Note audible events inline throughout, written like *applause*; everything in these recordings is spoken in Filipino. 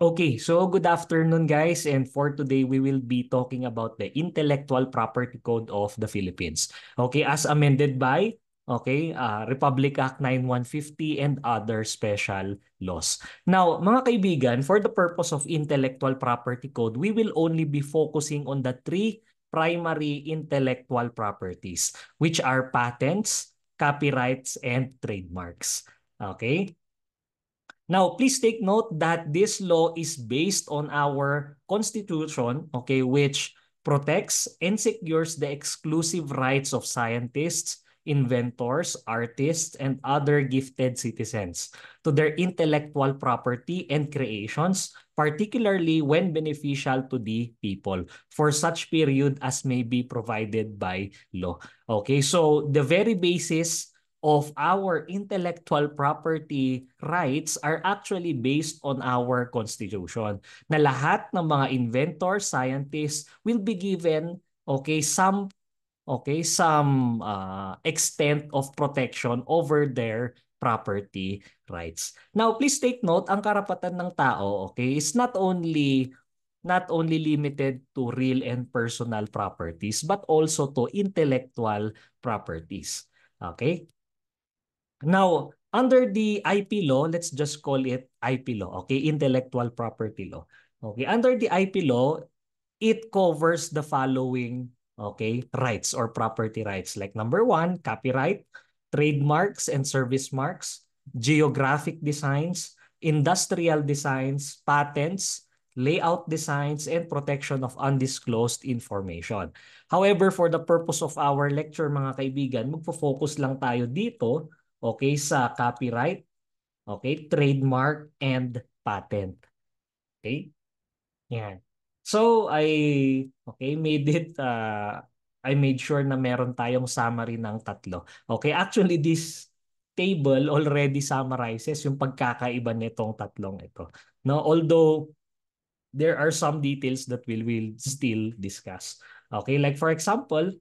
Okay, so good afternoon guys and for today we will be talking about the Intellectual Property Code of the Philippines. Okay, as amended by okay, uh, Republic Act 9150 and other special laws. Now, mga kaibigan, for the purpose of Intellectual Property Code, we will only be focusing on the three primary intellectual properties which are patents, copyrights, and trademarks. Okay? Now, please take note that this law is based on our constitution, okay, which protects and secures the exclusive rights of scientists, inventors, artists, and other gifted citizens to their intellectual property and creations, particularly when beneficial to the people for such period as may be provided by law. Okay, so the very basis of our intellectual property rights are actually based on our constitution na lahat ng mga inventor scientists will be given okay some okay some uh, extent of protection over their property rights now please take note ang karapatan ng tao okay is not only not only limited to real and personal properties but also to intellectual properties okay Now, under the IP law, let's just call it IP law, okay? Intellectual property law. Okay, under the IP law, it covers the following okay rights or property rights like number one copyright trademarks and service marks geographic designs industrial designs patents layout designs and protection of undisclosed information however for the purpose of our lecture mga kaibigan magfo-focus lang tayo dito okay, sa copyright, okay, trademark, and patent. Okay? Yan. So, I okay, made it, uh, I made sure na meron tayong summary ng tatlo. Okay, actually this table already summarizes yung pagkakaiba nitong tatlong ito. No, although there are some details that we will still discuss. Okay, like for example,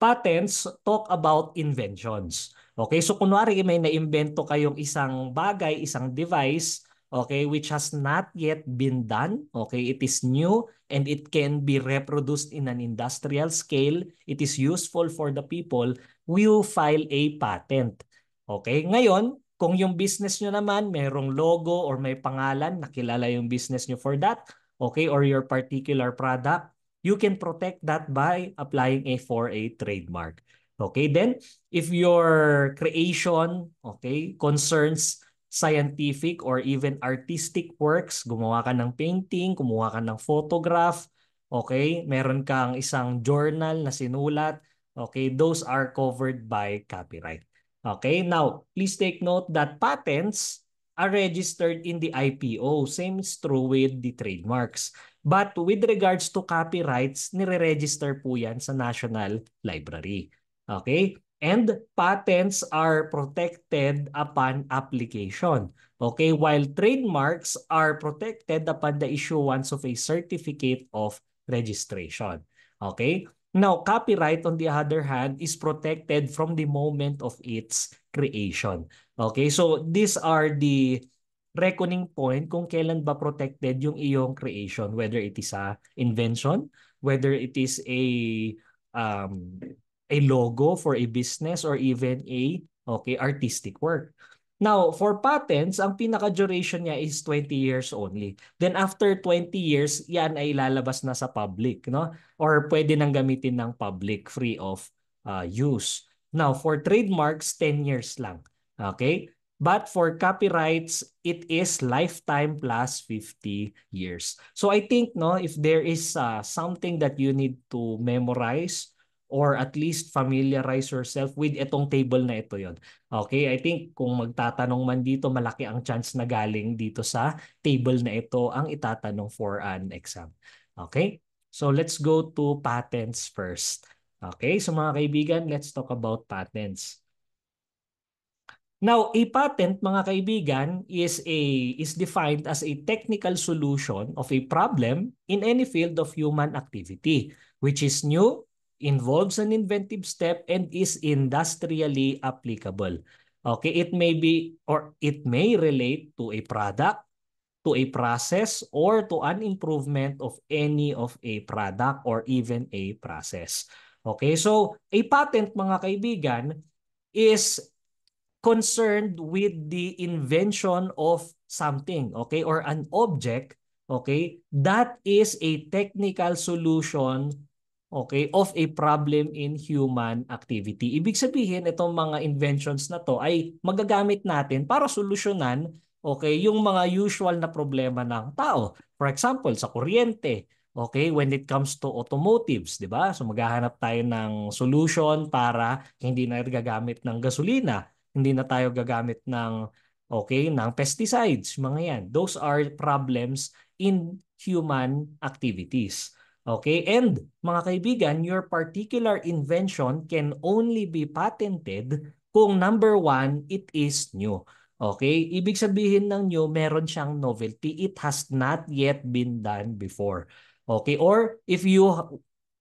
patents talk about inventions. Okay, so kunwari may naimbento kayong isang bagay, isang device, okay, which has not yet been done. Okay, it is new and it can be reproduced in an industrial scale. It is useful for the people. You file a patent. Okay, ngayon, kung yung business nyo naman, mayroong logo or may pangalan, nakilala yung business nyo for that, okay, or your particular product, you can protect that by applying a 4A trademark. Okay, then if your creation, okay, concerns scientific or even artistic works, gumawa ka ng painting, kumuha ka ng photograph, okay, meron kang isang journal na sinulat, okay, those are covered by copyright. Okay, now please take note that patents are registered in the IPO. Same is true with the trademarks. But with regards to copyrights, nire-register po yan sa National Library. Okay? And patents are protected upon application. Okay? While trademarks are protected upon the issuance of a certificate of registration. Okay? Now, copyright on the other hand is protected from the moment of its creation. Okay? So these are the reckoning point kung kailan ba protected yung iyong creation whether it is a invention, whether it is a um a logo for a business or even a okay artistic work. Now, for patents, ang pinaka-duration niya is 20 years only. Then after 20 years, yan ay lalabas na sa public, no? Or pwede nang gamitin ng public free of uh, use. Now, for trademarks, 10 years lang. Okay? But for copyrights, it is lifetime plus 50 years. So I think no, if there is uh, something that you need to memorize or at least familiarize yourself with itong table na ito yon. Okay, I think kung magtatanong man dito, malaki ang chance na galing dito sa table na ito ang itatanong for an exam. Okay, so let's go to patents first. Okay, so mga kaibigan, let's talk about patents. Now, a patent, mga kaibigan, is a is defined as a technical solution of a problem in any field of human activity which is new, involves an inventive step and is industrially applicable. Okay, it may be or it may relate to a product, to a process, or to an improvement of any of a product or even a process. Okay, so a patent mga kaibigan is concerned with the invention of something, okay, or an object, okay, that is a technical solution okay, of a problem in human activity. Ibig sabihin, itong mga inventions na to ay magagamit natin para solusyonan okay, yung mga usual na problema ng tao. For example, sa kuryente, Okay, when it comes to automotives, 'di ba? So maghahanap tayo ng solution para hindi na gagamit ng gasolina, hindi na tayo gagamit ng okay, ng pesticides, mga 'yan. Those are problems in human activities. Okay? And mga kaibigan, your particular invention can only be patented kung number one, it is new. Okay? Ibig sabihin ng new, meron siyang novelty. It has not yet been done before. Okay? Or if you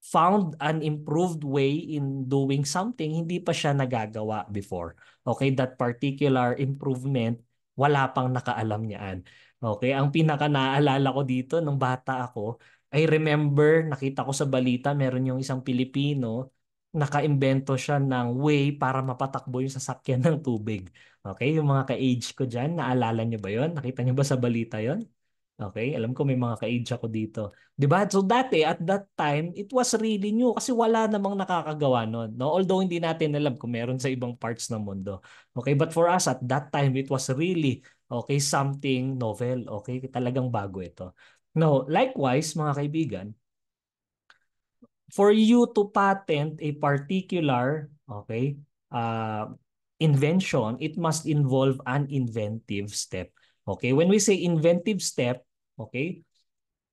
found an improved way in doing something, hindi pa siya nagagawa before. Okay? That particular improvement, wala pang nakaalam niyan. Okay? Ang pinaka naalala ko dito nung bata ako, I remember, nakita ko sa balita, meron yung isang Pilipino, naka nakaimbento siya ng way para mapatakbo yung sasakyan ng tubig. Okay, yung mga ka-age ko dyan, naalala niyo ba yon? Nakita niyo ba sa balita yon? Okay, alam ko may mga ka-age ako dito. 'Di ba? So dati at that time, it was really new kasi wala namang nakakagawa noon, no? Although hindi natin alam kung meron sa ibang parts ng mundo. Okay, but for us at that time, it was really okay something novel. Okay, talagang bago ito. Now, likewise, mga kaibigan, for you to patent a particular okay, uh, invention, it must involve an inventive step. Okay, when we say inventive step, okay,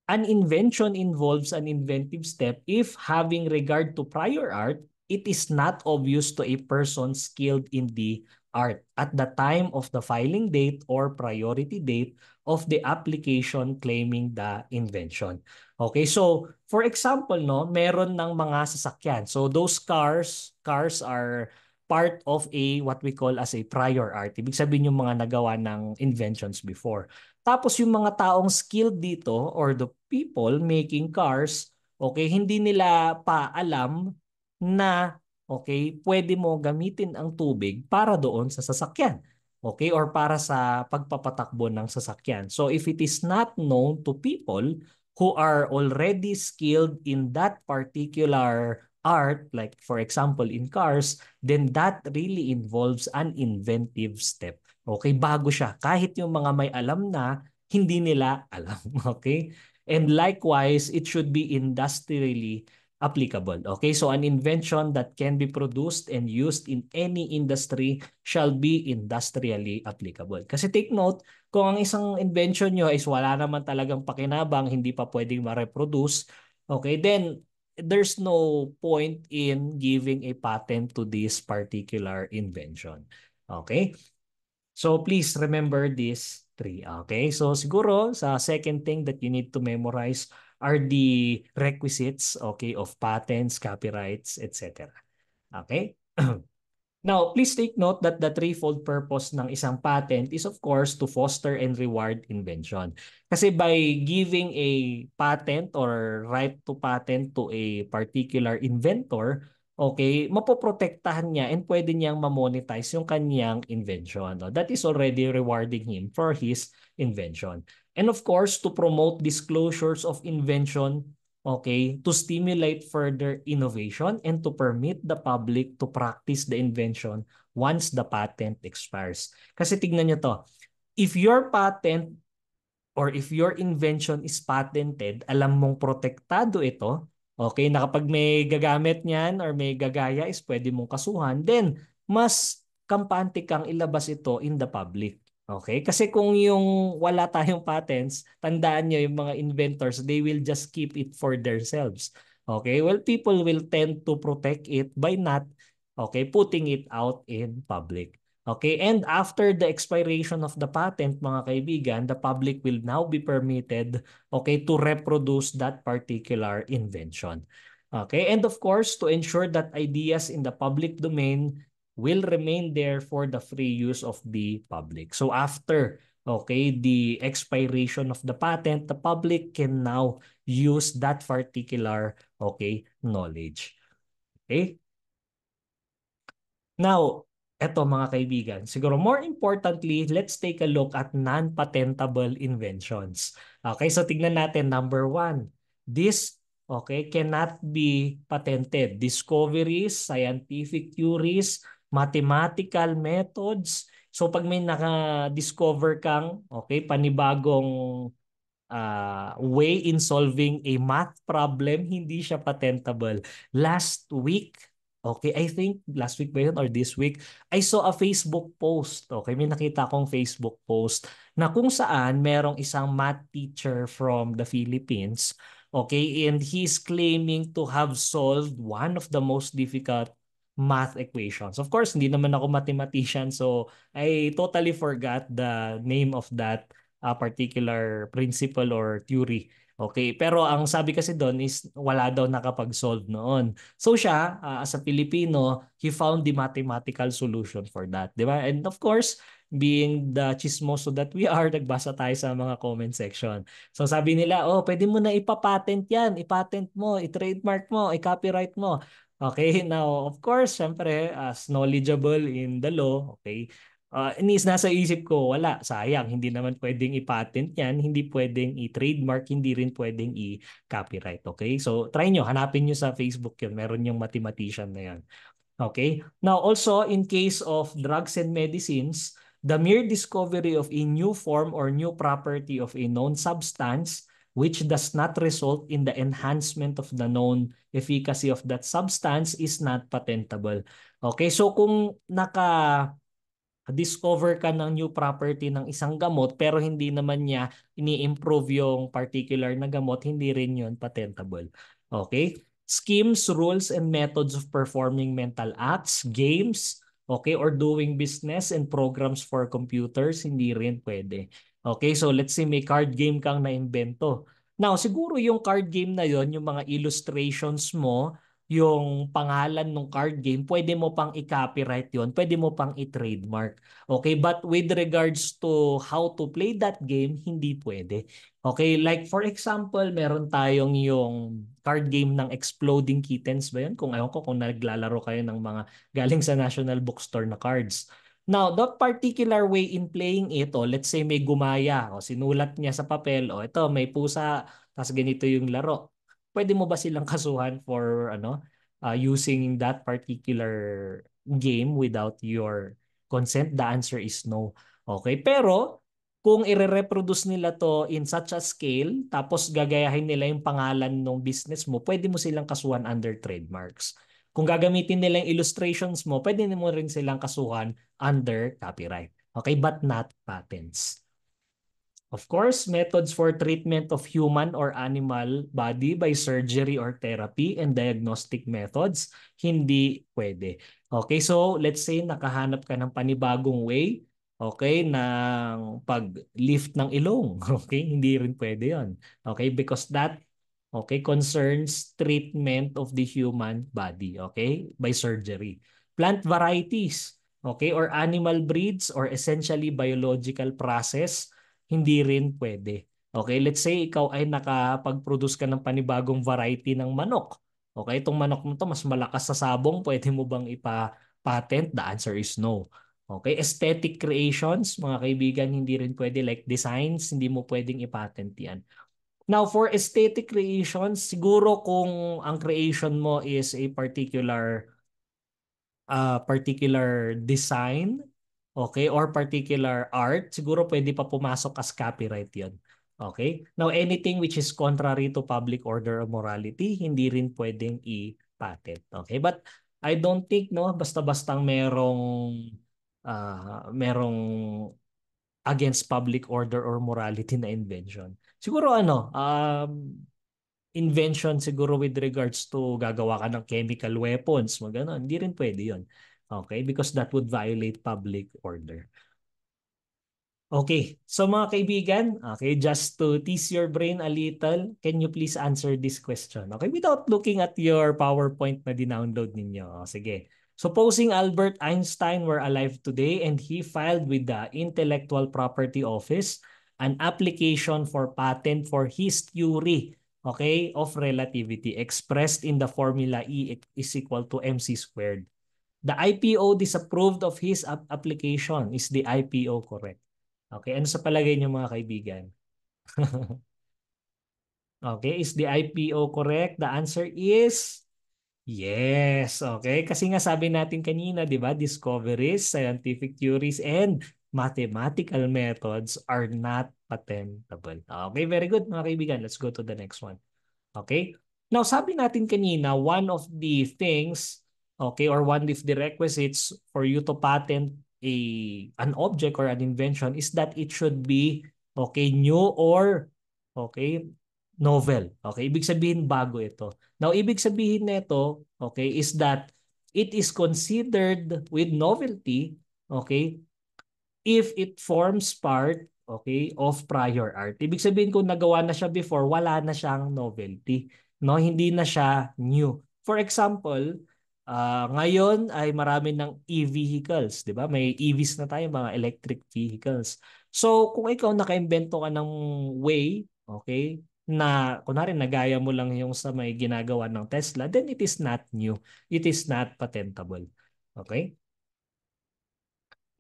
an invention involves an inventive step if having regard to prior art, it is not obvious to a person skilled in the art at the time of the filing date or priority date of the application claiming the invention. Okay, so for example, no, meron ng mga sasakyan. So those cars, cars are part of a what we call as a prior art. Ibig sabihin yung mga nagawa ng inventions before. Tapos yung mga taong skilled dito or the people making cars, okay, hindi nila pa alam na okay, pwede mo gamitin ang tubig para doon sa sasakyan okay, or para sa pagpapatakbo ng sasakyan. So if it is not known to people who are already skilled in that particular art, like for example in cars, then that really involves an inventive step. Okay, bago siya. Kahit yung mga may alam na, hindi nila *laughs* alam. Okay? And likewise, it should be industrially applicable. Okay, so an invention that can be produced and used in any industry shall be industrially applicable. Kasi take note, kung ang isang invention nyo is wala naman talagang pakinabang, hindi pa pwedeng ma-reproduce, okay, then there's no point in giving a patent to this particular invention. Okay? So please remember this three. Okay? So siguro sa second thing that you need to memorize are the requisites okay of patents, copyrights, etc. Okay? *clears throat* Now, please take note that the threefold purpose ng isang patent is of course to foster and reward invention. Kasi by giving a patent or right to patent to a particular inventor, okay, mapoprotektahan niya and pwede niyang mamonetize yung kanyang invention. No? That is already rewarding him for his invention. And of course, to promote disclosures of invention, okay, to stimulate further innovation and to permit the public to practice the invention once the patent expires. Kasi tignan nyo to, if your patent or if your invention is patented, alam mong protektado ito, okay, na kapag may gagamit niyan or may gagaya is pwede mong kasuhan, then mas kampante kang ilabas ito in the public. Okay? Kasi kung yung wala tayong patents, tandaan nyo yung mga inventors, they will just keep it for themselves. Okay? Well, people will tend to protect it by not okay, putting it out in public. Okay, and after the expiration of the patent, mga kaibigan, the public will now be permitted okay, to reproduce that particular invention. Okay, and of course, to ensure that ideas in the public domain will remain there for the free use of the public. So after okay, the expiration of the patent, the public can now use that particular okay, knowledge. Okay? Now, eto mga kaibigan, siguro more importantly, let's take a look at non-patentable inventions. Okay, so tignan natin number one. This okay, cannot be patented. Discoveries, scientific theories, mathematical methods. So pag may naka-discover kang okay, panibagong uh, way in solving a math problem, hindi siya patentable. Last week, okay, I think last week ba yun or this week, I saw a Facebook post. Okay, may nakita akong Facebook post na kung saan merong isang math teacher from the Philippines Okay, and he's claiming to have solved one of the most difficult math equations. Of course, hindi naman ako mathematician so I totally forgot the name of that uh, particular principle or theory. Okay, pero ang sabi kasi doon is wala daw nakapag-solve noon. So siya, uh, as a Filipino, he found the mathematical solution for that, 'di ba? And of course, being the chismoso that we are, *laughs* nagbasa tayo sa mga comment section. So sabi nila, oh, pwede mo na ipapatent yan, ipatent mo, i-trademark mo, i-copyright mo. Okay, *laughs* now of course, syempre as knowledgeable in the law, okay, uh, ah, inis nasa isip ko, wala, sayang, hindi naman pwedeng i-patent yan, hindi pwedeng i-trademark, hindi rin pwedeng i-copyright, okay? So try nyo, hanapin nyo sa Facebook yun, meron yung mathematician na yan. Okay? Now also, in case of drugs and medicines, the mere discovery of a new form or new property of a known substance which does not result in the enhancement of the known efficacy of that substance is not patentable. Okay, so kung naka discover ka ng new property ng isang gamot pero hindi naman niya ini-improve yung particular na gamot, hindi rin yun patentable. Okay? Schemes, rules, and methods of performing mental acts, games, okay, or doing business and programs for computers, hindi rin pwede. Okay, so let's say may card game kang naimbento. Now, siguro yung card game na yon, yung mga illustrations mo, yung pangalan ng card game, pwede mo pang i-copyright yon, pwede mo pang i-trademark. Okay, but with regards to how to play that game, hindi pwede. Okay, like for example, meron tayong yung card game ng Exploding Kittens ba yun? Kung ayaw ko kung naglalaro kayo ng mga galing sa National Bookstore na cards. Now, that particular way in playing ito, let's say may gumaya, o sinulat niya sa papel, o ito may pusa, tapos ganito yung laro. Pwede mo ba silang *laughs* kasuhan for ano uh, using that particular game without your consent? The answer is no. Okay, pero kung ire reproduce nila to in such a scale, tapos gagayahin nila yung pangalan ng business mo, pwede mo silang kasuhan under trademarks. Kung gagamitin nila yung illustrations mo, pwede mo rin silang kasuhan under copyright. Okay, but not patents. Of course, methods for treatment of human or animal body by surgery or therapy and diagnostic methods, hindi pwede. Okay, so let's say nakahanap ka ng panibagong way okay, ng pag-lift ng ilong. *laughs* Okay, hindi rin pwede yon Okay, because that okay, concerns treatment of the human body, okay, by surgery. Plant varieties, okay, or animal breeds or essentially biological process, hindi rin pwede. Okay, let's say ikaw ay nakapag-produce ka ng panibagong variety ng manok. Okay, itong manok mo to mas malakas sa sabong, pwede mo bang ipa-patent? The answer is no. Okay, aesthetic creations, mga kaibigan, hindi rin pwede like designs, hindi mo pwedeng ipatent yan. Now, for aesthetic creations, siguro kung ang creation mo is a particular uh, particular design, okay, or particular art, siguro pwede pa pumasok as copyright yon Okay? Now, anything which is contrary to public order or morality, hindi rin pwedeng i-patent. Okay? But I don't think, no, basta-bastang merong uh, merong against public order or morality na invention Siguro ano, um, invention siguro with regards to gagawa ka ng chemical weapons, mga magano, hindi rin pwede yon Okay, because that would violate public order. Okay, so mga kaibigan, okay, just to tease your brain a little, can you please answer this question? Okay, without looking at your PowerPoint na dinownload ninyo. O, sige. Supposing Albert Einstein were alive today and he filed with the Intellectual Property Office an application for patent for his theory okay, of relativity expressed in the formula E is equal to mc squared. The IPO disapproved of his application. Is the IPO correct? Okay, ano sa palagay niyo mga kaibigan? *laughs* okay, is the IPO correct? The answer is yes. Okay, kasi nga sabi natin kanina, di ba? Discoveries, scientific theories, and mathematical methods are not patentable. Okay, very good mga kaibigan. Let's go to the next one. Okay? Now, sabi natin kanina, one of the things, okay, or one of the requisites for you to patent a an object or an invention is that it should be okay new or okay novel. Okay, ibig sabihin bago ito. Now, ibig sabihin nito, okay, is that it is considered with novelty, okay, if it forms part okay, of prior art. Ibig sabihin kung nagawa na siya before, wala na siyang novelty. No? Hindi na siya new. For example, uh, ngayon ay marami ng e-vehicles. di ba? May EVs na tayo, mga electric vehicles. So kung ikaw nakaimbento ka ng way, okay, na kunarin nagaya mo lang yung sa may ginagawa ng Tesla, then it is not new. It is not patentable. Okay?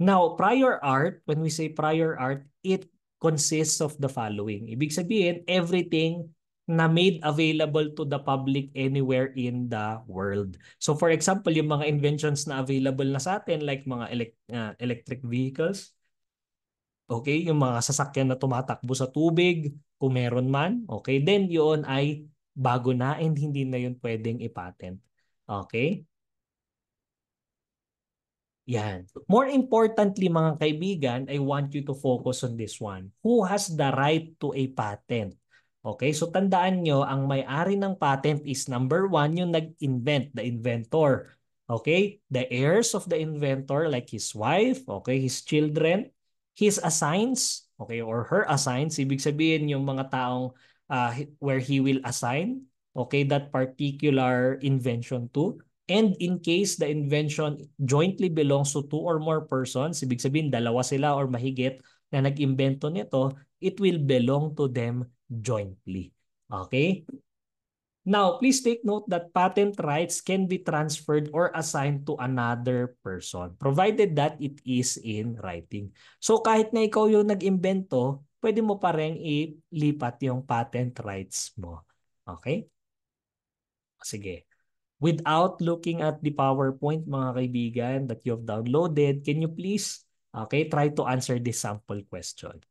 Now, prior art, when we say prior art, it consists of the following. Ibig sabihin, everything na made available to the public anywhere in the world. So for example, yung mga inventions na available na sa atin like mga elect uh, ah, electric vehicles, okay, yung mga sasakyan na tumatakbo sa tubig, kung meron man, okay, then yun ay bago na and hindi na yun pwedeng ipatent. Okay? Yan. More importantly, mga kaibigan, I want you to focus on this one. Who has the right to a patent? Okay, so tandaan nyo, ang may-ari ng patent is number one, yung nag-invent, the inventor. Okay, the heirs of the inventor like his wife, okay, his children, his assigns, okay, or her assigns. Ibig sabihin yung mga taong uh, where he will assign, okay, that particular invention to. And in case the invention jointly belongs to two or more persons, ibig sabihin dalawa sila or mahigit na nag-imbento nito, it will belong to them jointly. Okay? Now, please take note that patent rights can be transferred or assigned to another person, provided that it is in writing. So kahit na ikaw yung nag-imbento, pwede mo pa rin ilipat yung patent rights mo. Okay? Sige. Without looking at the PowerPoint, mga kaibigan, that you have downloaded, can you please okay, try to answer this sample question?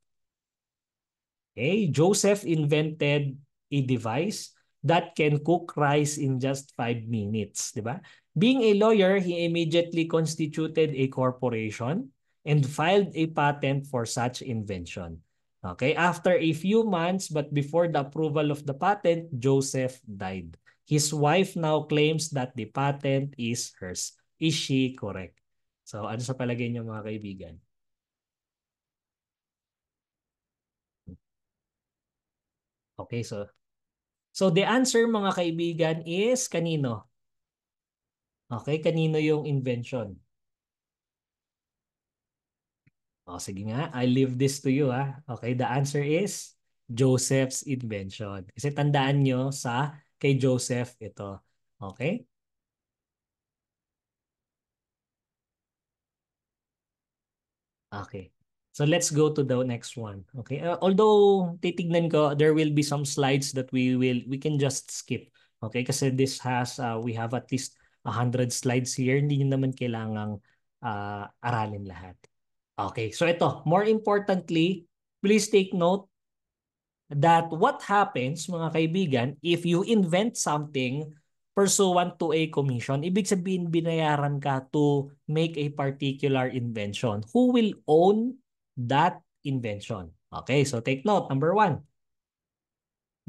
Okay, Joseph invented a device that can cook rice in just 5 minutes, 'di ba? Being a lawyer, he immediately constituted a corporation and filed a patent for such invention. Okay, after a few months but before the approval of the patent, Joseph died. His wife now claims that the patent is hers. Is she correct? So ano sa palagay niyo mga kaibigan? Okay, so So the answer mga kaibigan is kanino? Okay, kanino yung invention? O, oh, sige nga, I leave this to you ha. Okay, the answer is Joseph's invention. Kasi tandaan nyo sa Kay Joseph ito. Okay? Okay. So let's go to the next one. Okay. Uh, although titignan ko there will be some slides that we will we can just skip. Okay? Kasi this has uh, we have at least 100 slides here. Hindi niyo naman kailangang uh, aralin lahat. Okay. So ito, more importantly, please take note that what happens mga kaibigan if you invent something pursuant to a commission, ibig sabihin binayaran ka to make a particular invention. Who will own that invention? Okay, so take note. Number one,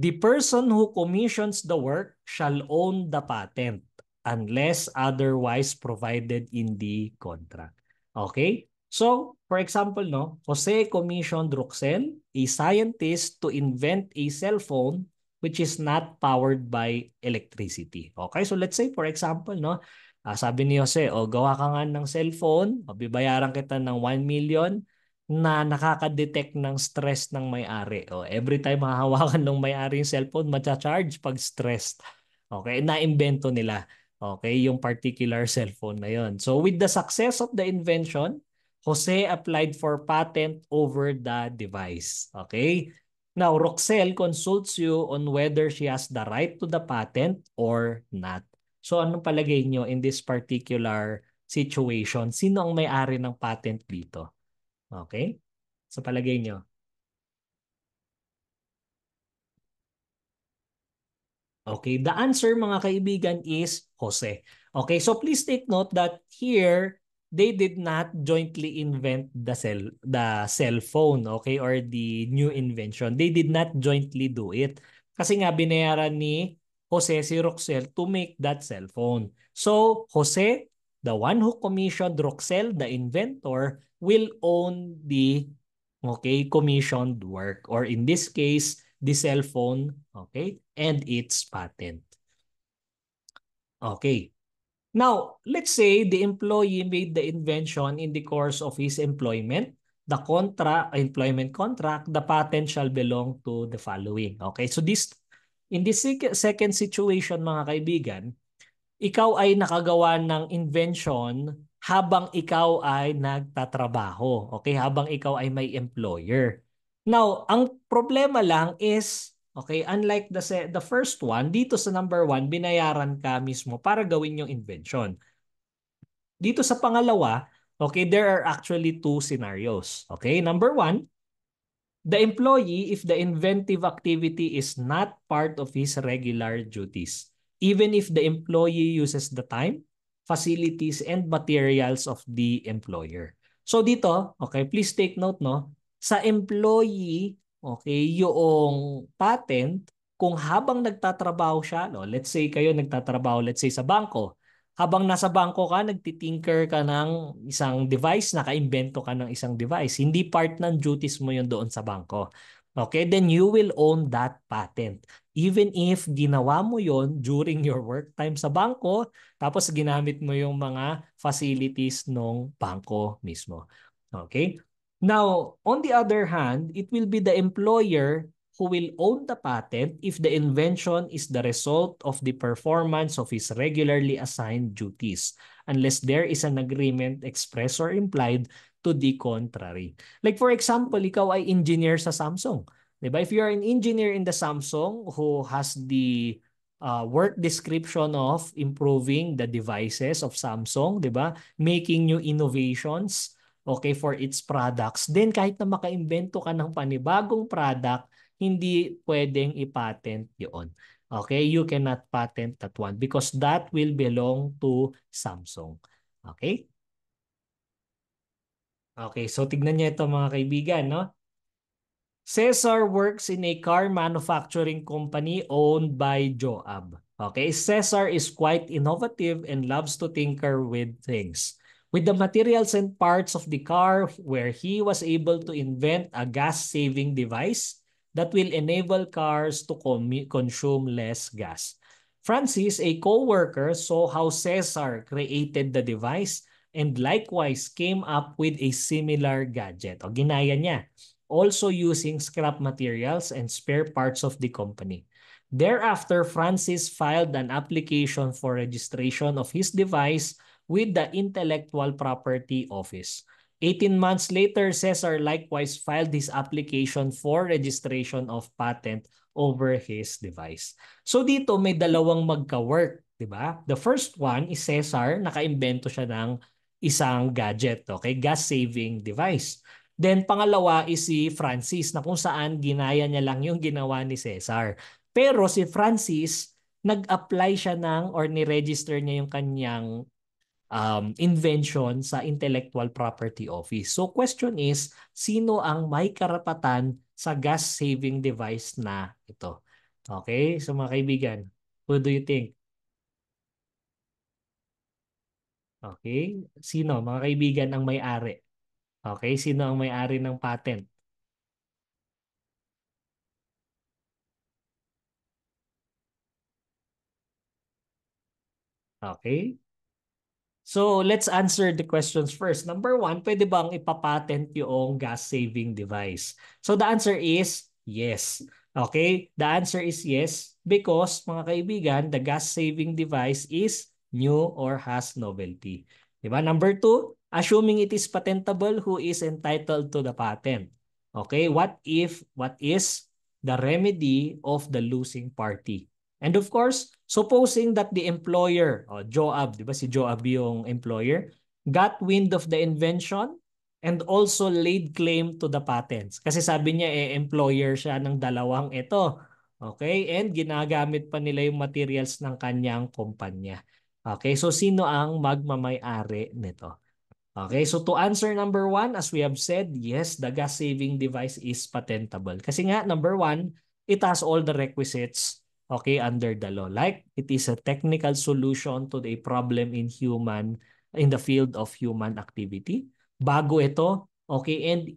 the person who commissions the work shall own the patent unless otherwise provided in the contract. Okay? So, for example, no, Jose commissioned Roxel, a scientist, to invent a cell phone which is not powered by electricity. Okay, so let's say for example, no, uh, sabi ni Jose, o oh, gawa ka nga ng cellphone, o bibayaran kita ng 1 million na nakaka-detect ng stress ng may-ari. O, every time mahahawakan ng may-ari yung cellphone, matcha-charge pag stressed. Okay, na-invento nila. Okay, yung particular *laughs* cellphone na yon. So with the success of the invention, Jose applied for patent over the device. Okay? Now, Roxel consults you on whether she has the right to the patent or not. So, anong palagay nyo in this particular situation? Sino ang may-ari ng patent dito? Okay? Sa so, palagay nyo? Okay, the answer mga kaibigan is Jose. Okay, so please take note that here, they did not jointly invent the cell the cell phone okay or the new invention they did not jointly do it kasi nga binayaran ni Jose si Roxel to make that cell phone so Jose the one who commissioned Roxel the inventor will own the okay commissioned work or in this case the cell phone okay and its patent okay Now, let's say the employee made the invention in the course of his employment. The contract, employment contract, the patent shall belong to the following. Okay, so this in this second situation mga kaibigan, ikaw ay nakagawa ng invention habang ikaw ay nagtatrabaho. Okay, habang ikaw ay may employer. Now, ang problema lang is Okay, unlike the the first one, dito sa number one, binayaran ka mismo para gawin yung invention. Dito sa pangalawa, okay, there are actually two scenarios. Okay, number one, the employee if the inventive activity is not part of his regular duties, even if the employee uses the time, facilities, and materials of the employer. So dito, okay, please take note, no? Sa employee, Okay, yung patent kung habang nagtatrabaho siya, no, let's say kayo nagtatrabaho let's say sa bangko, habang nasa bangko ka, nagtitinker ka ng isang device, naka nakaimbento ka ng isang device. Hindi part ng duties mo yun doon sa bangko. Okay, then you will own that patent. Even if ginawa mo yon during your work time sa bangko, tapos ginamit mo yung mga facilities ng bangko mismo. Okay? Now, on the other hand, it will be the employer who will own the patent if the invention is the result of the performance of his regularly assigned duties, unless there is an agreement express or implied to the contrary. Like for example, ikaw ay engineer sa Samsung. Diba? If you are an engineer in the Samsung who has the uh, work description of improving the devices of Samsung, diba? making new innovations, okay, for its products, then kahit na makaimbento ka ng panibagong product, hindi pwedeng ipatent yon. Okay, you cannot patent that one because that will belong to Samsung. Okay? Okay, so tignan niyo ito mga kaibigan, no? Cesar works in a car manufacturing company owned by Joab. Okay, Cesar is quite innovative and loves to tinker with things with the materials and parts of the car where he was able to invent a gas-saving device that will enable cars to consume less gas. Francis, a co-worker, saw how Cesar created the device and likewise came up with a similar gadget. O ginaya niya, also using scrap materials and spare parts of the company. Thereafter, Francis filed an application for registration of his device with the Intellectual Property Office. 18 months later, Cesar likewise filed his application for registration of patent over his device. So dito may dalawang magka-work, 'di ba? The first one is Cesar, naka nakaimbento siya ng isang gadget, okay, gas saving device. Then pangalawa is si Francis na kung saan ginaya niya lang yung ginawa ni Cesar. Pero si Francis nag-apply siya ng or ni-register niya yung kanyang um, invention sa Intellectual Property Office. So question is, sino ang may karapatan sa gas saving device na ito? Okay, so mga kaibigan, who do you think? Okay, sino mga kaibigan ang may-ari? Okay, sino ang may-ari ng patent? Okay, So let's answer the questions first. Number one, pwede bang ipapatent yung gas-saving device? So the answer is yes. Okay? The answer is yes because mga kaibigan, the gas-saving device is new or has novelty. Diba? Number two, assuming it is patentable, who is entitled to the patent? Okay, what if, what is the remedy of the losing party? And of course, Supposing that the employer, oh, Joab, di ba si Joab yung employer, got wind of the invention and also laid claim to the patents. Kasi sabi niya, eh, employer siya ng dalawang ito. Okay? And ginagamit pa nila yung materials ng kanyang kumpanya. Okay? So, sino ang magmamayari nito? Okay, so to answer number one, as we have said, yes, the gas saving device is patentable. Kasi nga, number one, it has all the requisites okay, under the law. Like it is a technical solution to a problem in human, in the field of human activity. Bago ito, okay, and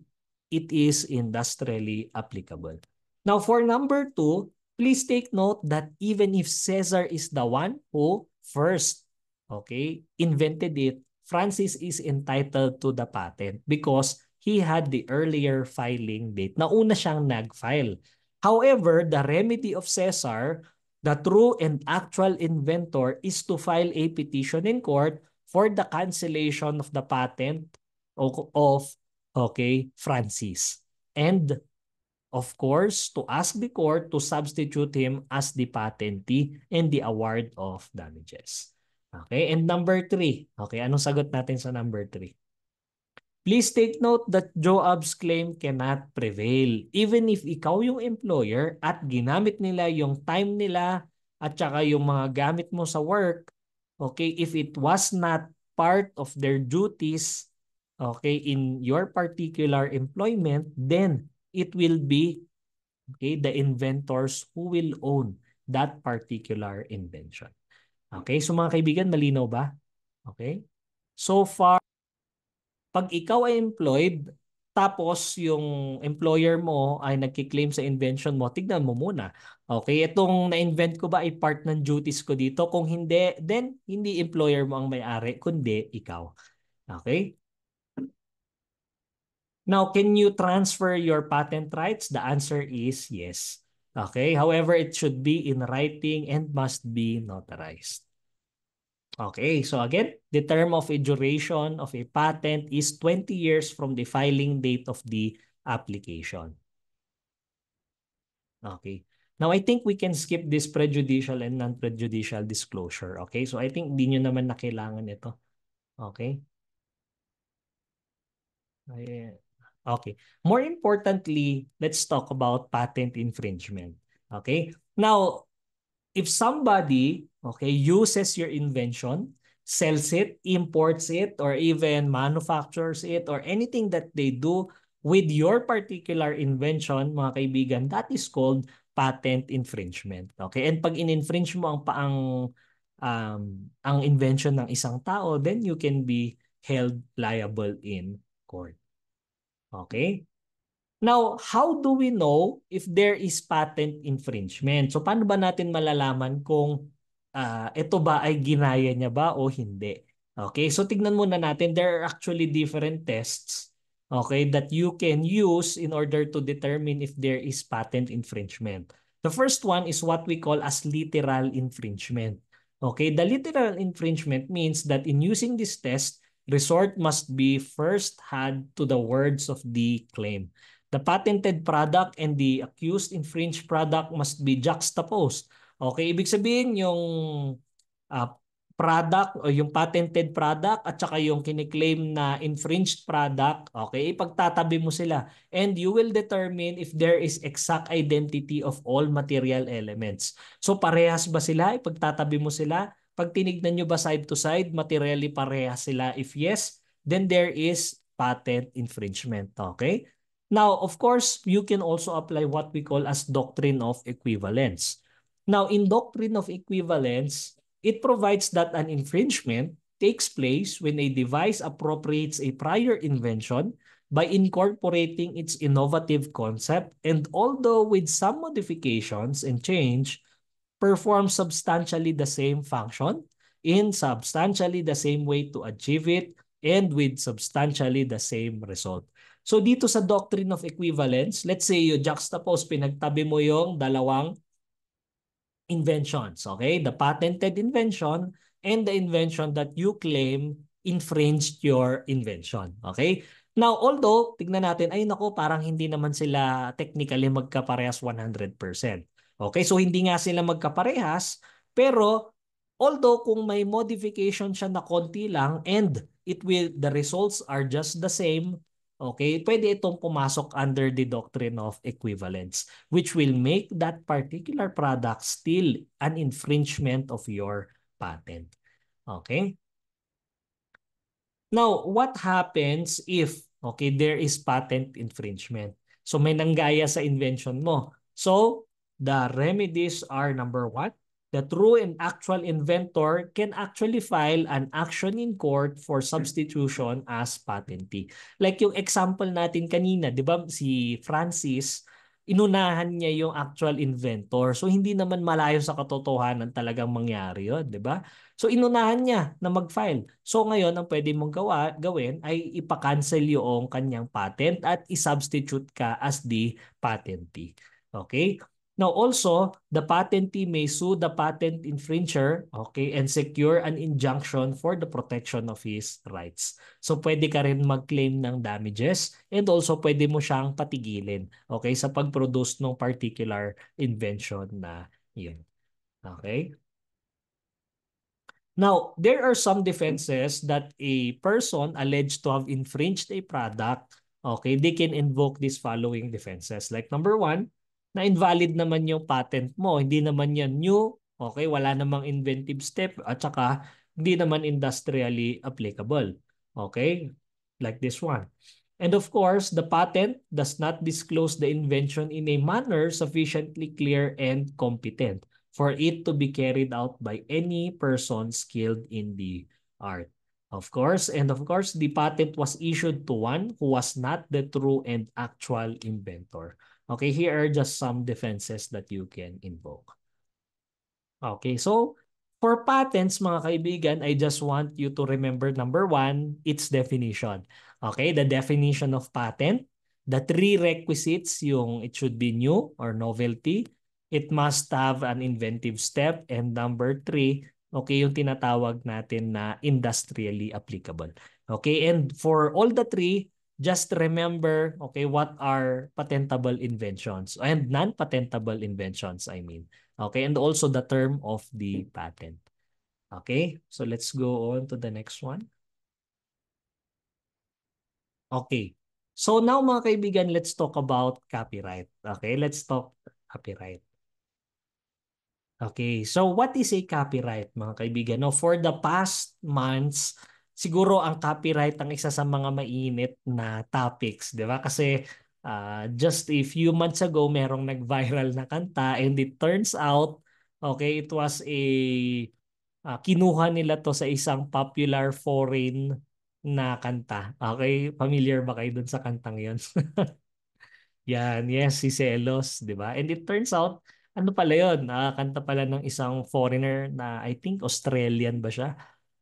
it is industrially applicable. Now for number two, please take note that even if Caesar is the one who first, okay, invented it, Francis is entitled to the patent because he had the earlier filing date. Nauna siyang nagfile However, the remedy of Caesar, the true and actual inventor, is to file a petition in court for the cancellation of the patent of okay, Francis. And of course, to ask the court to substitute him as the patentee and the award of damages. Okay, and number three. Okay, anong sagot natin sa number three? Please take note that Joab's claim cannot prevail. Even if ikaw yung employer at ginamit nila yung time nila at saka yung mga gamit mo sa work, okay, if it was not part of their duties, okay, in your particular employment, then it will be okay, the inventors who will own that particular invention. Okay, so mga kaibigan, malinaw ba? Okay? So far, pag ikaw ay employed, tapos yung employer mo ay nagki-claim sa invention mo, tignan mo muna. Okay, itong na-invent ko ba ay part ng duties ko dito? Kung hindi, then hindi employer mo ang may-ari, kundi ikaw. Okay? Now, can you transfer your patent rights? The answer is yes. Okay, however, it should be in writing and must be notarized. Okay, so again, the term of a duration of a patent is 20 years from the filing date of the application. Okay. Now, I think we can skip this prejudicial and non-prejudicial disclosure. Okay, so I think di nyo naman na kailangan ito. Okay. Okay. More importantly, let's talk about patent infringement. Okay. Now, if somebody okay uses your invention, sells it, imports it, or even manufactures it, or anything that they do with your particular invention, mga kaibigan, that is called patent infringement. Okay? And pag in-infringe mo ang paang um, ang invention ng isang tao, then you can be held liable in court. Okay? Now, how do we know if there is patent infringement? So paano ba natin malalaman kung uh, ito ba ay ginaya niya ba o hindi? Okay, so tignan muna natin. There are actually different tests okay, that you can use in order to determine if there is patent infringement. The first one is what we call as literal infringement. Okay, the literal infringement means that in using this test, resort must be first had to the words of the claim. The patented product and the accused infringed product must be juxtaposed. Okay, ibig sabihin yung uh, product o yung patented product at saka yung kiniklaim na infringed product, okay, ipagtatabi mo sila. And you will determine if there is exact identity of all material elements. So parehas ba sila? Ipagtatabi mo sila? Pag tinignan nyo ba side to side, materially parehas sila? If yes, then there is patent infringement. Okay? Now, of course, you can also apply what we call as doctrine of equivalence. Now, in doctrine of equivalence, it provides that an infringement takes place when a device appropriates a prior invention by incorporating its innovative concept and although with some modifications and change, performs substantially the same function in substantially the same way to achieve it and with substantially the same result. So dito sa doctrine of equivalence, let's say you juxtapose, pinagtabi mo yung dalawang inventions, okay? The patented invention and the invention that you claim infringed your invention, okay? Now, although, tignan natin, ay nako, parang hindi naman sila technically magkaparehas 100%. Okay, so hindi nga sila magkaparehas, pero although kung may modification siya na konti lang and it will the results are just the same, Okay, pwede itong pumasok under the doctrine of equivalence which will make that particular product still an infringement of your patent. Okay? Now, what happens if okay, there is patent infringement? So may nanggaya sa invention mo. So the remedies are number one, the true and actual inventor can actually file an action in court for substitution as patentee. Like yung example natin kanina, di ba si Francis, inunahan niya yung actual inventor. So hindi naman malayo sa katotohanan talagang mangyari yun, di ba? So inunahan niya na mag-file. So ngayon, ang pwede mong gawa, gawin ay ipakancel yung kanyang patent at isubstitute ka as the patentee. Okay? Now also, the patentee may sue the patent infringer okay, and secure an injunction for the protection of his rights. So pwede ka rin mag-claim ng damages and also pwede mo siyang patigilin okay, sa pag-produce ng particular invention na yun. Okay? Now, there are some defenses that a person alleged to have infringed a product okay, they can invoke these following defenses. Like number one, na invalid naman yung patent mo. Hindi naman yan new, okay, wala namang inventive step, at saka hindi naman industrially applicable. Okay, like this one. And of course, the patent does not disclose the invention in a manner sufficiently clear and competent for it to be carried out by any person skilled in the art. Of course, and of course, the patent was issued to one who was not the true and actual inventor. Okay, here are just some defenses that you can invoke. Okay, so for patents, mga kaibigan, I just want you to remember number one, its definition. Okay, the definition of patent, the three requisites, yung it should be new or novelty, it must have an inventive step, and number three, okay, yung tinatawag natin na industrially applicable. Okay, and for all the three, just remember, okay, what are patentable inventions and non-patentable inventions, I mean. Okay, and also the term of the patent. Okay, so let's go on to the next one. Okay, so now mga kaibigan, let's talk about copyright. Okay, let's talk copyright. Okay, so what is a copyright mga kaibigan? Now, for the past months, siguro ang copyright ang isa sa mga mainit na topics, 'di ba? Kasi uh, just a few months ago merong nag-viral na kanta and it turns out okay, it was a uh, kinuha nila to sa isang popular foreign na kanta. Okay, familiar ba kayo dun sa kantang 'yon? *laughs* Yan, yes, si Celos, 'di ba? And it turns out ano pala 'yon? Uh, ah, kanta pala ng isang foreigner na I think Australian ba siya?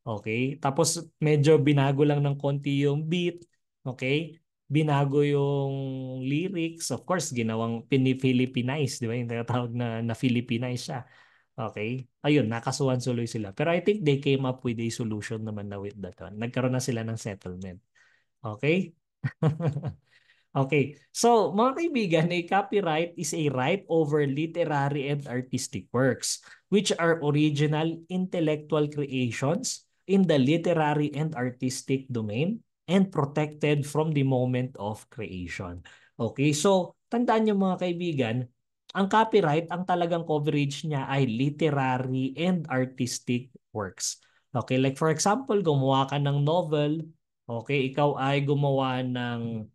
Okay? Tapos medyo binago lang ng konti yung beat. Okay? Binago yung lyrics. Of course, ginawang pini Di ba? Yung tinatawag na, na Philippinize siya. Okay? Ayun, nakasuhan suloy sila. Pero I think they came up with a solution naman na with that one. Nagkaroon na sila ng settlement. Okay? *laughs* Okay. So, mga kaibigan, a copyright is a right over literary and artistic works, which are original intellectual creations in the literary and artistic domain and protected from the moment of creation. Okay, so tandaan niyo mga kaibigan, ang copyright, ang talagang coverage niya ay literary and artistic works. Okay, like for example, gumawa ka ng novel, okay, ikaw ay gumawa ng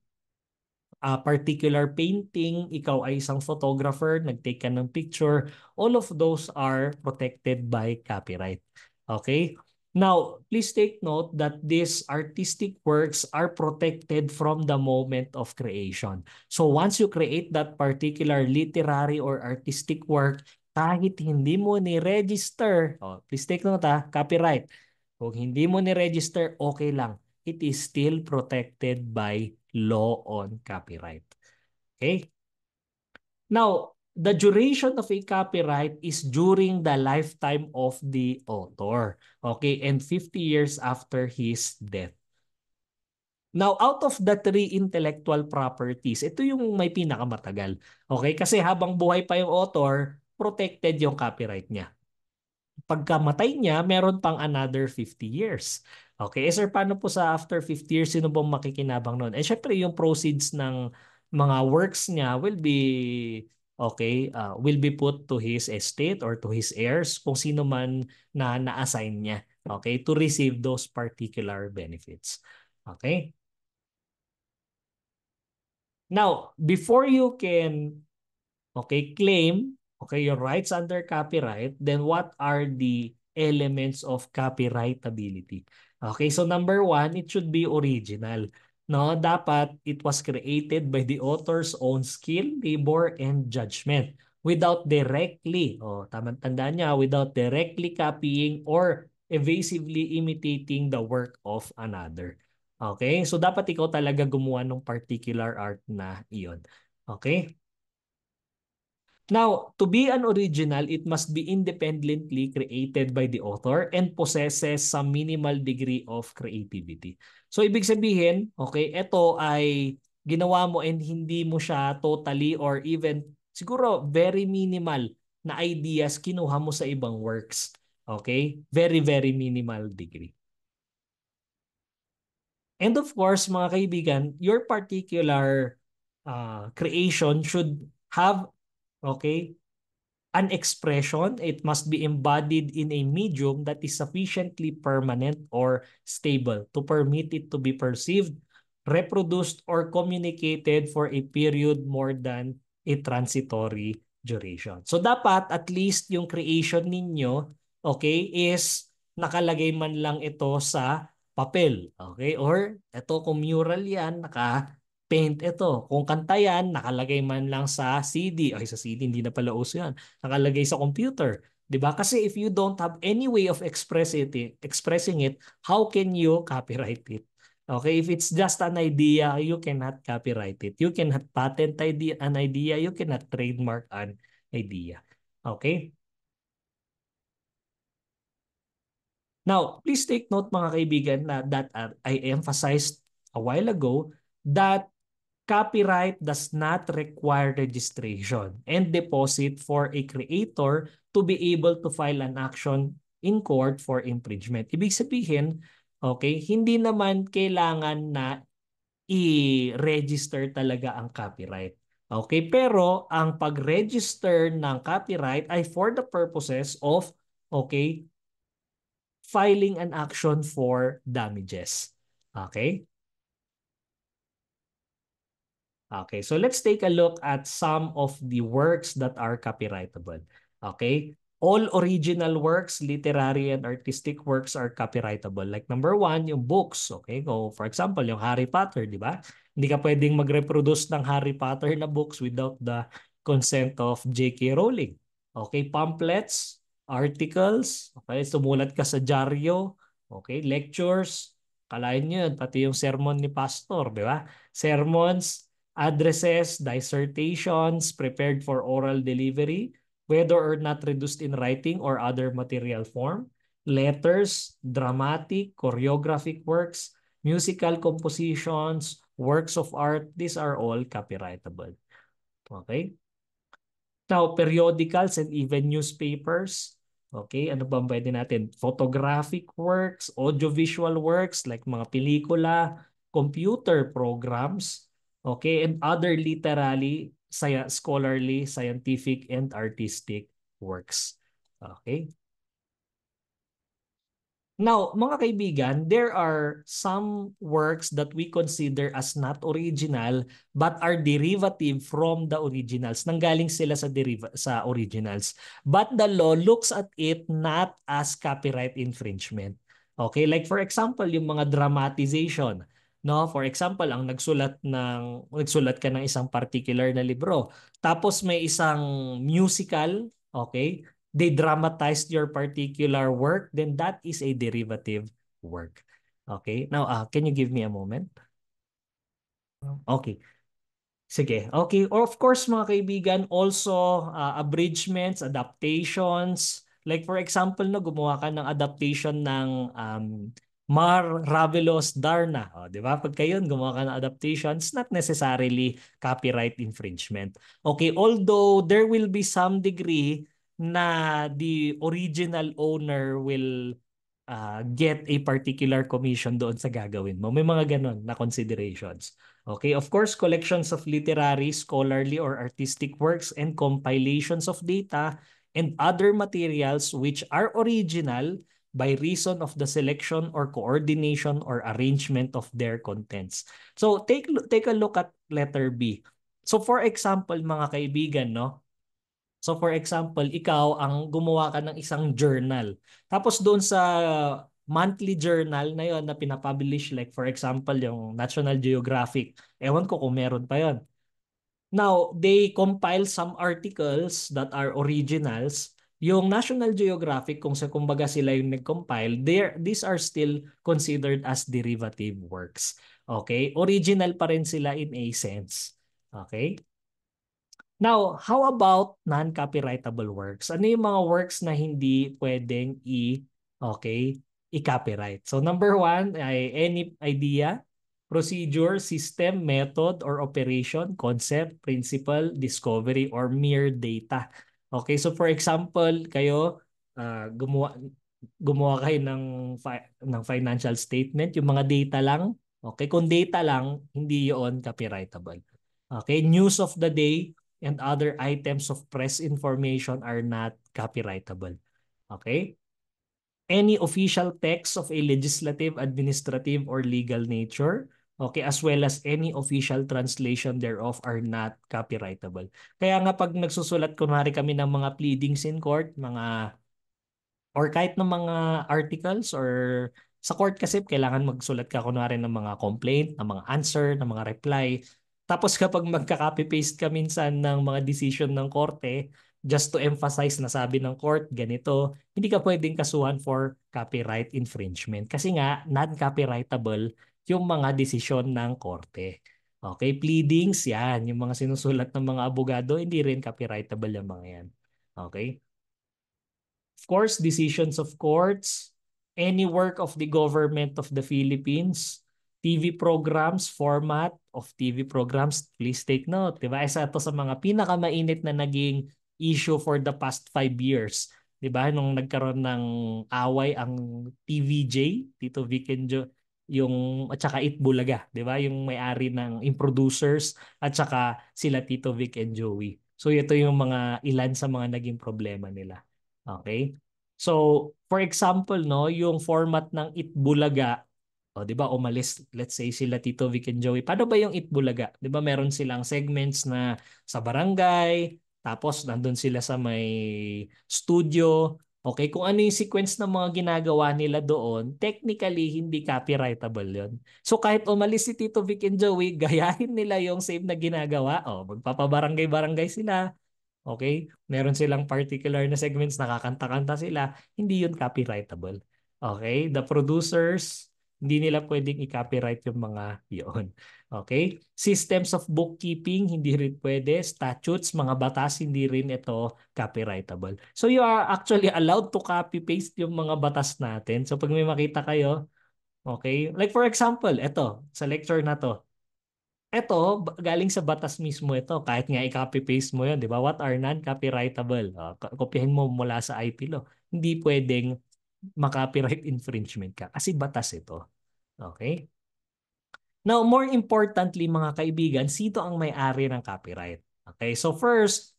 a ah, particular painting, ikaw ay isang photographer, nagtake ka ng picture, all of those are protected by copyright. Okay? Now, please take note that these artistic works are protected from the moment of creation. So once you create that particular literary or artistic work, kahit hindi mo ni-register, oh, please take note ha, copyright. Kung hindi mo ni-register, okay lang. It is still protected by law on copyright. Okay? Now, the duration of a copyright is during the lifetime of the author. Okay, and 50 years after his death. Now, out of the three intellectual properties, ito yung may pinakamatagal. Okay, kasi habang buhay pa yung author, protected yung copyright niya. Pagkamatay niya, meron pang another 50 years. Okay, eh, sir, paano po sa after 50 years, sino bang makikinabang noon? Eh, syempre, yung proceeds ng mga works niya will be okay, uh, will be put to his estate or to his heirs kung sino man na na-assign niya, okay, to receive those particular benefits. Okay? Now, before you can okay, claim okay, your rights under copyright, then what are the elements of copyrightability? Okay, so number one, it should be original no dapat it was created by the author's own skill labor and judgment without directly oh tama tandaan niya without directly copying or evasively imitating the work of another okay so dapat ikaw talaga gumawa ng particular art na iyon okay Now, to be an original, it must be independently created by the author and possesses some minimal degree of creativity. So, ibig sabihin, okay, ito ay ginawa mo and hindi mo siya totally or even siguro very minimal na ideas kinuha mo sa ibang works. Okay? Very, very minimal degree. And of course, mga kaibigan, your particular uh, creation should have Okay? An expression, it must be embodied in a medium that is sufficiently permanent or stable to permit it to be perceived, reproduced, or communicated for a period more than a transitory duration. So dapat at least yung creation ninyo, okay, is nakalagay man lang ito sa papel. Okay? Or ito kung mural yan, naka paint ito. Kung kanta yan, nakalagay man lang sa CD. Ay, sa CD, hindi na pala uso yan. Nakalagay sa computer. 'di ba? Kasi if you don't have any way of express it, expressing it, how can you copyright it? Okay, if it's just an idea, you cannot copyright it. You cannot patent idea, an idea, you cannot trademark an idea. Okay? Now, please take note mga kaibigan na that uh, I emphasized a while ago that copyright does not require registration and deposit for a creator to be able to file an action in court for infringement. Ibig sabihin, okay, hindi naman kailangan na i-register talaga ang copyright. Okay, pero ang pag-register ng copyright ay for the purposes of okay, filing an action for damages. Okay? Okay, so let's take a look at some of the works that are copyrightable. Okay, all original works, literary and artistic works are copyrightable. Like number one, yung books. Okay, so for example, yung Harry Potter, di ba? Hindi ka pwedeng mag-reproduce ng Harry Potter na books without the consent of J.K. Rowling. Okay, pamphlets, articles, okay, sumulat ka sa dyaryo, okay, lectures, kalain nyo yun, pati yung sermon ni pastor, di ba? Sermons, addresses, dissertations prepared for oral delivery, whether or not reduced in writing or other material form, letters, dramatic, choreographic works, musical compositions, works of art, these are all copyrightable. Okay? Now, periodicals and even newspapers. Okay, ano ba pwede natin? Photographic works, audiovisual works like mga pelikula, computer programs, Okay, and other literally scholarly, scientific, and artistic works. Okay. Now, mga kaibigan, there are some works that we consider as not original but are derivative from the originals. Nanggaling sila sa deriva- sa originals. But the law looks at it not as copyright infringement. Okay, like for example, yung mga dramatization no for example ang nagsulat ng nagsulat ka ng isang particular na libro tapos may isang musical okay they dramatized your particular work then that is a derivative work okay now uh, can you give me a moment okay Sige, okay. Or of course, mga kaibigan, also uh, abridgments, adaptations. Like for example, no, gumawa ka ng adaptation ng um, Mar Ravelos Darna. O, di ba? Pag yun, gumawa ka ng adaptations, not necessarily copyright infringement. Okay, although there will be some degree na the original owner will uh, get a particular commission doon sa gagawin mo. May mga ganun na considerations. Okay, of course, collections of literary, scholarly, or artistic works and compilations of data and other materials which are original by reason of the selection or coordination or arrangement of their contents. So take take a look at letter B. So for example, mga kaibigan, no? So for example, ikaw ang gumawa ka ng isang journal. Tapos doon sa monthly journal na yon na pinapublish like for example yung National Geographic. Ewan ko kung meron pa yon. Now, they compile some articles that are originals yung National Geographic kung sa kumbaga sila yung nagcompile they these are still considered as derivative works. Okay? Original pa rin sila in a sense. Okay? Now, how about non-copyrightable works? Ano yung mga works na hindi pwedeng i okay, i-copyright? So number one, ay any idea, procedure, system, method, or operation, concept, principle, discovery, or mere data. Okay, so for example, kayo uh, gumawa gumawa kayo ng fi- ng financial statement, yung mga data lang. Okay, kung data lang, hindi 'yon copyrightable. Okay, news of the day and other items of press information are not copyrightable. Okay? Any official text of a legislative, administrative, or legal nature Okay, as well as any official translation thereof are not copyrightable. Kaya nga pag nagsusulat kunwari kami ng mga pleadings in court, mga or kahit ng mga articles or sa court kasi kailangan magsulat ka kunwari ng mga complaint, ng mga answer, ng mga reply. Tapos kapag magka-copy-paste ka minsan ng mga decision ng korte, just to emphasize na sabi ng court, ganito, hindi ka pwedeng kasuhan for copyright infringement. Kasi nga, non-copyrightable yung mga desisyon ng korte. Okay, pleadings yan. Yung mga sinusulat ng mga abogado, hindi rin copyrightable yung mga yan. Okay? Of course, decisions of courts, any work of the government of the Philippines, TV programs, format of TV programs, please take note. Diba? Isa ito sa mga pinakamainit na naging issue for the past five years. Diba? Nung nagkaroon ng away ang TVJ, Tito Vic and jo- yung at saka It Bulaga, 'di ba? Yung may-ari ng in producers at saka sila Tito Vic and Joey. So ito yung mga ilan sa mga naging problema nila. Okay? So for example, no, yung format ng It Bulaga, oh, 'di ba? Umalis let's say sila Tito Vic and Joey. Paano ba yung It Bulaga? 'Di ba meron silang segments na sa barangay, tapos nandun sila sa may studio, Okay, kung ano yung sequence ng mga ginagawa nila doon, technically hindi copyrightable 'yon. So kahit umalis si Tito Vic and Joey, *laughs* gayahin nila yung same na ginagawa. oh, magpapabarangay-barangay sila. Okay? Meron silang particular na segments, na kakanta kanta sila. Hindi 'yon copyrightable. Okay? The producers, hindi nila pwedeng i-copyright yung mga 'yon. Okay? Systems of bookkeeping, hindi rin pwede. Statutes, mga batas, hindi rin ito copyrightable. So you are actually allowed to copy-paste yung mga batas natin. So pag may makita kayo, okay? Like for example, ito, sa lecture na to. Ito, galing sa batas mismo ito. Kahit nga i-copy-paste mo yun, di ba? What are non-copyrightable? Uh, kopyahin mo mula sa IP law. Hindi pwedeng makopyright infringement ka kasi batas ito. Okay? Now, more importantly mga kaibigan, sino ang may-ari ng copyright? Okay, so first,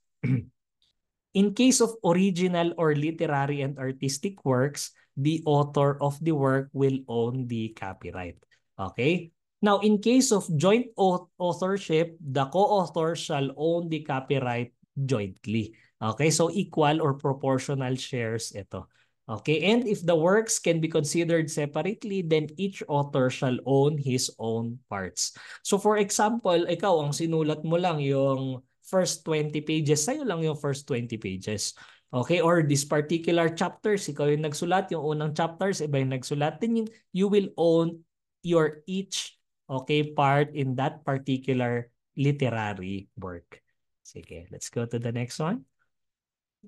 *clears throat* in case of original or literary and artistic works, the author of the work will own the copyright. Okay? Now, in case of joint authorship, the co-author shall own the copyright jointly. Okay? So, equal or proportional shares ito. Okay, and if the works can be considered separately, then each author shall own his own parts. So for example, ikaw ang sinulat mo lang yung first 20 pages, sa'yo lang yung first 20 pages. Okay, or this particular chapter, ikaw yung nagsulat, yung unang chapters, iba yung nagsulat, then you will own your each okay part in that particular literary work. Sige, let's go to the next one.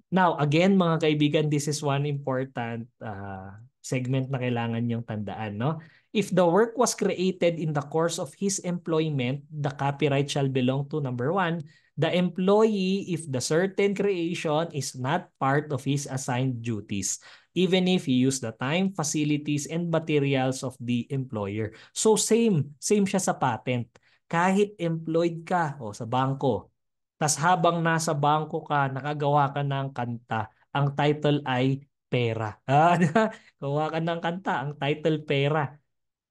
Now, again mga kaibigan, this is one important uh, segment na kailangan niyong tandaan. No? If the work was created in the course of his employment, the copyright shall belong to number one, the employee if the certain creation is not part of his assigned duties, even if he used the time, facilities, and materials of the employer. So same, same siya sa patent. Kahit employed ka o sa bangko, tapos habang nasa bangko ka, nakagawa ka ng kanta. Ang title ay pera. *laughs* Ah, gawa ka ng kanta, ang title pera.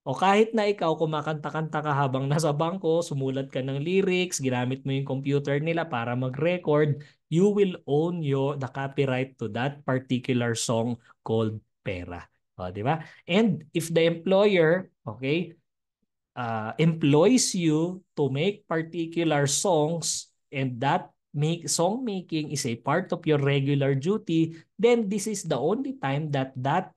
O kahit na ikaw kumakanta-kanta ka habang nasa bangko, sumulat ka ng lyrics, ginamit mo yung computer nila para mag-record, you will own your the copyright to that particular song called pera. O, di ba? And if the employer, okay, uh, employs you to make particular songs and that make song making is a part of your regular duty, then this is the only time that that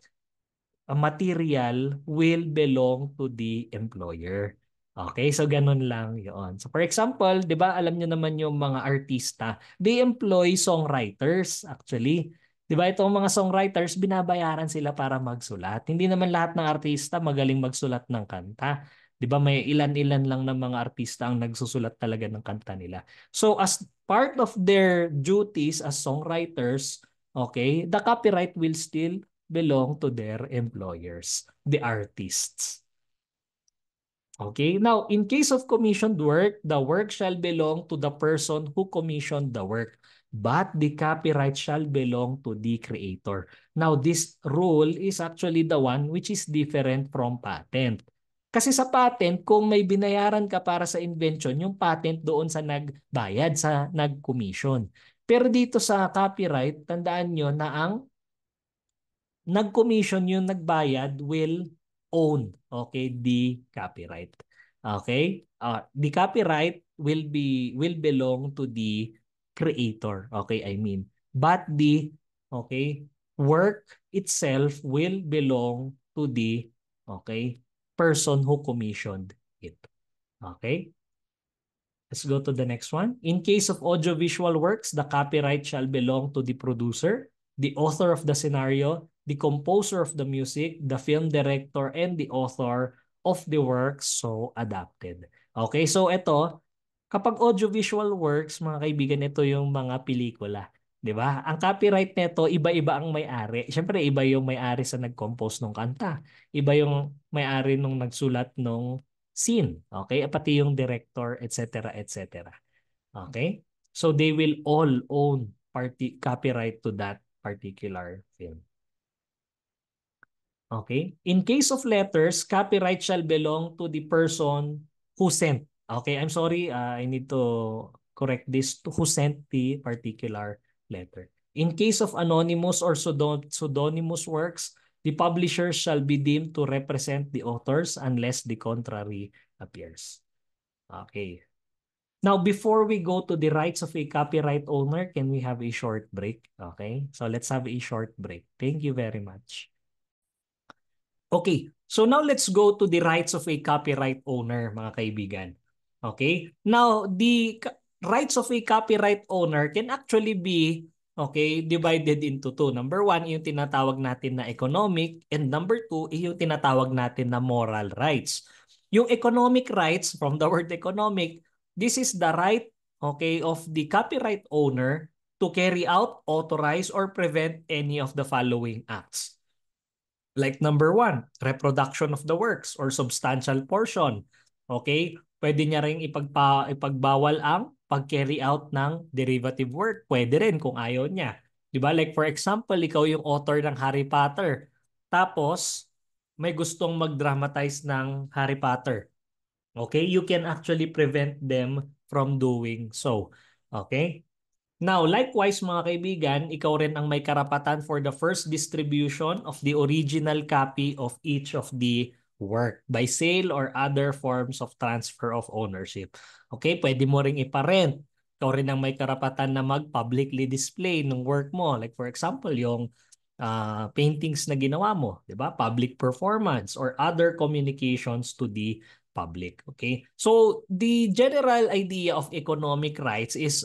material will belong to the employer. Okay, so ganun lang yon. So for example, 'di ba alam niyo naman yung mga artista, they employ songwriters actually. 'Di ba itong mga songwriters binabayaran sila para magsulat. Hindi naman lahat ng artista magaling magsulat ng kanta. 'di ba may ilan-ilan lang ng mga artista ang nagsusulat talaga ng kanta nila. So as part of their duties as songwriters, okay, the copyright will still belong to their employers, the artists. Okay, now in case of commissioned work, the work shall belong to the person who commissioned the work but the copyright shall belong to the creator. Now, this rule is actually the one which is different from patent. Kasi sa patent, kung may binayaran ka para sa invention, yung patent doon sa nagbayad, sa nag-commission. Pero dito sa copyright, tandaan nyo na ang nag-commission yung nagbayad will own, okay, the copyright. Okay? Uh, the copyright will be will belong to the creator, okay, I mean. But the okay, work itself will belong to the okay, person who commissioned it. Okay? Let's go to the next one. In case of audiovisual works, the copyright shall belong to the producer, the author of the scenario, the composer of the music, the film director, and the author of the work so adapted. Okay, so ito, kapag audiovisual works, mga kaibigan, ito yung mga pelikula. 'di ba? Ang copyright nito iba-iba ang may-ari. Syempre iba yung may-ari sa nag-compose ng kanta, iba yung may-ari nung nagsulat nung scene, okay? Pati yung director, etc., etc. Okay? So they will all own party copyright to that particular film. Okay? In case of letters, copyright shall belong to the person who sent. Okay, I'm sorry, uh, I need to correct this. Who sent the particular letter. In case of anonymous or pseudonymous works, the publisher shall be deemed to represent the authors unless the contrary appears. Okay. Now, before we go to the rights of a copyright owner, can we have a short break? Okay, so let's have a short break. Thank you very much. Okay, so now let's go to the rights of a copyright owner, mga kaibigan. Okay, now the rights of a copyright owner can actually be okay, divided into two. Number one, yung tinatawag natin na economic and number two, yung tinatawag natin na moral rights. Yung economic rights, from the word economic, this is the right okay, of the copyright owner to carry out, authorize, or prevent any of the following acts. Like number one, reproduction of the works or substantial portion. Okay? Pwede niya rin ipagpa, ipagbawal ang pag-carry out ng derivative work. Pwede rin kung ayaw niya. Di ba? Like for example, ikaw yung author ng Harry Potter. Tapos, may gustong mag-dramatize ng Harry Potter. Okay? You can actually prevent them from doing so. Okay? Now, likewise mga kaibigan, ikaw rin ang may karapatan for the first distribution of the original copy of each of the work by sale or other forms of transfer of ownership. Okay, pwede mo ring iparent. Ikaw rin ang may karapatan na mag-publicly display ng work mo. Like for example, yung uh, paintings na ginawa mo, 'di ba? Public performance or other communications to the public, okay? So the general idea of economic rights is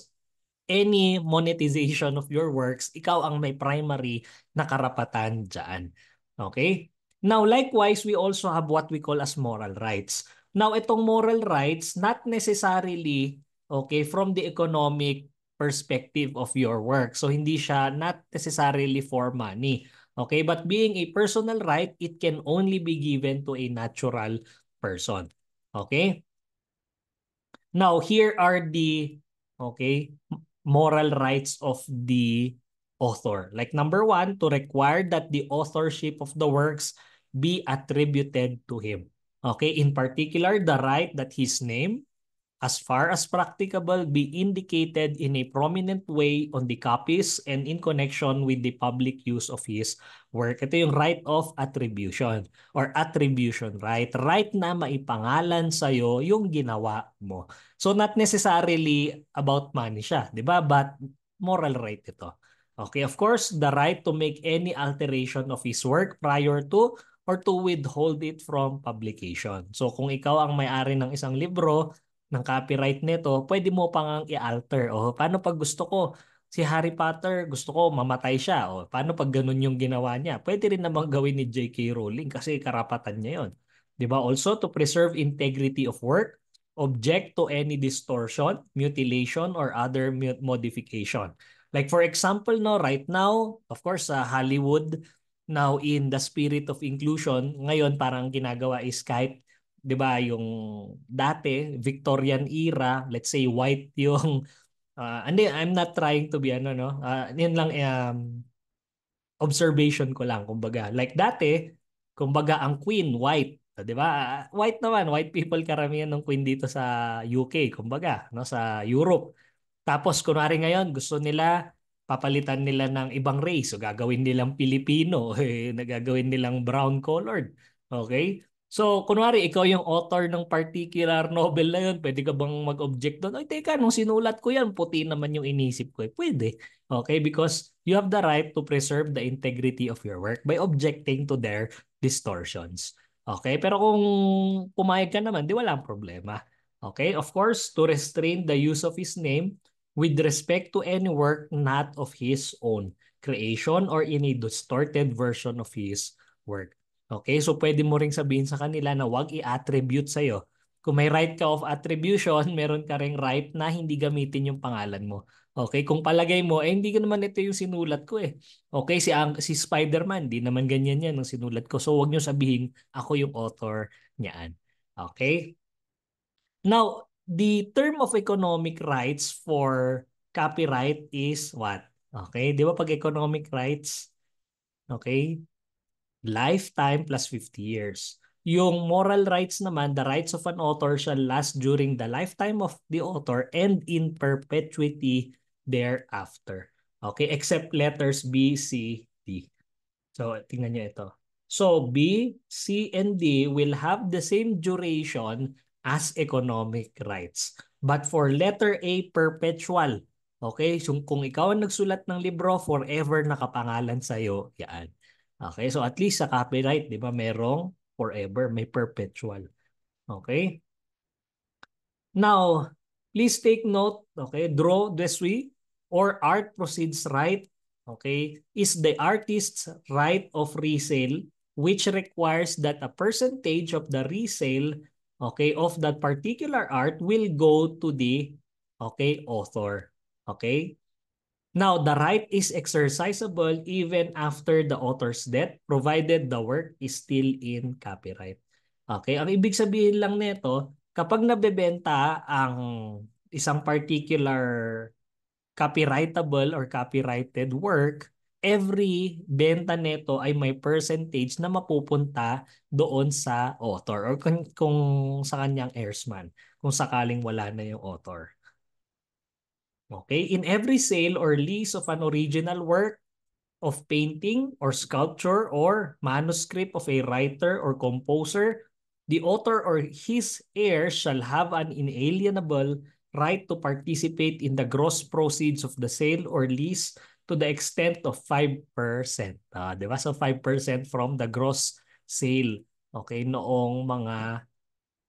any monetization of your works, ikaw ang may primary na karapatan dyan. Okay? Now, likewise, we also have what we call as moral rights. Now, itong moral rights, not necessarily okay, from the economic perspective of your work. So, hindi siya not necessarily for money. Okay, but being a personal right, it can only be given to a natural person. Okay? Now, here are the okay, moral rights of the author. Like number one, to require that the authorship of the works be attributed to him. Okay, in particular, the right that his name, as far as practicable, be indicated in a prominent way on the copies and in connection with the public use of his work. Ito yung right of attribution or attribution right. Right na maipangalan sa'yo yung ginawa mo. So not necessarily about money siya, di ba? But moral right ito. Okay, of course, the right to make any alteration of his work prior to or to withhold it from publication. So kung ikaw ang may-ari ng isang libro, ng copyright nito, pwede mo pang i-alter. O oh, paano pag gusto ko, si Harry Potter, gusto ko mamatay siya. O oh, paano pag ganun yung ginawa niya? Pwede rin namang *laughs* gawin ni J.K. Rowling kasi karapatan niya yon. 'Di ba? Also to preserve integrity of work, object to any distortion, mutilation or other modification. Like for example no, right now, of course sa uh, Hollywood, now in the spirit of inclusion, ngayon parang ginagawa is kahit 'di ba yung dati Victorian era, let's say white *laughs* yung uh, ah, and I'm not trying to be ano no. Uh, yun lang um, observation ko lang kumbaga. Like dati, kumbaga ang queen white, ah, 'di ba? White naman, white people karamihan ng queen dito sa UK, kumbaga, no sa Europe. Tapos kunwari ngayon, gusto nila papalitan nila ng ibang race o gagawin nilang Pilipino, *laughs* eh, nagagawin nilang brown colored. Okay? So, kunwari, ikaw yung author ng particular novel na yun, pwede ka bang mag-object doon? Ay, teka, nung sinulat ko yan, puti naman yung inisip ko. Eh. Pwede. Okay? Because you have the right to preserve the integrity of your work by objecting to their distortions. Okay? Pero kung pumayag ka naman, di wala walang problema. Okay? Of course, to restrain the use of his name, with respect to any work not of his own creation or in a distorted version of his work. Okay, so pwede mo ring sabihin sa kanila na wag i-attribute sa'yo. Kung may right ka of attribution, *laughs* meron ka ring right na hindi gamitin yung pangalan mo. Okay, kung palagay mo, eh hindi ko naman ito yung sinulat ko eh. Okay, si, ang, si Spider-Man, di naman ganyan yan ang sinulat ko. So wag nyo sabihin, ako yung author niyan. Okay? Now, the term of economic rights for copyright is what? Okay, di ba pag economic rights, okay, lifetime plus 50 years. Yung moral rights naman, the rights of an author shall last during the lifetime of the author and in perpetuity thereafter. Okay, except letters B, C, D. So, tingnan nyo ito. So, B, C, and D will have the same duration as economic rights. But for letter A, perpetual. Okay? So kung ikaw ang nagsulat ng libro, forever nakapangalan sa'yo, yan. Okay? So at least sa copyright, di ba, merong forever, may perpetual. Okay? Now, please take note, okay, draw desui or art proceeds right, okay, is the artist's right of resale which requires that a percentage of the resale okay, of that particular art will go to the, okay, author. Okay? Now, the right is exercisable even after the author's death provided the work is still in copyright. Okay? Ang ibig sabihin lang nito, kapag nabebenta ang isang particular copyrightable or copyrighted work, every benta nito ay may percentage na mapupunta doon sa author or kung, kung sa kanyang heirsman kung sakaling wala na yung author. Okay, in every sale or lease of an original work of painting or sculpture or manuscript of a writer or composer, the author or his heir shall have an inalienable right to participate in the gross proceeds of the sale or lease to the extent of 5%. Uh, ah, di ba? So 5% from the gross sale okay noong mga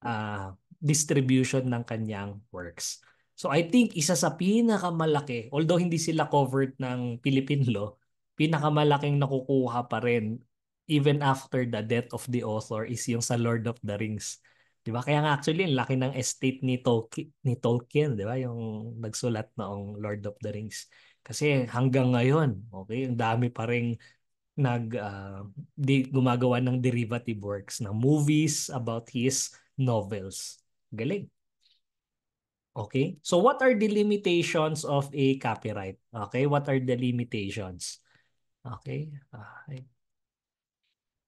uh, distribution ng kanyang works. So I think isa sa pinakamalaki, although hindi sila covered ng Philippine law, pinakamalaking nakukuha pa rin even after the death of the author is yung sa Lord of the Rings. 'Di ba? Kaya nga actually ang laki ng estate ni Tolkien, ni Tolkien, 'di ba? Yung nagsulat noong Lord of the Rings. Kasi hanggang ngayon, okay, ang dami pa ring nag uh, di, gumagawa ng derivative works na movies about his novels. Galing. Okay? So what are the limitations of a copyright? Okay? What are the limitations? Okay? okay.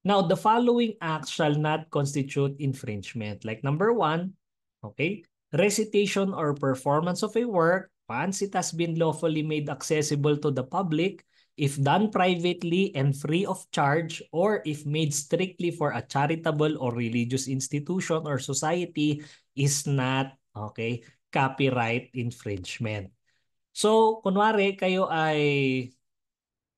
Now, the following acts shall not constitute infringement. Like number one, okay, recitation or performance of a work Once it has been lawfully made accessible to the public, if done privately and free of charge, or if made strictly for a charitable or religious institution or society, is not okay copyright infringement. So, kunwari kayo ay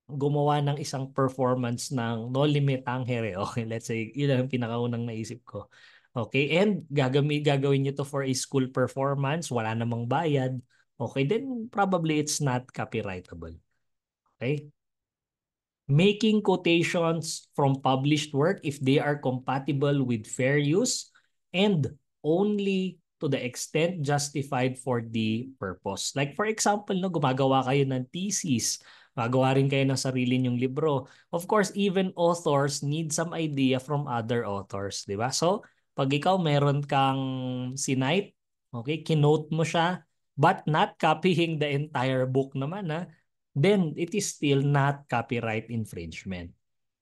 gumawa ng isang performance ng No Limit Angere. Okay, let's say, yun ang pinakaunang naisip ko. Okay, and gagamit, gagawin nyo to for a school performance, wala namang bayad. Okay, then probably it's not copyrightable. Okay? Making quotations from published work if they are compatible with fair use and only to the extent justified for the purpose. Like for example, no, gumagawa kayo ng thesis, gagawa rin kayo ng sarili niyong libro. Of course, even authors need some idea from other authors, di ba? So, pag ikaw meron kang sinight, okay, kinote mo siya, but not copying the entire book naman ha, then it is still not copyright infringement.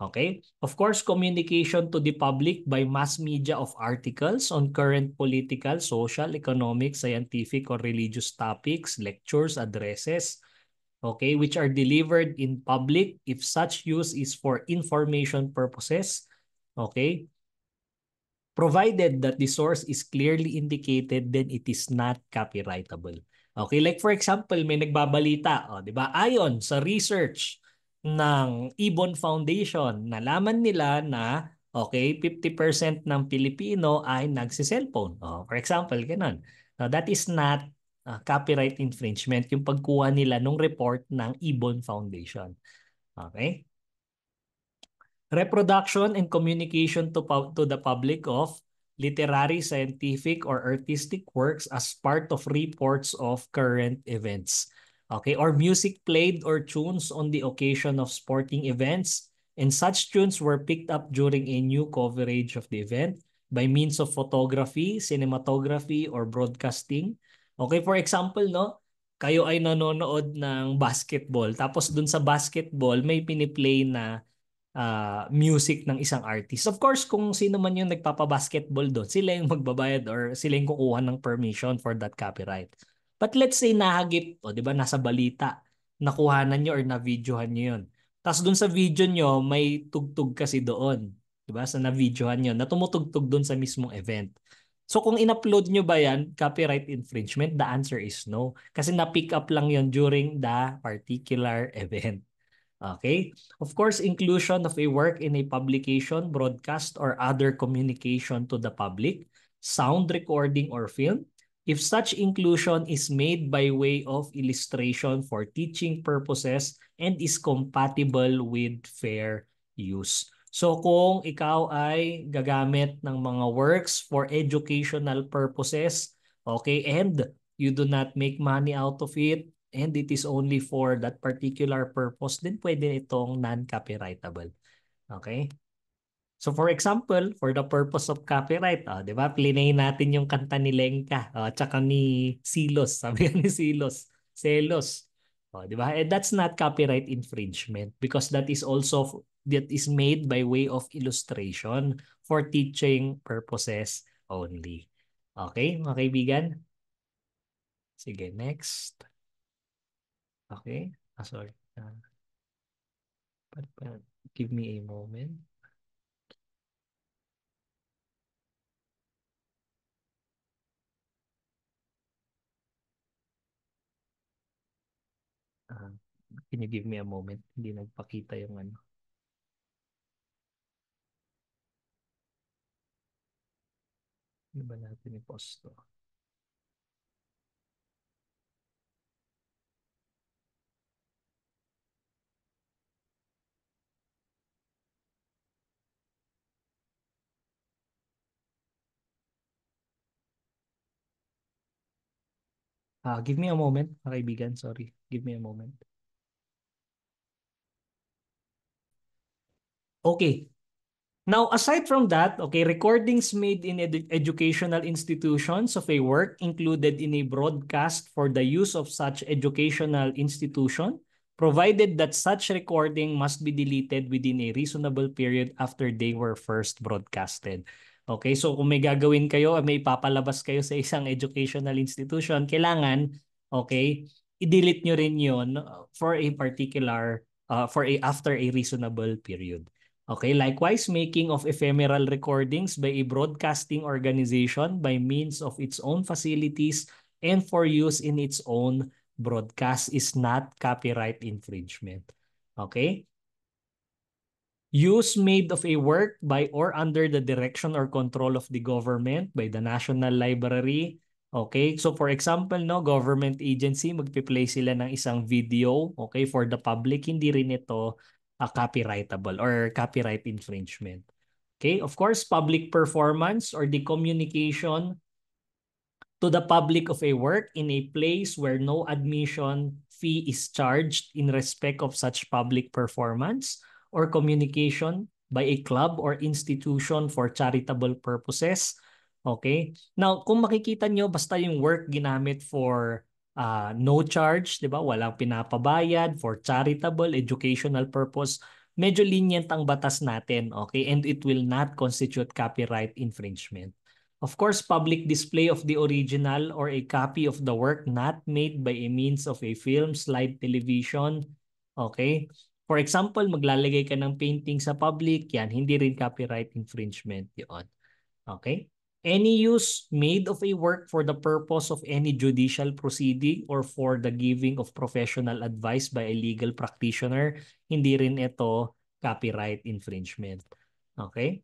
Okay? Of course, communication to the public by mass media of articles on current political, social, economic, scientific, or religious topics, lectures, addresses, okay, which are delivered in public if such use is for information purposes, okay, provided that the source is clearly indicated then it is not copyrightable. Okay, like for example, may nagbabalita, oh, 'di ba? Ayon sa research ng Ibon Foundation, nalaman nila na okay, 50% ng Pilipino ay nagsi-cellphone. Oh, for example, ganun. Now, that is not uh, copyright infringement yung pagkuha nila nung report ng Ibon Foundation. Okay? reproduction and communication to, to the public of literary, scientific, or artistic works as part of reports of current events. Okay, or music played or tunes on the occasion of sporting events, and such tunes were picked up during a new coverage of the event by means of photography, cinematography, or broadcasting. Okay, for example, no, kayo ay nanonood ng basketball, tapos dun sa basketball, may piniplay na uh, music ng isang artist. Of course, kung sino man yung nagpapabasketball doon, sila yung magbabayad or sila yung kukuha ng permission for that copyright. But let's say nahagip, o di ba nasa balita, nakuhanan nyo or na-videohan nyo yun. Tapos doon sa video nyo, may tugtog kasi doon. Di ba? Sa na-videohan nyo, na tumutugtog doon sa mismong event. So kung in-upload nyo ba yan, copyright infringement, the answer is no. Kasi na-pick up lang yon during the particular event. Okay? Of course, inclusion of a work in a publication, broadcast, or other communication to the public, sound recording or film, if such inclusion is made by way of illustration for teaching purposes and is compatible with fair use. So kung ikaw ay gagamit ng mga works for educational purposes, okay, and you do not make money out of it, and it is only for that particular purpose, then pwede itong non-copyrightable. Okay? So for example, for the purpose of copyright, oh, 'di ba? Plinay natin yung kanta ni Lenka, oh, tsaka ni Silos, *laughs* sabi ni Silos, Selos. Oh, 'di ba? And that's not copyright infringement because that is also that is made by way of illustration for teaching purposes only. Okay, mga kaibigan? Sige, next. Okay. Ah, sorry. Uh, but, give me a moment. Uh, can you give me a moment? Hindi nagpakita yung ano. Ano ba natin i-post to? Uh, give me a moment, I kaibigan. Sorry. Give me a moment. Okay. Now, aside from that, okay, recordings made in educational institutions of a work included in a broadcast for the use of such educational institution, provided that such recording must be deleted within a reasonable period after they were first broadcasted. Okay, so kung may gagawin kayo, may ipapalabas kayo sa isang educational institution, kailangan, okay, i-delete nyo rin yon for a particular, uh, for a, after a reasonable period. Okay, likewise, making of ephemeral recordings by a broadcasting organization by means of its own facilities and for use in its own broadcast is not copyright infringement. Okay? Use made of a work by or under the direction or control of the government by the National Library. Okay, so for example, no government agency, magpi-play sila ng isang video, okay, for the public, hindi rin ito uh, copyrightable or copyright infringement. Okay, of course, public performance or the communication to the public of a work in a place where no admission fee is charged in respect of such public performance or communication by a club or institution for charitable purposes. Okay? Now, kung makikita nyo, basta yung work ginamit for uh, no charge, di ba? Walang pinapabayad for charitable, educational purpose. Medyo lenient ang batas natin, okay? And it will not constitute copyright infringement. Of course, public display of the original or a copy of the work not made by a means of a film, slide, television, okay? For example, maglalagay ka ng painting sa public, yan, hindi rin copyright infringement yun. Okay? Any use made of a work for the purpose of any judicial proceeding or for the giving of professional advice by a legal practitioner, hindi rin ito copyright infringement. Okay?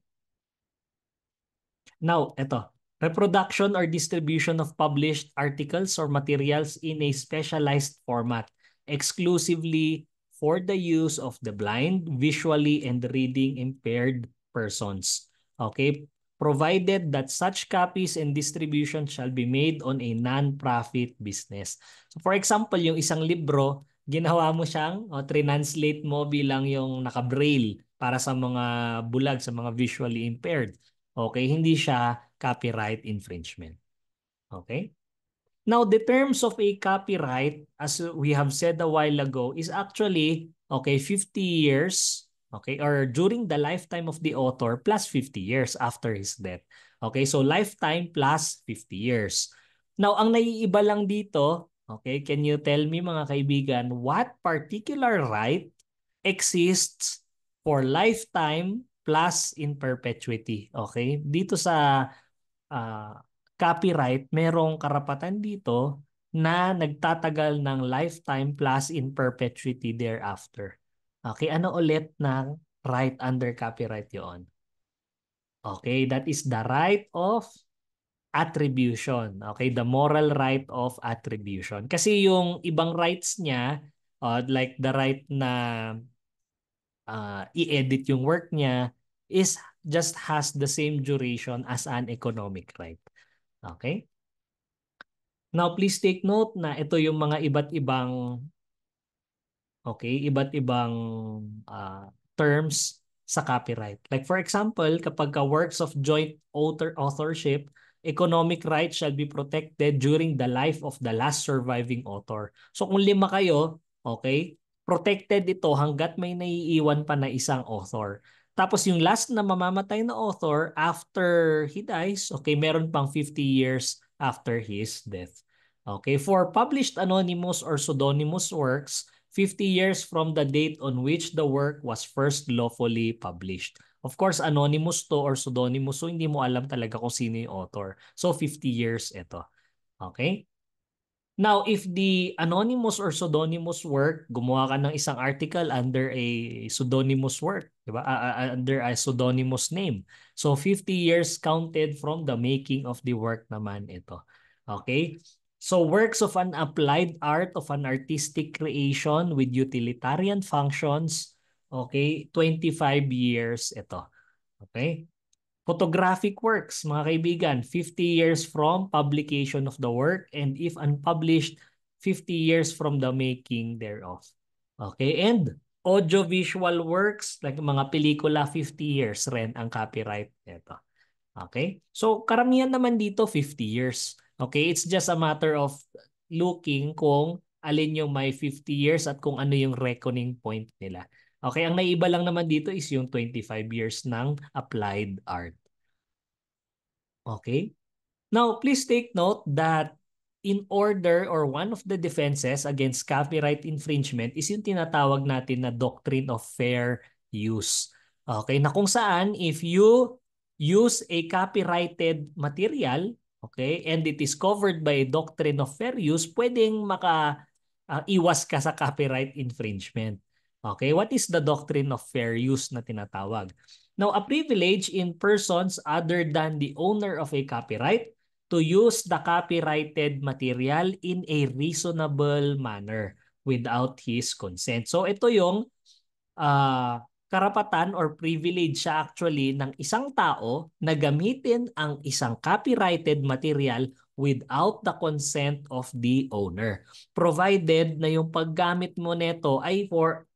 Now, ito. Reproduction or distribution of published articles or materials in a specialized format exclusively for the use of the blind, visually, and reading impaired persons. Okay? provided that such copies and distribution shall be made on a non-profit business. So for example, yung isang libro, ginawa mo siyang o translate mo bilang yung naka-braille para sa mga bulag, sa mga visually impaired. Okay, hindi siya copyright infringement. Okay? Now, the terms of a copyright, as we have said a while ago, is actually, okay, 50 years, okay, or during the lifetime of the author plus 50 years after his death. Okay, so lifetime plus 50 years. Now, ang naiiba lang dito, okay, can you tell me mga kaibigan, what particular right exists for lifetime plus in perpetuity? Okay, dito sa uh, copyright, merong karapatan dito na nagtatagal ng lifetime plus in perpetuity thereafter. Okay, ano ulit ng right under copyright yon? Okay, that is the right of attribution. Okay, the moral right of attribution. Kasi yung ibang rights niya, uh, like the right na uh, i-edit yung work niya, is just has the same duration as an economic right. Okay? Now, please take note na ito yung mga iba't ibang okay, iba't ibang uh, terms sa copyright. Like for example, kapag ka works of joint author authorship, economic rights shall be protected during the life of the last surviving author. So kung lima kayo, okay, protected ito hanggat may naiiwan pa na isang author. Tapos yung last na mamamatay na author after he dies, okay, meron pang 50 years after his death. Okay, for published anonymous or pseudonymous works, 50 years from the date on which the work was first lawfully published. Of course, anonymous to or pseudonymous, so hindi mo alam talaga kung sino yung author. So 50 years ito. Okay? Now, if the anonymous or pseudonymous work, gumawa ka ng isang article under a pseudonymous work, di ba? Uh, under a pseudonymous name. So, 50 years counted from the making of the work naman ito. Okay? So, works of an applied art, of an artistic creation with utilitarian functions, okay, 25 years ito. Okay? Photographic works, mga kaibigan, 50 years from publication of the work and if unpublished, 50 years from the making thereof. Okay, and audiovisual works, like mga pelikula, 50 years rin ang copyright nito. Okay, so karamihan naman dito 50 years. Okay, it's just a matter of looking kung alin yung may 50 years at kung ano yung reckoning point nila. Okay, ang naiba lang naman dito is yung 25 years ng applied art. Okay? Now, please take note that in order or one of the defenses against copyright infringement is yung tinatawag natin na doctrine of fair use. Okay, na kung saan if you use a copyrighted material, okay, and it is covered by a doctrine of fair use, pwedeng maka uh, iwas ka sa copyright infringement. Okay, what is the doctrine of fair use na tinatawag? Now, a privilege in persons other than the owner of a copyright to use the copyrighted material in a reasonable manner without his consent. So ito yung uh, karapatan or privilege siya actually ng isang tao na gamitin ang isang copyrighted material without the consent of the owner. Provided na yung paggamit mo nito ay for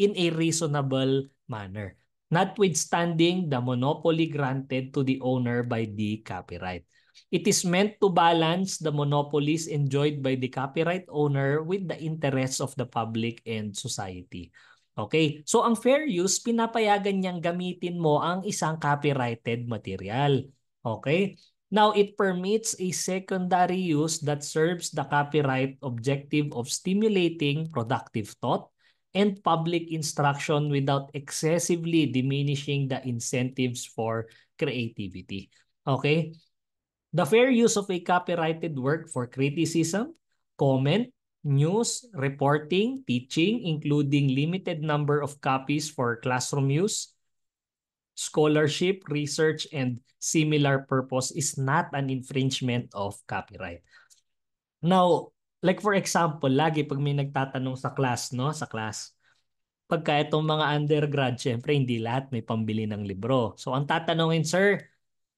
in a reasonable manner, notwithstanding the monopoly granted to the owner by the copyright. It is meant to balance the monopolies enjoyed by the copyright owner with the interests of the public and society. Okay, so ang fair use, pinapayagan niyang gamitin mo ang isang copyrighted material. Okay, now it permits a secondary use that serves the copyright objective of stimulating productive thought, and public instruction without excessively diminishing the incentives for creativity. Okay? The fair use of a copyrighted work for criticism, comment, news, reporting, teaching, including limited number of copies for classroom use, scholarship, research, and similar purpose is not an infringement of copyright. Now, like for example, lagi pag may nagtatanong sa class, no, sa class, pagka itong mga undergrad, syempre hindi lahat may pambili ng libro. So ang tatanungin, sir,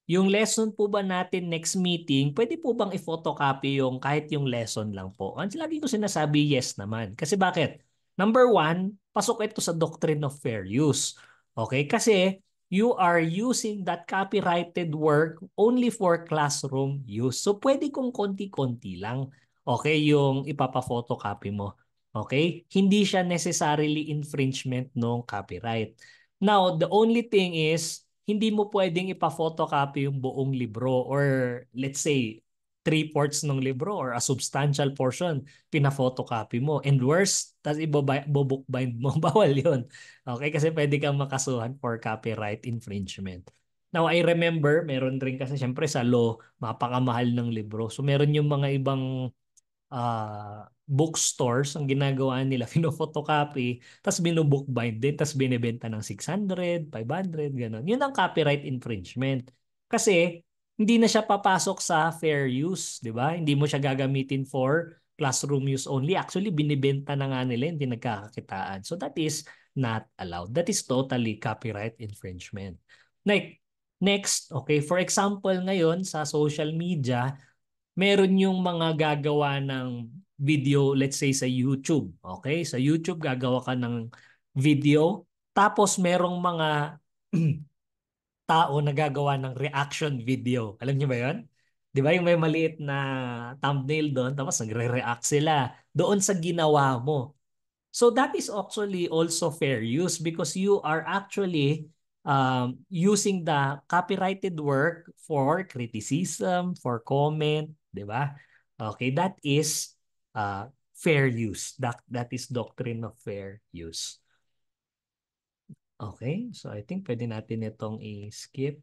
yung lesson po ba natin next meeting, pwede po bang i-photocopy yung kahit yung lesson lang po? Ang lagi ko sinasabi, yes naman. Kasi bakit? Number one, pasok ito sa doctrine of fair use. Okay? Kasi you are using that copyrighted work only for classroom use. So pwede kong konti-konti lang. Okay, yung ipapa-photocopy mo. Okay? Hindi siya necessarily infringement ng copyright. Now, the only thing is, hindi mo pwedeng ipa-photocopy yung buong libro or let's say, three parts ng libro or a substantial portion, pina-photocopy mo. And worse, tapos ibobookbind mo. *laughs* Bawal yun. Okay? Kasi pwede kang makasuhan for copyright infringement. Now, I remember, meron rin kasi syempre sa law, mapakamahal ng libro. So, meron yung mga ibang uh, bookstores ang ginagawa nila, fino-photocopy, *laughs* tapos binubookbind din, tapos binebenta ng 600, 500, ganun. Yun ang copyright infringement. Kasi hindi na siya papasok sa fair use, di ba? Hindi mo siya gagamitin for classroom use only. Actually, binebenta na nga nila, hindi nagkakakitaan. So that is not allowed. That is totally copyright infringement. Like, next, okay, for example ngayon sa social media, meron yung mga gagawa ng video, let's say sa YouTube. Okay? Sa YouTube, gagawa ka ng video. Tapos merong mga *clears throat* tao na gagawa ng reaction video. Alam niyo ba yon? Di ba yung may maliit na thumbnail doon, tapos nagre-react sila doon sa ginawa mo. So that is actually also fair use because you are actually um, using the copyrighted work for criticism, for comment, 'di ba? Okay, that is uh, fair use. That that is doctrine of fair use. Okay, so I think pwede natin itong i-skip.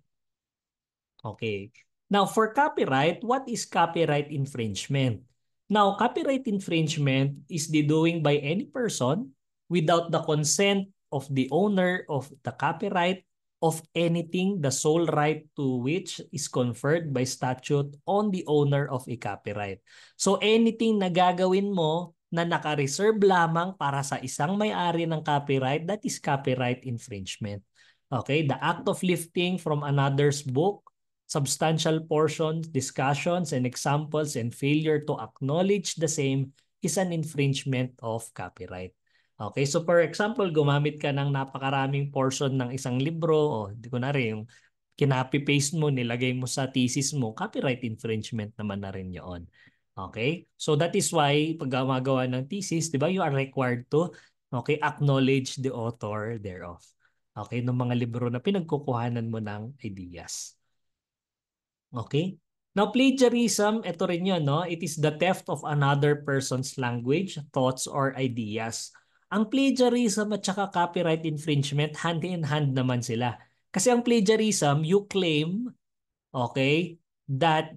Okay. Now, for copyright, what is copyright infringement? Now, copyright infringement is the doing by any person without the consent of the owner of the copyright of anything the sole right to which is conferred by statute on the owner of a copyright. So anything na gagawin mo na naka-reserve lamang para sa isang may-ari ng copyright, that is copyright infringement. Okay, the act of lifting from another's book, substantial portions, discussions, and examples, and failure to acknowledge the same is an infringement of copyright. Okay, so for example, gumamit ka ng napakaraming portion ng isang libro, o oh, di ko na rin, yung kinopy-paste mo, nilagay mo sa thesis mo, copyright infringement naman na rin yon. Okay? So that is why pag gumagawa ng thesis, di ba, you are required to okay, acknowledge the author thereof. Okay, ng mga libro na pinagkukuhanan mo ng ideas. Okay? Now, plagiarism, ito rin yun, no? It is the theft of another person's language, thoughts, or ideas ang plagiarism at saka copyright infringement, hand in hand naman sila. Kasi ang plagiarism, you claim, okay, that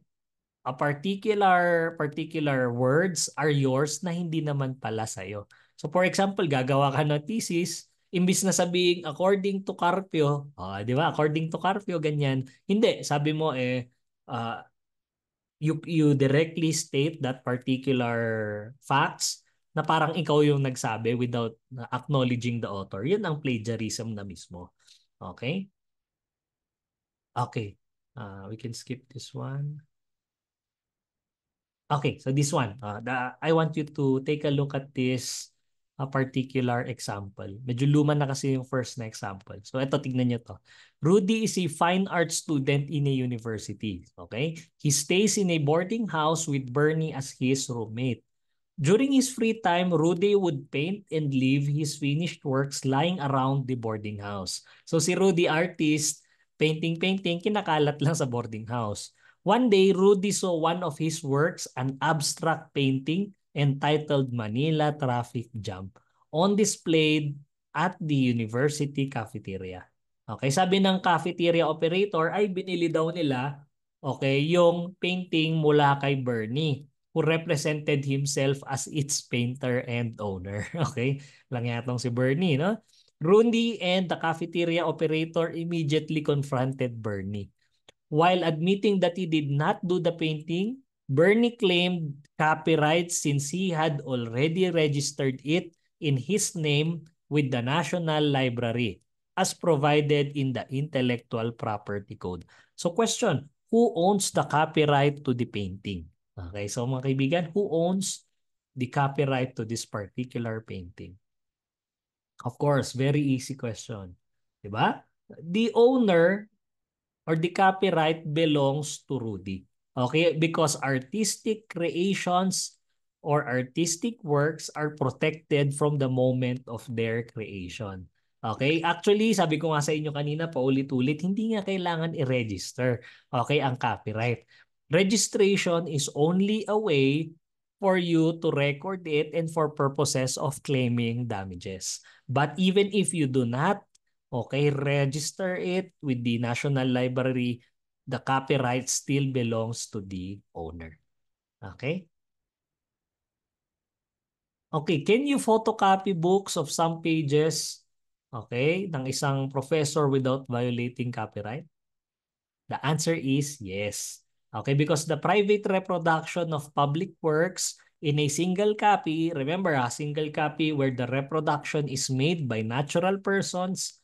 a particular particular words are yours na hindi naman pala sa'yo. So for example, gagawa ka ng thesis, imbis na sabing according to Carpio, uh, di ba, according to Carpio, ganyan. Hindi, sabi mo eh, uh, you, you directly state that particular facts na parang ikaw yung nagsabi without acknowledging the author. Yun ang plagiarism na mismo. Okay? Okay. Uh, we can skip this one. Okay, so this one. Uh, the, I want you to take a look at this a particular example. Medyo luma na kasi yung first na example. So ito, tignan nyo to. Rudy is a fine art student in a university. Okay? He stays in a boarding house with Bernie as his roommate. During his free time, Rudy would paint and leave his finished works lying around the boarding house. So si Rudy artist, painting-painting, kinakalat lang sa boarding house. One day, Rudy saw one of his works, an abstract painting entitled Manila Traffic Jam, on display at the university cafeteria. Okay, sabi ng cafeteria operator ay binili daw nila okay, yung painting mula kay Bernie who represented himself as its painter and owner. *laughs* Okay? Lang yatong si Bernie, no? Rooney and the cafeteria operator immediately confronted Bernie. While admitting that he did not do the painting, Bernie claimed copyright since he had already registered it in his name with the National Library as provided in the Intellectual Property Code. So question, who owns the copyright to the painting? Okay, so mga kaibigan, who owns the copyright to this particular painting? Of course, very easy question. Diba? The owner or the copyright belongs to Rudy. Okay, because artistic creations or artistic works are protected from the moment of their creation. Okay? Actually, sabi ko nga sa inyo kanina, paulit-ulit, hindi nga kailangan i-register, okay, ang copyright. Registration is only a way for you to record it and for purposes of claiming damages. But even if you do not, okay, register it with the National Library, the copyright still belongs to the owner. Okay? Okay, can you photocopy books of some pages okay, ng isang professor without violating copyright? The answer is yes. Okay, because the private reproduction of public works in a single copy, remember a ah, single copy where the reproduction is made by natural persons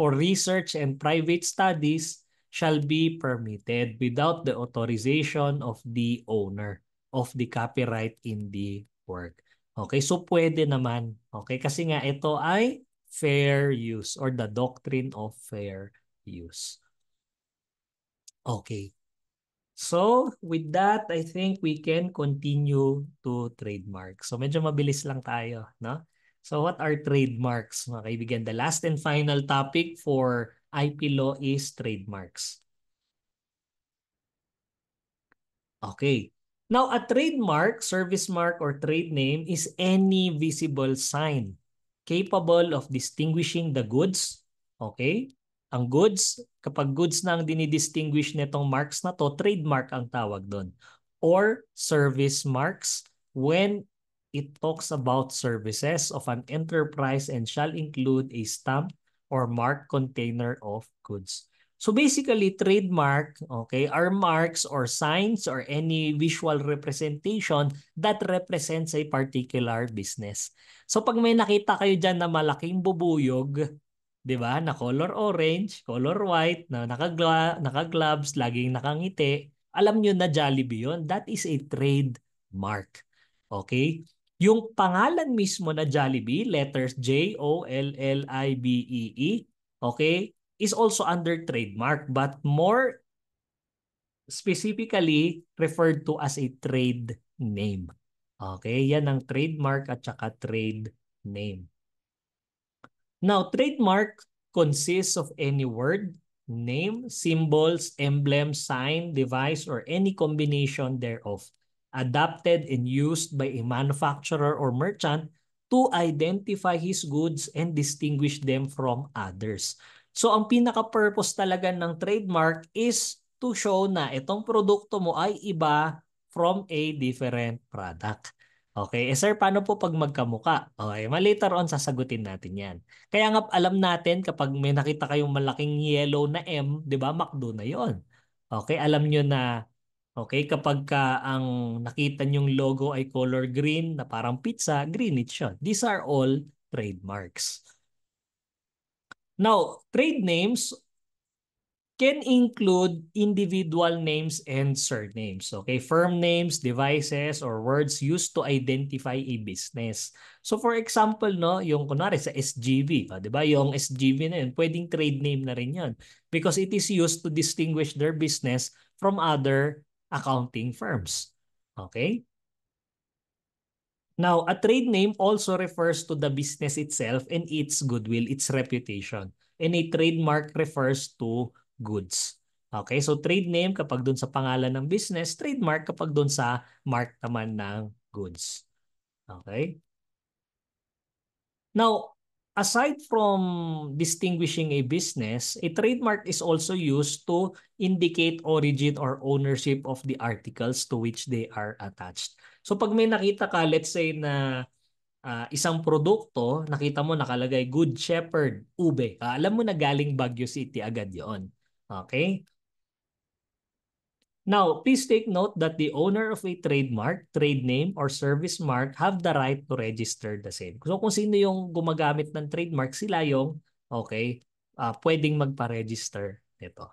for research and private studies shall be permitted without the authorization of the owner of the copyright in the work. Okay, so pwede naman. Okay, kasi nga ito ay fair use or the doctrine of fair use. Okay. So, with that, I think we can continue to trademark. So, medyo mabilis lang tayo, no? So, what are trademarks, mga kaibigan? The last and final topic for IP law is trademarks. Okay. Now, a trademark, service mark, or trade name is any visible sign capable of distinguishing the goods, okay, ang goods, kapag goods na ang dinidistinguish nitong marks na to, trademark ang tawag doon. Or service marks when it talks about services of an enterprise and shall include a stamp or mark container of goods. So basically, trademark okay, are marks or signs or any visual representation that represents a particular business. So pag may nakita kayo dyan na malaking bubuyog, 'di ba? Na color orange, color white, na naka-gla- naka-gloves, laging nakangiti. Alam niyo na Jollibee 'yon. That is a trade mark. Okay? Yung pangalan mismo na Jollibee, letters J O L L I B E E, okay? Is also under trademark but more specifically referred to as a trade name. Okay, yan ang trademark at saka trade name. Now, trademark consists of any word, name, symbols, emblem, sign, device, or any combination thereof, adapted and used by a manufacturer or merchant to identify his goods and distinguish them from others. So ang pinaka-purpose talaga ng trademark is to show na itong produkto mo ay iba from a different product. Okay, eh sir, paano po pag magkamuka? Okay, ma-later on sasagutin natin yan. Kaya nga alam natin kapag may nakita kayong malaking yellow na M, di ba, McDo na yon. Okay, alam nyo na okay, kapag ka ang nakita nyong logo ay color green na parang pizza, Greenwich yun. These are all trademarks. Now, trade names can include individual names and surnames. Okay, firm names, devices, or words used to identify a business. So for example, no, yung kunwari sa SGB, ah, 'di ba? Yung SGV na yun, pwedeng trade name na rin yun because it is used to distinguish their business from other accounting firms. Okay? Now, a trade name also refers to the business itself and its goodwill, its reputation. And a trademark refers to goods. Okay, so trade name kapag doon sa pangalan ng business, trademark kapag doon sa mark naman ng goods. Okay? Now, aside from distinguishing a business, a trademark is also used to indicate origin or ownership of the articles to which they are attached. So pag may nakita ka, let's say na uh, isang produkto, nakita mo nakalagay Good Shepherd Ube. Uh, alam mo na galing Baguio City agad 'yon. Okay? Now, please take note that the owner of a trademark, trade name, or service mark have the right to register the same. So kung sino yung gumagamit ng trademark, sila yung, okay, uh, pwedeng magpa-register nito.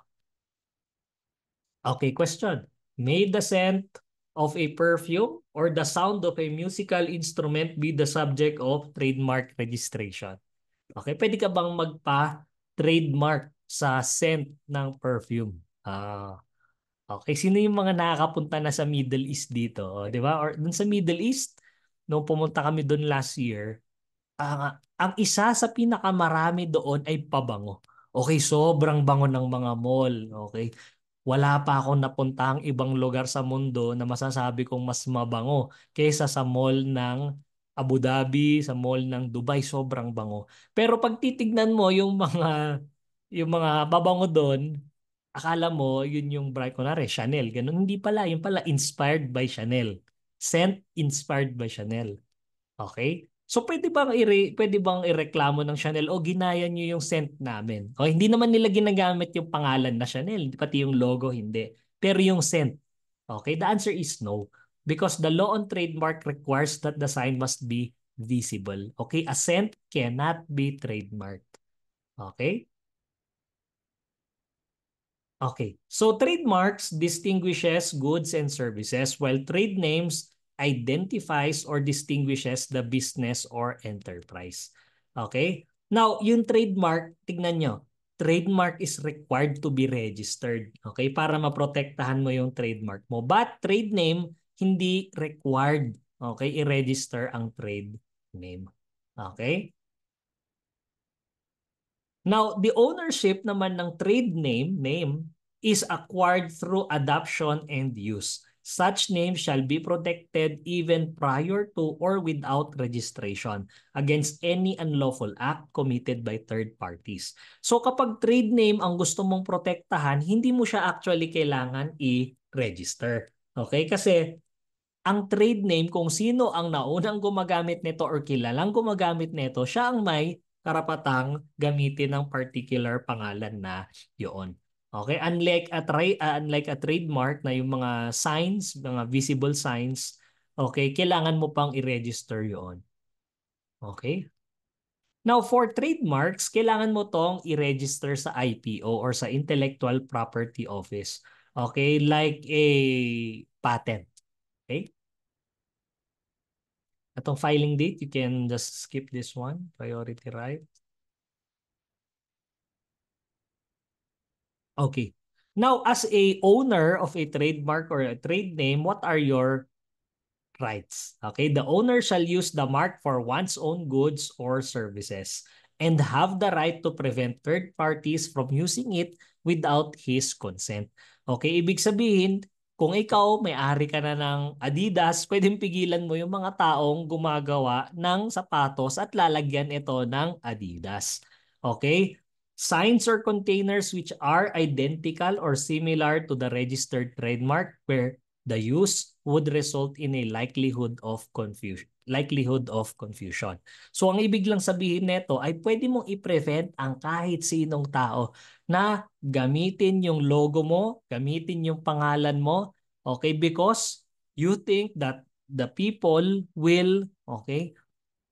Okay, question. May the scent of a perfume or the sound of a musical instrument be the subject of trademark registration? Okay, pwede ka bang magpa-trademark sa scent ng perfume. Ah. okay, sino yung mga nakakapunta na sa Middle East dito, oh, 'di ba? Or dun sa Middle East, nung pumunta kami doon last year, uh, ang isa sa pinakamarami doon ay pabango. Okay, sobrang bango ng mga mall, okay? Wala pa akong napuntahang ibang lugar sa mundo na masasabi kong mas mabango kaysa sa mall ng Abu Dhabi, sa mall ng Dubai, sobrang bango. Pero pag titignan mo yung mga yung mga babango doon, akala mo yun yung brand, kunwari Chanel, ganun. Hindi pala, yun pala inspired by Chanel. Scent inspired by Chanel. Okay? So pwede bang i pwede bang ireklamo ng Chanel o ginaya niyo yung scent namin? O hindi naman nila ginagamit yung pangalan na Chanel, pati yung logo hindi. Pero yung scent. Okay, the answer is no because the law on trademark requires that the sign must be visible. Okay, a scent cannot be trademarked. Okay? Okay. So trademarks distinguishes goods and services while trade names identifies or distinguishes the business or enterprise. Okay? Now, yung trademark, tignan nyo. Trademark is required to be registered. Okay? Para maprotektahan mo yung trademark mo. But trade name, hindi required. Okay? I-register ang trade name. Okay? Now, the ownership naman ng trade name, name, is acquired through adoption and use. Such name shall be protected even prior to or without registration against any unlawful act committed by third parties. So kapag trade name ang gusto mong protektahan, hindi mo siya actually kailangan i-register. Okay? Kasi ang trade name kung sino ang naunang gumagamit nito or kilalang gumagamit nito, siya ang may karapatang gamitin ng particular pangalan na yon. Okay, unlike a tra- uh, unlike a trademark na yung mga signs, mga visible signs, okay, kailangan mo pang i-register yon. Okay? Now, for trademarks, kailangan mo tong i-register sa IPO or sa Intellectual Property Office. Okay, like a patent. Atong filing date, you can just skip this one, priority right. Okay. Now, as a owner of a trademark or a trade name, what are your rights? Okay, the owner shall use the mark for one's own goods or services and have the right to prevent third parties from using it without his consent. Okay, ibig sabihin, kung ikaw may-ari ka na ng Adidas, pwedeng pigilan mo yung mga taong gumagawa ng sapatos at lalagyan ito ng Adidas. Okay? Signs or containers which are identical or similar to the registered trademark where the use would result in a likelihood of confusion likelihood of confusion. So ang ibig lang sabihin nito ay pwede mong i-prevent ang kahit sinong tao na gamitin yung logo mo, gamitin yung pangalan mo, okay? Because you think that the people will, okay,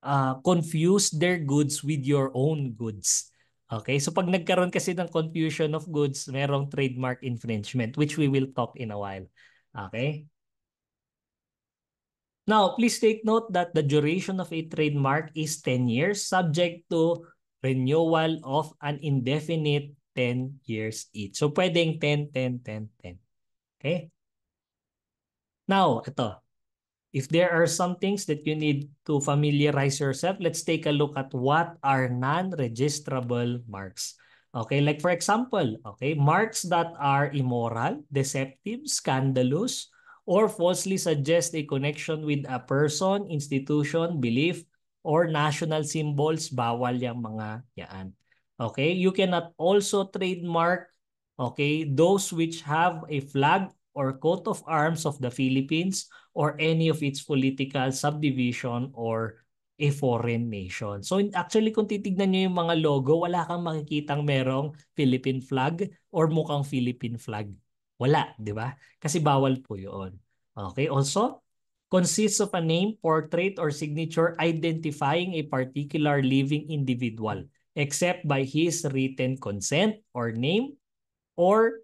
uh, confuse their goods with your own goods. Okay, so pag nagkaroon kasi ng confusion of goods, merong trademark infringement, which we will talk in a while. Okay? Now, please take note that the duration of a trademark is 10 years subject to renewal of an indefinite 10 years each. So pwedeng 10, 10, 10, 10. Okay? Now, ito. If there are some things that you need to familiarize yourself, let's take a look at what are non-registrable marks. Okay, like for example, okay, marks that are immoral, deceptive, scandalous, or falsely suggest a connection with a person, institution, belief, or national symbols, bawal yung mga yaan. Okay, you cannot also trademark okay, those which have a flag or coat of arms of the Philippines or any of its political subdivision or a foreign nation. So actually kung titignan niyo yung mga logo, wala kang makikitang merong Philippine flag or mukhang Philippine flag. Wala, di ba? Kasi bawal po 'yon. Okay, also, consists of a name, portrait, or signature identifying a particular living individual except by his written consent or name or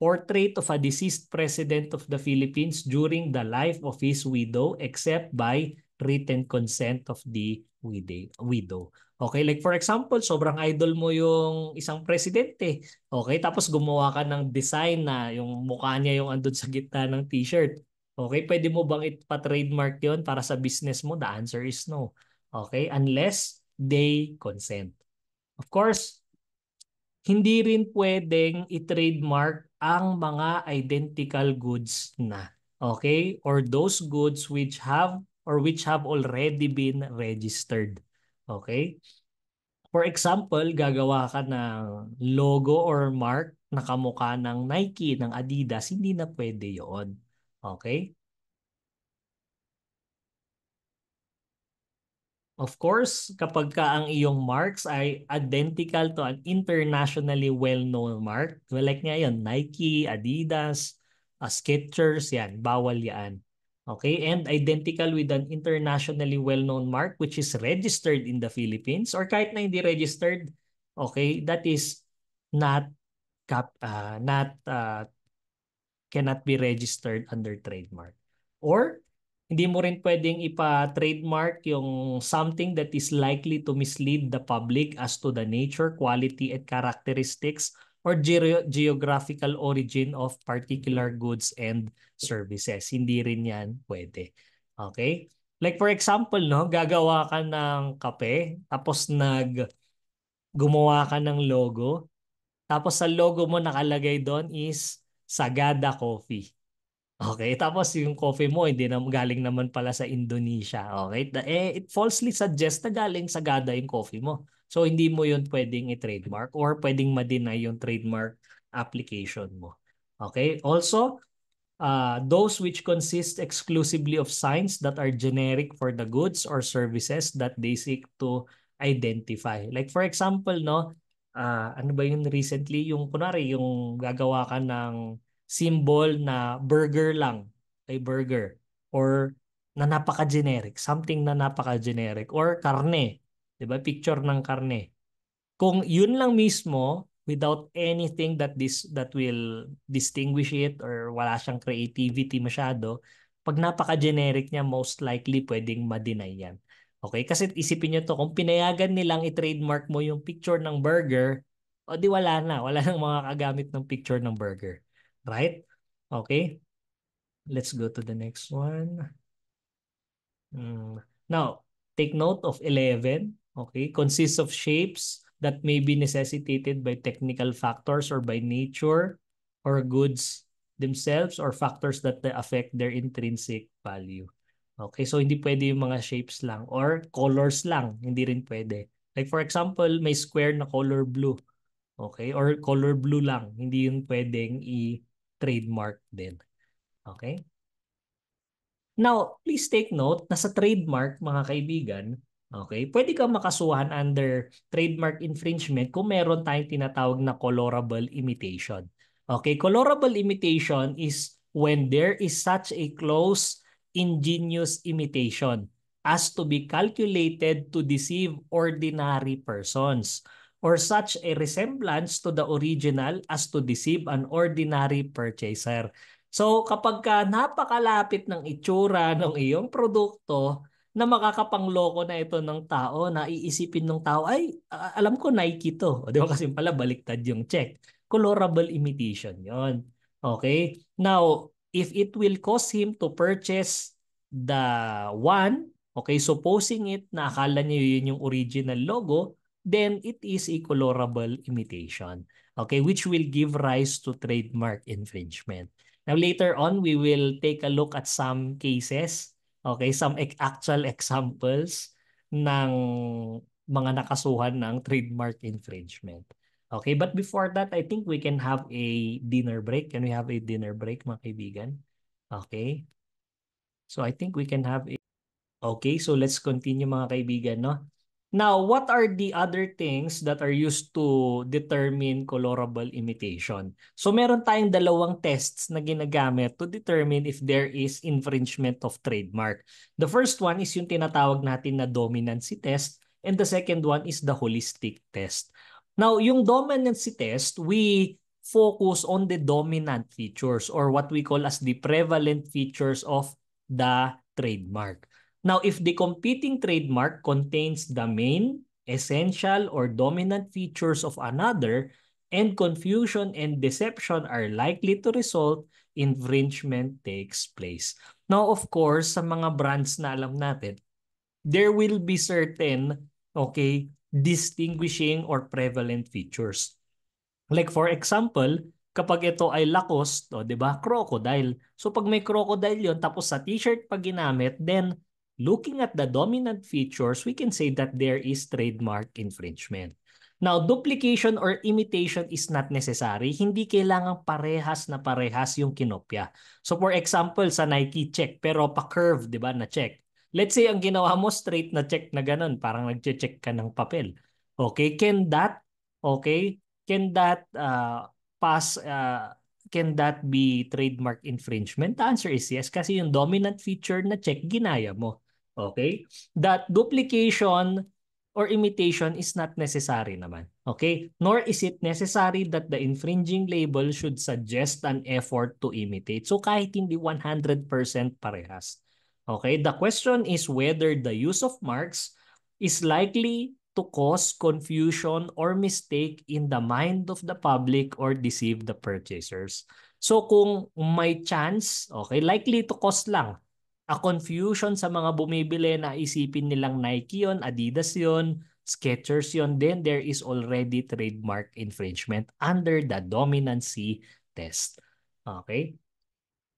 portrait of a deceased president of the Philippines during the life of his widow except by written consent of the widow. Okay, like for example, sobrang idol mo yung isang presidente. Okay, tapos gumawa ka ng design na yung mukha niya yung andun sa gitna ng t-shirt. Okay, pwede mo bang ipa-trademark yon para sa business mo? The answer is no. Okay, unless they consent. Of course, hindi rin pwedeng i-trademark ang mga identical goods na. Okay? Or those goods which have or which have already been registered. Okay? For example, gagawa ka ng logo or mark na kamukha ng Nike, ng Adidas, hindi na pwede yon Okay? Of course, kapag ka ang iyong marks ay identical to an internationally well-known mark, well, like nga yun, Nike, Adidas, uh, Skechers, yan, bawal yan. Okay, and identical with an internationally well-known mark which is registered in the Philippines or kahit na hindi registered, okay, that is not cap, uh, not uh, cannot be registered under trademark. Or hindi mo rin pwedeng ipa-trademark yung something that is likely to mislead the public as to the nature, quality, and characteristics or ge- geographical origin of particular goods and services. Hindi rin yan pwede. Okay? Like for example, no, gagawa ka ng kape, tapos nag gumawa ka ng logo, tapos sa logo mo nakalagay doon is Sagada Coffee. Okay, tapos yung coffee mo hindi na galing naman pala sa Indonesia. Okay, eh, it falsely suggests na galing sa Gada yung coffee mo. So hindi mo yun pwedeng i-trademark or pwedeng ma-deny yung trademark application mo. Okay, also, uh, those which consist exclusively of signs that are generic for the goods or services that they seek to identify. Like for example, no, uh, ano ba yun recently? Yung kunwari, yung gagawa ka ng symbol na burger lang, ay burger, or na napaka-generic, something na napaka-generic, or karne, di ba? Picture ng karne. Kung yun lang mismo, without anything that this that will distinguish it or wala siyang creativity masyado, pag napaka-generic niya, most likely pwedeng ma-deny yan. Okay? Kasi isipin niyo to, kung pinayagan nilang i-trademark mo yung picture ng burger, o di wala na, wala nang mga kagamit ng picture ng burger right? Okay. Let's go to the next one. Hmm. Now, take note of 11. Okay. Consists of shapes that may be necessitated by technical factors or by nature or goods themselves or factors that affect their intrinsic value. Okay, so hindi pwede yung mga shapes lang or colors lang, hindi rin pwede. Like for example, may square na color blue. Okay, or color blue lang, hindi yun pwedeng i trademark din. Okay? Now, please take note na sa trademark, mga kaibigan, okay, pwede kang makasuhan under trademark infringement kung meron tayong tinatawag na colorable imitation. Okay, colorable imitation is when there is such a close ingenious imitation as to be calculated to deceive ordinary persons or such a resemblance to the original as to deceive an ordinary purchaser. So kapag ka napakalapit ng itsura ng iyong produkto na makakapangloko na ito ng tao, na iisipin ng tao, ay alam ko Nike to. O di ba kasi pala baliktad yung check. Colorable imitation yon Okay? Now, if it will cause him to purchase the one, okay, supposing it na akala niya yun yung original logo, then it is a colorable imitation. Okay, which will give rise to trademark infringement. Now later on, we will take a look at some cases, okay, some actual examples ng mga nakasuhan ng trademark infringement. Okay, but before that, I think we can have a dinner break. Can we have a dinner break, mga kaibigan? Okay. So I think we can have a... Okay, so let's continue mga kaibigan, no? Now, what are the other things that are used to determine colorable imitation? So meron tayong dalawang tests na ginagamit to determine if there is infringement of trademark. The first one is yung tinatawag natin na dominancy test and the second one is the holistic test. Now, yung dominancy test, we focus on the dominant features or what we call as the prevalent features of the trademark. Now, if the competing trademark contains the main, essential, or dominant features of another, and confusion and deception are likely to result, infringement takes place. Now, of course, sa mga brands na alam natin, there will be certain, okay, distinguishing or prevalent features. Like for example, kapag ito ay Lacoste, o, 'di ba? Crocodile. So pag may crocodile 'yon tapos sa t-shirt pag ginamit, then looking at the dominant features, we can say that there is trademark infringement. Now, duplication or imitation is not necessary. Hindi kailangang parehas na parehas yung kinopya. So for example, sa Nike check, pero pa-curve, di ba, na check. Let's say ang ginawa mo straight na check na ganun, parang nagche-check ka ng papel. Okay, can that, okay, can that uh, pass, uh, can that be trademark infringement? The answer is yes, kasi yung dominant feature na check, ginaya mo. Okay? That duplication or imitation is not necessary naman. Okay? Nor is it necessary that the infringing label should suggest an effort to imitate. So kahit hindi 100% parehas. Okay? The question is whether the use of marks is likely to cause confusion or mistake in the mind of the public or deceive the purchasers. So kung may chance, okay, likely to cause lang a confusion sa mga bumibili na isipin nilang Nike yon, Adidas yon, Skechers yon, then there is already trademark infringement under the dominancy test. Okay?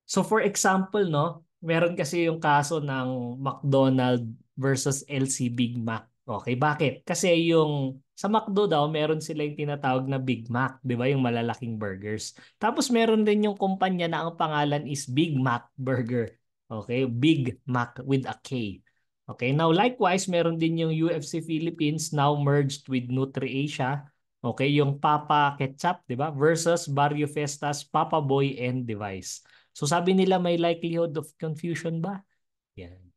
So for example, no, meron kasi yung kaso ng McDonald versus LC Big Mac. Okay, bakit? Kasi yung sa McDo daw, meron sila yung tinatawag na Big Mac, di ba? Yung malalaking burgers. Tapos meron din yung kumpanya na ang pangalan is Big Mac Burger. Okay, Big Mac with a K. Okay, now likewise, meron din yung UFC Philippines now merged with NutriAsia. Okay, yung Papa Ketchup, 'di ba? Versus Barrio Festas, Papa Boy and Device. So sabi nila may likelihood of confusion ba? Yan.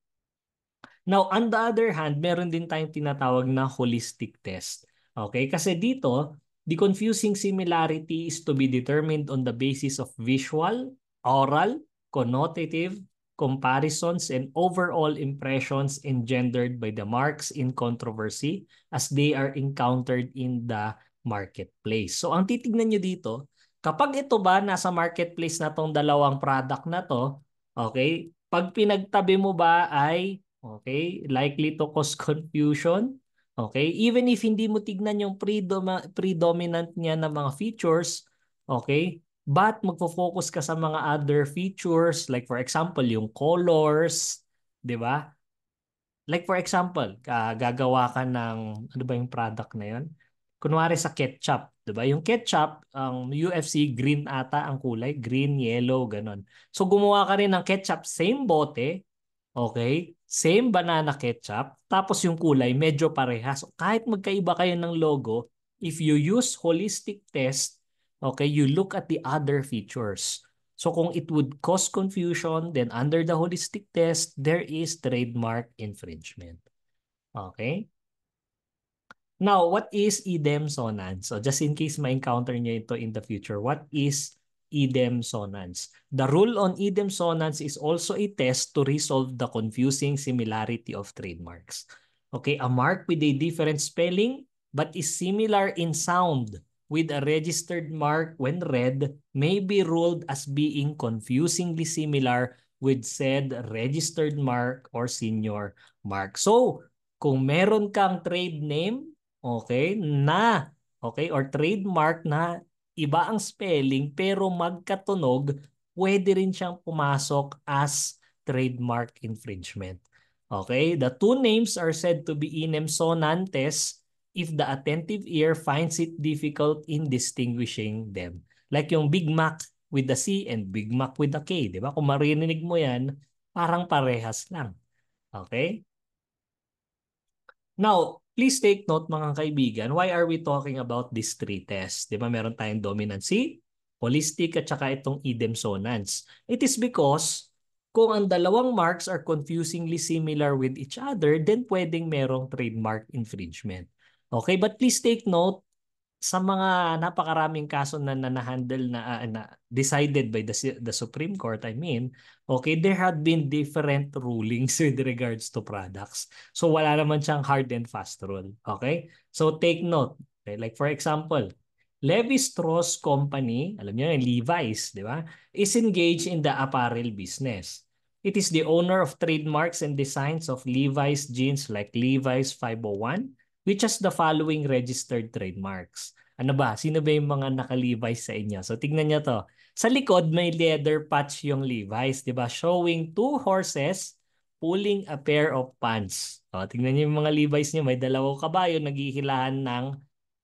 Now, on the other hand, meron din tayong tinatawag na holistic test. Okay? Kasi dito, the confusing similarity is to be determined on the basis of visual, oral, connotative, comparisons, and overall impressions engendered by the marks in controversy as they are encountered in the marketplace. So ang titignan nyo dito, kapag ito ba nasa marketplace na tong dalawang product na to, okay, pag pinagtabi mo ba ay okay, likely to cause *laughs* confusion, okay, even if hindi mo tignan yung predominant niya na mga features, okay, But magfo-focus ka sa mga other features like for example yung colors, 'di ba? Like for example, uh, gagawa ka ng ano ba yung product na 'yon? Kunwari sa ketchup, 'di ba? Yung ketchup, ang um, UFC green ata ang kulay, green, yellow, ganun. So gumawa ka rin ng ketchup same bote, okay? Same banana ketchup, tapos yung kulay medyo parehas. So, Kahit magkaiba kayo ng logo, if you use holistic test, Okay, you look at the other features. So kung it would cause confusion, then under the holistic test, there is trademark infringement. Okay? Now, what is idem sonance? So just in case ma-encounter nyo ito in the future, what is idem sonance? The rule on idem sonance is also a test to resolve the confusing similarity of trademarks. Okay, a mark with a different spelling but is similar in sound with a registered mark when read may be ruled as being confusingly similar with said registered mark or senior mark. So, kung meron kang trade name, okay, na, okay, or trademark na iba ang spelling pero magkatunog, pwede rin siyang pumasok as trademark infringement. Okay, the two names are said to be Inem sonantes if the attentive ear finds it difficult in distinguishing them. Like yung Big Mac with the C and Big Mac with the K, di ba? Kung marinig mo yan, parang parehas lang. Okay? Now, please take note mga kaibigan, why are we talking about these three tests? Di ba meron tayong dominancy, holistic at saka itong idemsonance. It is because kung ang dalawang marks are confusingly similar with each other, then pwedeng merong trademark infringement. Okay, but please take note sa mga napakaraming kaso na na-handle na, uh, na decided by the the Supreme Court I mean okay there had been different rulings *laughs* with regards to products so wala naman siyang hard and fast rule okay so take note okay? like for example Levi Strauss Company alam niyo yung Levi's di ba is engaged in the apparel business it is the owner of trademarks and designs of Levi's jeans like Levi's 501 which has the following registered trademarks. Ano ba? Sino ba yung mga naka-Levi's sa inyo? So tingnan niyo to. Sa likod may leather patch yung Levi's, 'di ba? Showing two horses pulling a pair of pants. O, tingnan niyo yung mga Levi's niyo, may dalawang kabayo naghihilahan ng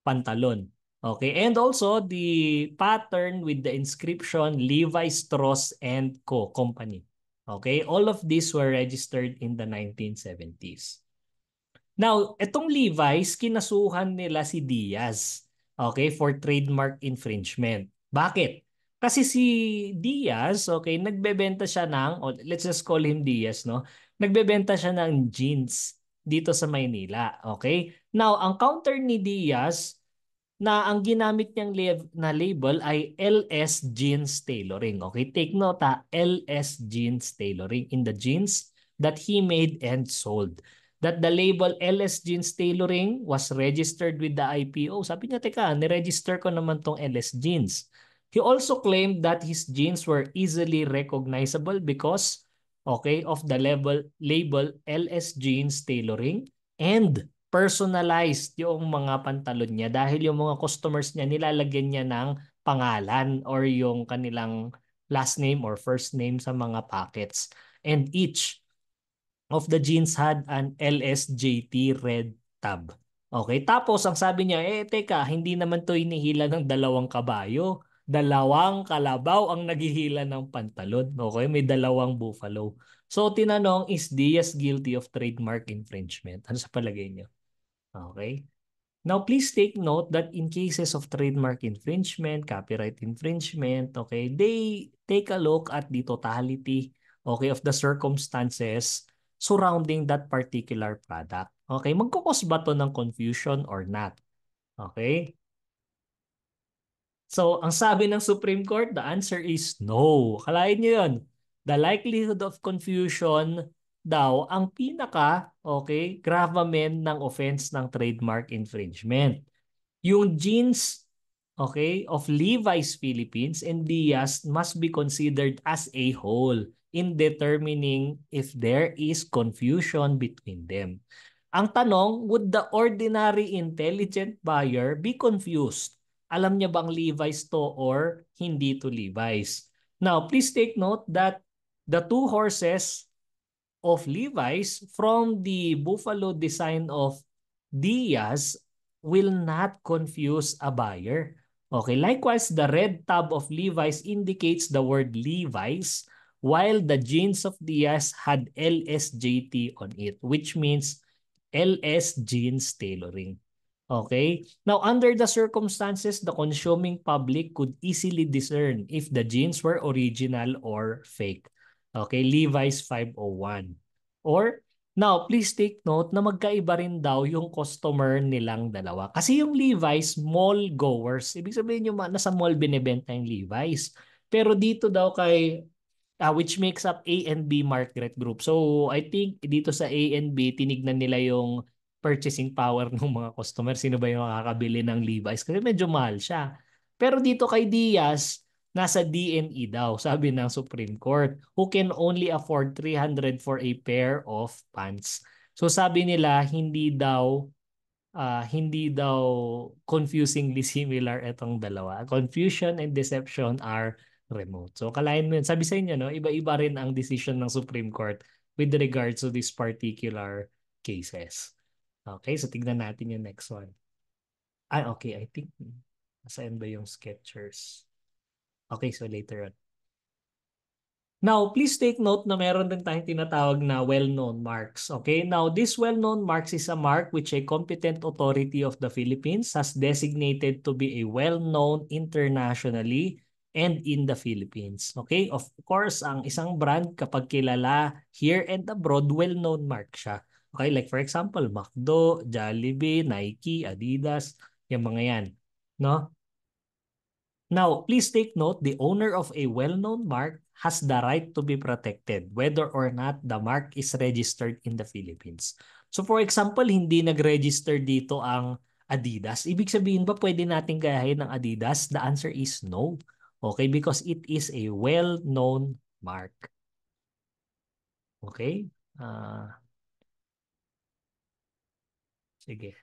pantalon. Okay, and also the pattern with the inscription Levi Strauss and Co. Company. Okay, all of these were registered in the 1970s. Now, itong Levi's, kinasuhan nila si Diaz okay, for trademark infringement. Bakit? Kasi si Diaz, okay, nagbebenta siya ng, oh, let's just call him Diaz, no? Nagbebenta siya ng jeans dito sa Maynila, okay? Now, ang counter ni Diaz na ang ginamit niyang na label ay LS Jeans Tailoring. Okay, take note ha, LS Jeans Tailoring in the jeans that he made and sold that the label LS Jeans Tailoring was registered with the IPO. Sabi niya, teka, niregister ko naman tong LS Jeans. He also claimed that his jeans were easily recognizable because okay, of the level, label LS Jeans Tailoring and personalized yung mga pantalon niya dahil yung mga customers niya nilalagyan niya ng pangalan or yung kanilang last name or first name sa mga packets. And each of the jeans had an LSJT red tab. Okay, tapos ang sabi niya, eh teka, hindi naman to inihila ng dalawang kabayo. Dalawang kalabaw ang naghihila ng pantalon. Okay, may dalawang buffalo. So tinanong, is Diaz guilty of trademark infringement? Ano sa palagay niyo? Okay. Now please take note that in cases of trademark infringement, copyright infringement, okay, they take a look at the totality okay, of the circumstances surrounding that particular product. Okay, magkukos ba to ng confusion or not? Okay? So, ang sabi ng Supreme Court, the answer is no. Kalain nyo yun. The likelihood of confusion daw ang pinaka okay gravamen ng offense ng trademark infringement. Yung jeans okay of Levi's Philippines and Diaz must be considered as a whole in determining if there is confusion between them. Ang tanong, would the ordinary intelligent buyer be confused? Alam niya bang Levi's to or hindi to Levi's? Now, please take note that the two horses of Levi's from the buffalo design of Diaz will not confuse a buyer. Okay, likewise, the red tab of Levi's indicates the word Levi's while the genes of Diaz had LSJT on it, which means LS genes tailoring. Okay? Now, under the circumstances, the consuming public could easily discern if the genes were original or fake. Okay? Levi's 501. Or, now, please take note na magkaiba rin daw yung customer nilang dalawa. Kasi yung Levi's, mall goers. Ibig sabihin yung nasa mall binibenta yung Levi's. Pero dito daw kay uh, which makes up A and B market group. So I think dito sa A and B, tinignan nila yung purchasing power *laughs* ng mga customer. Sino ba yung makakabili ng Levi's? Kasi medyo mahal siya. Pero dito kay Diaz, nasa DNE daw, *laughs* sabi ng Supreme Court, who can only afford 300 for a pair of pants. So sabi nila, hindi daw uh, hindi daw confusingly *laughs* similar itong dalawa. Confusion and deception are remote. So kalayan mo yun. Sabi sa inyo, no, iba-iba rin ang decision ng Supreme Court with regards to this particular cases. Okay, so tignan natin yung next one. Ah, okay, I think, nasaan ba yung sketchers? Okay, so later on. Now, please take note na meron din tayong tinatawag na well-known marks. Okay, now this well-known marks is a mark which a competent authority of the Philippines has designated to be a well-known internationally and in the Philippines. Okay? Of course, ang isang brand kapag kilala here and abroad, well-known mark siya. Okay? Like for example, McDo, Jollibee, Nike, Adidas, yung mga yan. No? Now, please take note, the owner of a well-known mark has the right to be protected whether or not the mark is registered in the Philippines. So for example, hindi nag-register dito ang Adidas. Ibig sabihin ba pwede nating gayahin ng Adidas? The answer is no. Okay? Because it is a well-known mark. Okay? Uh, sige.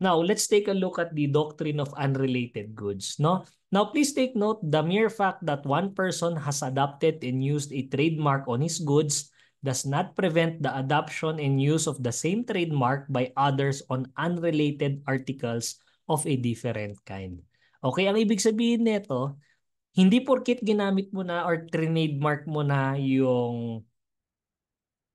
Now, let's take a look at the doctrine of unrelated goods. No? Now, please take note the mere fact that one person has adopted and used a trademark on his goods does not prevent the adoption and use of the same trademark by others on unrelated articles of a different kind. Okay, ang ibig sabihin nito, hindi porkit ginamit mo na or trademark mo na yung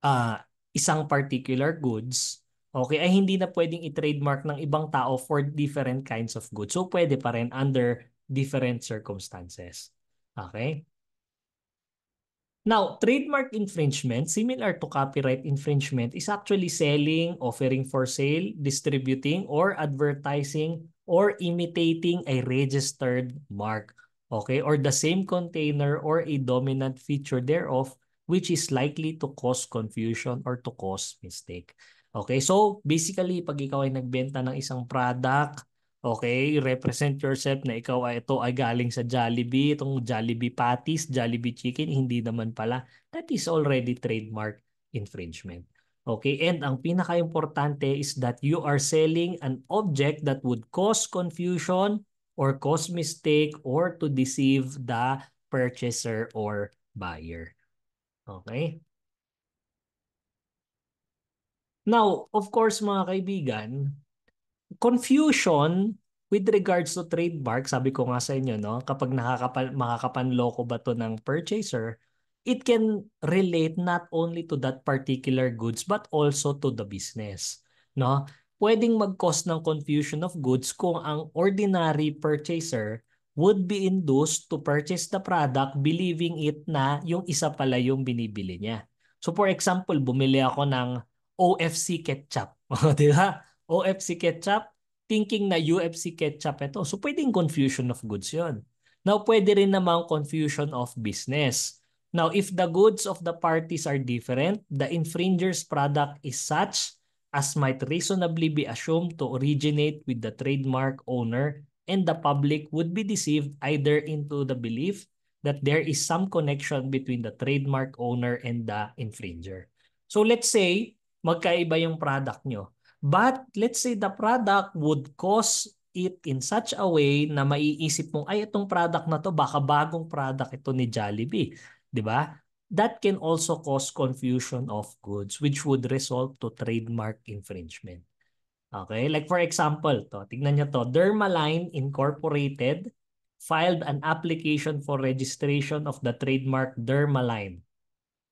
uh, isang particular goods, okay, ay hindi na pwedeng i-trademark ng ibang tao for different kinds of goods. So, pwede pa rin under different circumstances. Okay? Now, trademark infringement, similar to copyright infringement, is actually selling, offering for sale, distributing, or advertising or imitating a registered mark. Okay, or the same container or a dominant feature thereof which is likely to cause confusion or to cause mistake. Okay, so basically pag ikaw ay nagbenta ng isang product, okay, represent yourself na ikaw ay ito ay galing sa Jollibee, itong Jollibee patties, Jollibee chicken, hindi naman pala. That is already trademark infringement. Okay, and ang pinaka-importante is that you are selling an object that would cause confusion or cause mistake or to deceive the purchaser or buyer. Okay? Now, of course mga kaibigan, confusion with regards to trademark, sabi ko nga sa inyo, no, kapag nakakapan makapanloko ba to ng purchaser, it can relate not only to that particular goods but also to the business no pwedeng mag-cause ng confusion of goods kung ang ordinary purchaser would be induced to purchase the product believing it na yung isa pala yung binibili niya. So for example, bumili ako ng OFC ketchup. *laughs* Di ba? OFC ketchup, thinking na UFC ketchup ito. So pwedeng confusion of goods yon. Now, pwede rin naman confusion of business Now, if the goods of the parties are different, the infringer's product is such as might reasonably be assumed to originate with the trademark owner and the public would be deceived either into the belief that there is some connection between the trademark owner and the infringer. So let's say magkaiba yung product nyo. But let's say the product would cause it in such a way na maiisip mong, ay, itong product na to, baka bagong product ito ni Jollibee. 'di ba? That can also cause confusion of goods which would result to trademark infringement. Okay? Like for example, to tignan niyo to, Dermaline Incorporated filed an application for registration of the trademark Dermaline.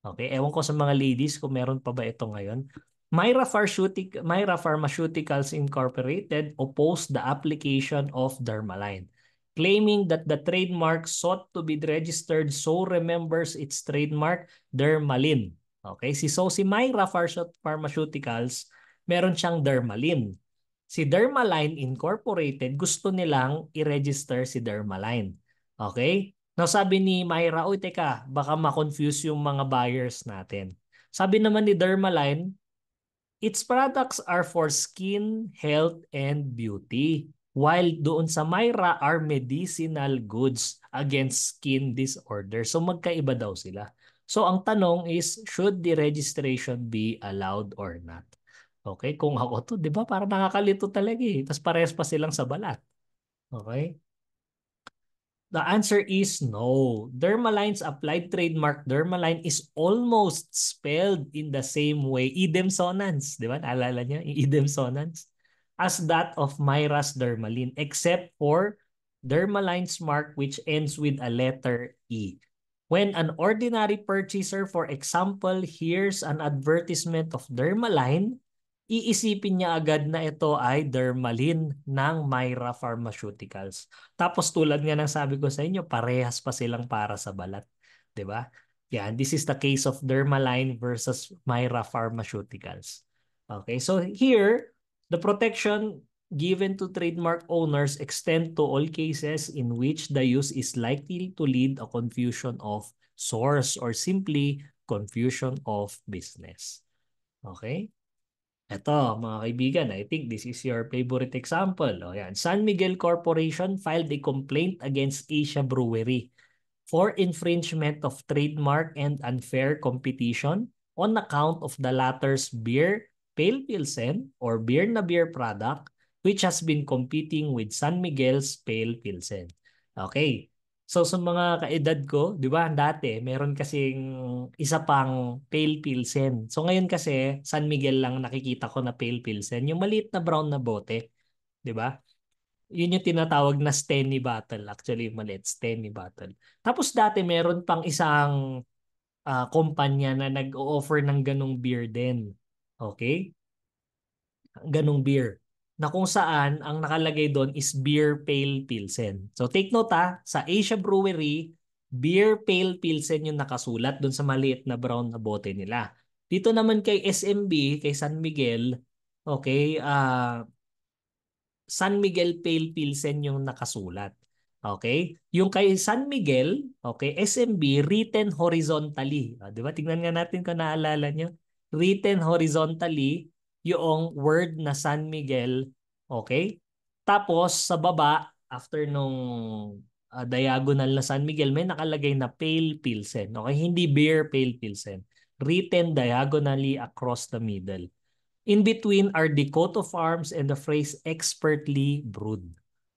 Okay, ewan ko sa mga ladies kung meron pa ba ito ngayon. Myra, Pharmaceutic, Myra Pharmaceuticals Incorporated opposed the application of Dermaline claiming that the trademark sought to be registered so remembers its trademark Dermalin. Okay, si so si Myra Pharmaceuticals, meron siyang Dermalin. Si Dermaline Incorporated, gusto nilang i-register si Dermaline. Okay? Now sabi ni Myra, oy teka, baka ma-confuse yung mga buyers natin. Sabi naman ni Dermaline, its products are for skin, health, and beauty. While doon sa Myra are medicinal goods against skin disorder. So magkaiba daw sila. So ang tanong is, should the registration be allowed or not? Okay, kung ako to, di ba? Para nakakalito talaga eh. Tapos parehas pa silang sa balat. Okay? The answer is no. Dermaline's applied trademark Dermaline is almost spelled in the same way. Idem sonance, di ba? Naalala niya? Idem sonance as that of Myra's dermaline except for dermaline's mark which ends with a letter E. When an ordinary purchaser, for example, hears an advertisement of dermaline, iisipin niya agad na ito ay dermaline ng Myra Pharmaceuticals. Tapos tulad nga ng sabi ko sa inyo, parehas pa silang para sa balat. ba? Diba? Yeah, this is the case of dermaline versus Myra Pharmaceuticals. Okay, so here, The protection given to trademark owners extend to all cases in which the use is likely to lead a confusion of source or simply confusion of business. Okay? Ito, mga kaibigan, I think this is your favorite example. O oh, yan. San Miguel Corporation filed a complaint against Asia Brewery for infringement of trademark and unfair competition on account of the latter's beer Pale Pilsen or beer na beer product which has been competing with San Miguel's Pale Pilsen. Okay. So sa mga kaedad ko, 'di ba, dati meron kasing isa pang Pale Pilsen. So ngayon kasi San Miguel lang nakikita ko na Pale Pilsen, yung maliit na brown na bote, 'di ba? Yun yung tinatawag na Stanley bottle. Actually, maliit Stanley bottle. Tapos dati meron pang isang uh, kumpanya na nag-o-offer ng ganong beer din Okay? Ganong beer na kung saan ang nakalagay doon is beer pale pilsen. So take note ha, sa Asia Brewery, beer pale pilsen yung nakasulat doon sa maliit na brown na bote nila. Dito naman kay SMB, kay San Miguel, okay, uh, San Miguel pale pilsen yung nakasulat. Okay? Yung kay San Miguel, okay, SMB written horizontally. Uh, 'Di ba? Tingnan nga natin kung naalala niyo written horizontally yung word na San Miguel. Okay? Tapos sa baba, after nung uh, diagonal na San Miguel, may nakalagay na pale pilsen. Okay? Hindi beer, pale pilsen. Written diagonally across the middle. In between are the coat of arms and the phrase expertly brewed.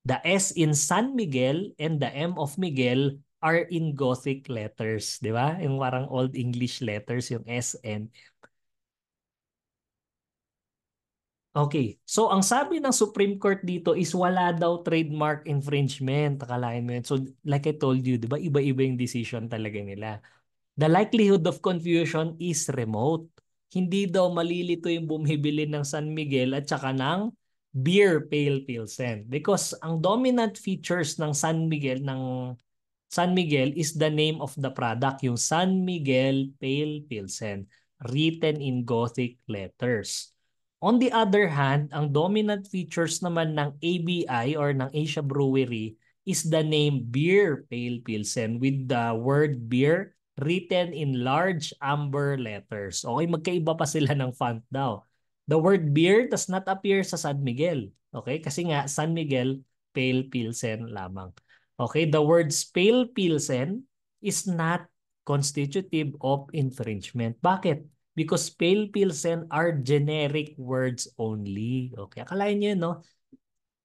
The S in San Miguel and the M of Miguel are in Gothic letters, di ba? Yung parang Old English letters, yung S and M. Okay. So ang sabi ng Supreme Court dito is wala daw trademark infringement. Akalain mo yun. So like I told you, 'di ba? Iba-iba yung decision talaga nila. The likelihood of confusion is remote. Hindi daw malilito yung bumibili ng San Miguel at saka ng beer pale pilsen because ang dominant features ng San Miguel ng San Miguel is the name of the product, yung San Miguel Pale Pilsen, written in Gothic letters. On the other hand, ang dominant features naman ng ABI or ng Asia Brewery is the name Beer Pale Pilsen with the word beer written in large amber letters. Okay, magkaiba pa sila ng font daw. The word beer does not appear sa San Miguel. Okay, kasi nga San Miguel Pale Pilsen lamang. Okay, the word Pale Pilsen is not constitutive of infringement. Bakit? because pale pilsen are generic words only. Okay, akalain niyo no?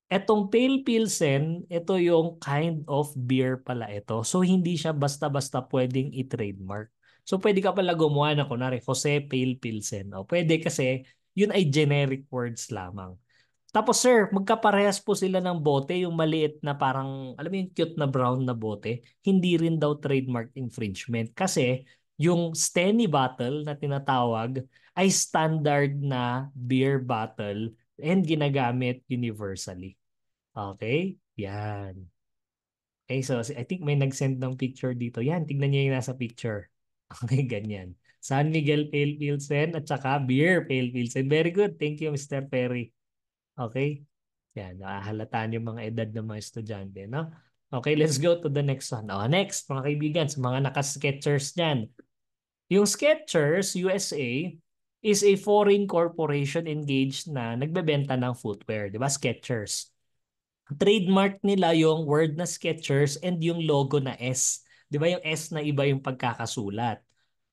Etong pale pilsen, ito yung kind of beer pala ito. So hindi siya basta-basta pwedeng i-trademark. So pwede ka pala gumawa na kunwari Jose Pale Pilsen. O pwede kasi yun ay generic words lamang. Tapos sir, magkaparehas po sila ng bote, yung maliit na parang, alam mo yung cute na brown na bote, hindi rin daw trademark infringement. Kasi yung Steny bottle na tinatawag ay standard na beer bottle and ginagamit universally. Okay? Yan. Okay, so I think may nag-send ng picture dito. Yan, tignan niyo yung nasa picture. *laughs* Okay, ganyan. San Miguel Pale Pilsen at saka Beer Pale Pilsen. Very good. Thank you, Mr. Perry. Okay? Yan, nakahalataan yung mga edad ng mga estudyante, no? Okay, let's go to the next one. Oh, next, mga kaibigan, sa mga naka-sketchers dyan, yung Skechers USA is a foreign corporation engaged na nagbebenta ng footwear, 'di ba? Skechers. Trademark nila yung word na Skechers and yung logo na S. 'Di ba yung S na iba yung pagkakasulat.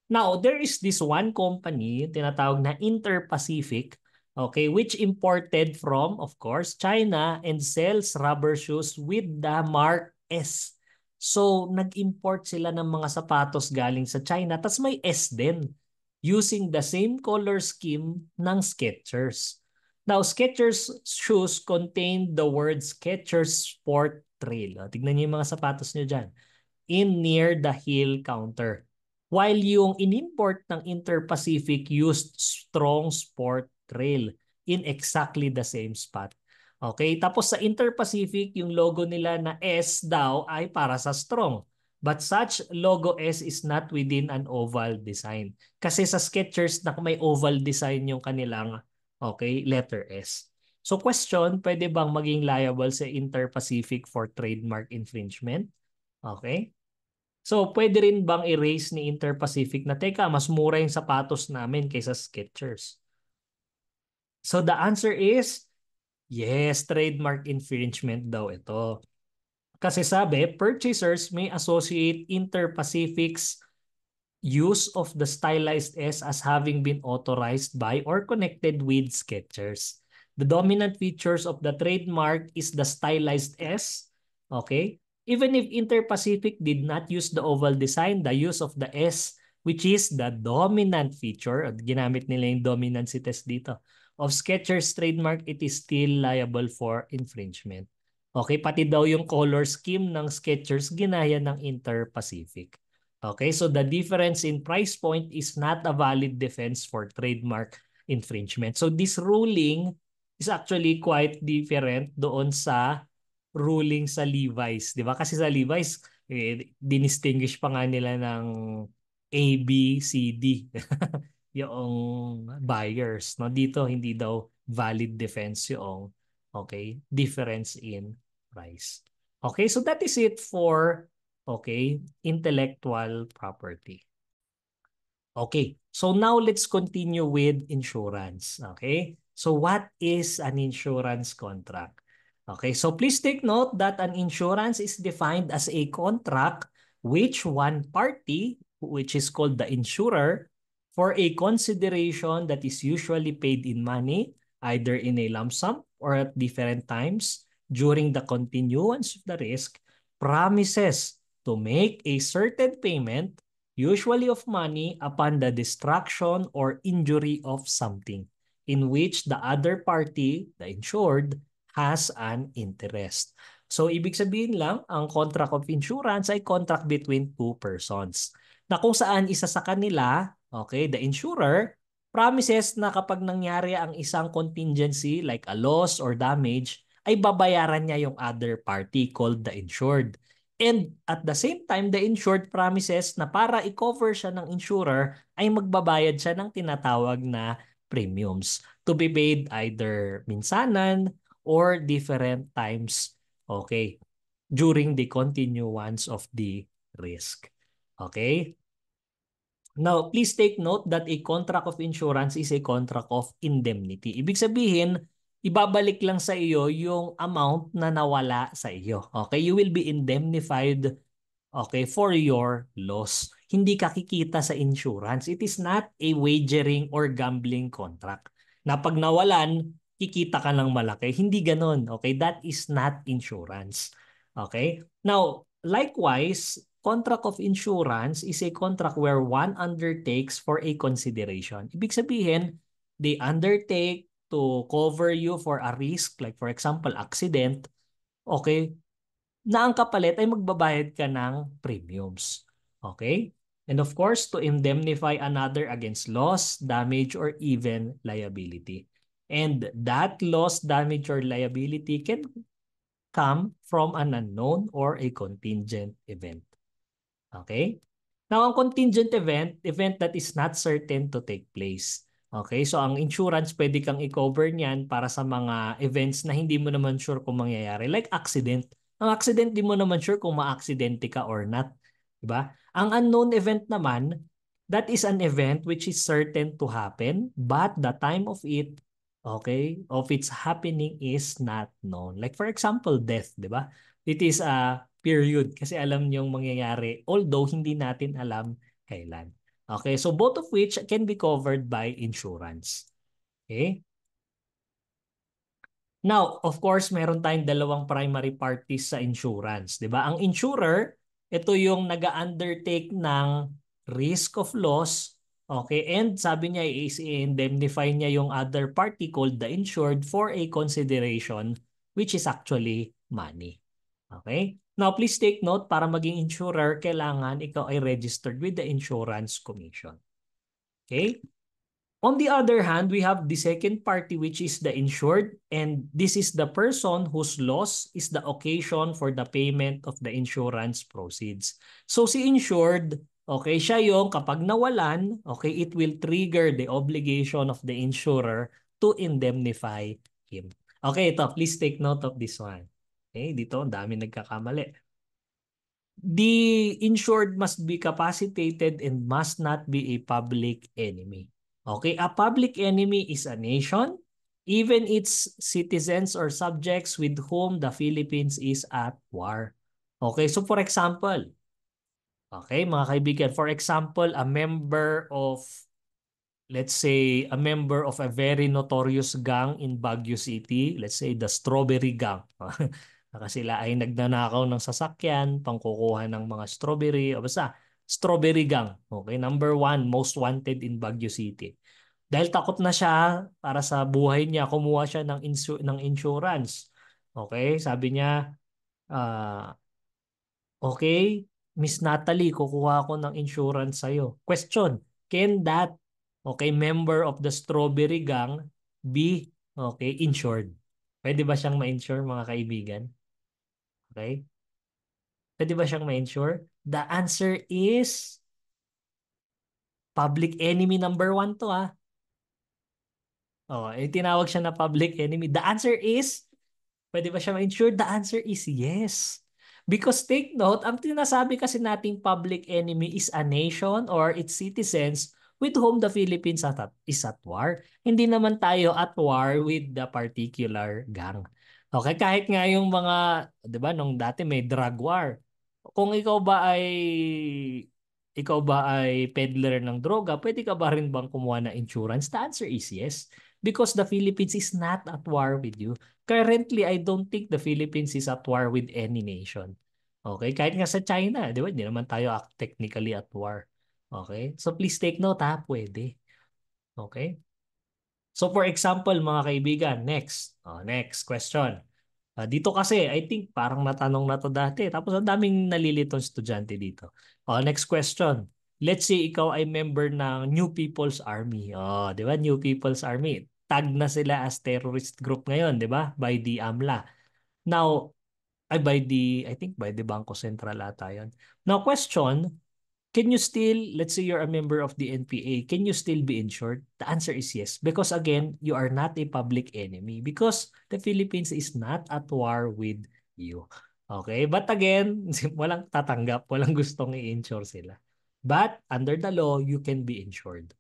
Now, there is this one company tinatawag na Interpacific, okay, which imported from of course China and sells rubber shoes with the mark S. So, nag-import sila ng mga sapatos galing sa China. Tapos may S din using the same color scheme ng Skechers. Now, Skechers shoes contain the word Skechers Sport Trail. O, ah, tignan niyo yung mga sapatos niyo dyan. In near the heel counter. While yung in-import ng Interpacific used strong sport trail in exactly the same spot. Okay, tapos sa Interpacific, yung logo nila na S daw ay para sa strong. But such logo S is not within an oval design. Kasi sa Skechers na may oval design yung kanilang okay, letter S. So question, pwede bang maging liable sa Interpacific for trademark infringement? Okay? So pwede rin bang i-raise ni Interpacific na teka, mas mura yung sapatos namin kaysa Skechers? So the answer is Yes, trademark infringement daw ito. Kasi sabi, purchasers may associate Interpacific's use of the stylized S as having been authorized by or connected with Skechers. The dominant features of the trademark is the stylized S, okay? Even if Interpacific did not use the oval design, the use of the S, which is the dominant feature, at ginamit nila yung dominancy test dito of Skechers trademark, it is still liable for infringement. Okay, pati daw yung color scheme ng Skechers ginaya ng Interpacific. Okay, so the difference in price point is not a valid defense for trademark infringement. So this ruling is actually quite different doon sa ruling sa Levi's, 'di ba? Kasi sa Levi's eh, dinistinguish pa nga nila ng A, B, C, D. *laughs* yung buyers. No? Dito, hindi daw valid defense yung okay, difference in price. Okay, so that is it for okay, intellectual property. Okay, so now let's continue with insurance. Okay, so what is an insurance contract? Okay, so please take note that an insurance is defined as a contract which one party, which is called the insurer, for a consideration that is usually paid in money, either in a lump sum or at different times during the continuance of the risk, promises to make a certain payment, usually of money, upon the destruction or injury of something in which the other party, the insured, has an interest. So, ibig sabihin lang, ang contract of insurance ay contract between two persons na kung saan isa sa kanila Okay, the insurer promises na kapag nangyari ang isang contingency like a loss or damage, ay babayaran niya yung other party called the insured. And at the same time, the insured promises na para i-cover siya ng insurer, ay magbabayad siya ng tinatawag na premiums to be paid either minsanan or different times okay during the continuance of the risk. Okay? Now, please take note that a contract of insurance is a contract of indemnity. Ibig sabihin, ibabalik lang sa iyo yung amount na nawala sa iyo. Okay, you will be indemnified okay for your loss. Hindi ka kikita sa insurance. It is not a wagering or gambling contract. Na pag nawalan, kikita ka ng malaki. Hindi ganoon. Okay, that is not insurance. Okay? Now, likewise, contract of insurance is a contract where one undertakes for a consideration. Ibig sabihin, they undertake to cover you for a risk, like for example, accident, okay, na ang kapalit ay magbabayad ka ng premiums. Okay? And of course, to indemnify another against loss, damage, or even liability. And that loss, damage, or liability can come from an unknown or a contingent event. Okay? Now, ang contingent event, event that is not certain to take place. Okay, so ang insurance pwede kang i-cover niyan para sa mga events na hindi mo naman sure kung mangyayari. Like accident. Ang accident, di mo naman sure kung ma-accidente ka or not. Diba? Ang unknown event naman, that is an event which is certain to happen, but the time of it, okay, of its happening is not known. Like for example, death, di ba? It is a period kasi alam niyo yung mangyayari although hindi natin alam kailan. Okay, so both of which can be covered by insurance. Okay? Now, of course, meron tayong dalawang primary parties sa insurance, 'di ba? Ang insurer, ito yung naga undertake ng risk of loss. Okay, and sabi niya is indemnify niya yung other party called the insured for a consideration which is actually money. Okay? Now, please take note, para maging insurer, kailangan ikaw ay registered with the Insurance Commission. Okay? On the other hand, we have the second party which is the insured and this is the person whose loss is the occasion for the payment of the insurance proceeds. So si insured, okay, siya yung kapag nawalan, okay, it will trigger the obligation of the insurer to indemnify him. Okay, ito, please take note of this one. Okay, eh, dito ang dami nagkakamali. The insured must be capacitated and must not be a public enemy. Okay, a public enemy is a nation, even its citizens or subjects with whom the Philippines is at war. Okay, so for example, okay, mga kaibigan, for example, a member of let's say a member of a very notorious gang in Baguio City, let's say the Strawberry Gang. *laughs* Naka sila ay nagnanakaw ng sasakyan, pangkukuha ng mga strawberry, o basta, strawberry gang. Okay, number one, most wanted in Baguio City. Dahil takot na siya para sa buhay niya, kumuha siya ng, insu- ng insurance. Okay, sabi niya, uh, okay, Miss Natalie, kukuha ako ng insurance sa'yo. Question, can that okay, member of the strawberry gang be okay, insured? Pwede ba siyang ma-insure mga kaibigan? Okay? Pwede ba siyang ma-insure? The answer is public enemy number one to ah. Oh, eh, tinawag siya na public enemy. The answer is, pwede ba siya ma-insure? The answer is yes. Because take note, ang tinasabi kasi nating public enemy is a nation or its citizens with whom the Philippines at, is at war. Hindi naman tayo at war with the particular gang. Okay, kahit nga yung mga, 'di ba, nung dati may drug war. Kung ikaw ba ay ikaw ba ay peddler ng droga, pwede ka ba rin bang kumuha ng insurance? The answer is yes. Because the Philippines is not at war with you. Currently, I don't think the Philippines is at war with any nation. Okay? Kahit nga sa China, di ba? Hindi naman tayo technically at war. Okay? So please take note ha, pwede. Okay? So for example, mga kaibigan, next. Oh, next question. Uh, dito kasi, I think parang natanong na to dati. Tapos ang daming nalilitong estudyante dito. Oh, next question. Let's say ikaw ay member ng New People's Army. Oh, 'di ba? New People's Army. Tag na sila as terrorist group ngayon, 'di ba? By the AMLA. Now, ay by the I think by the Bangko Sentral ata 'yon. Now question, can you still, let's say you're a member of the NPA, can you still be insured? The answer is yes. Because again, you are not a public enemy because the Philippines is not at war with you. Okay? But again, *laughs* walang tatanggap, walang gustong i-insure sila. But under the law, you can be insured.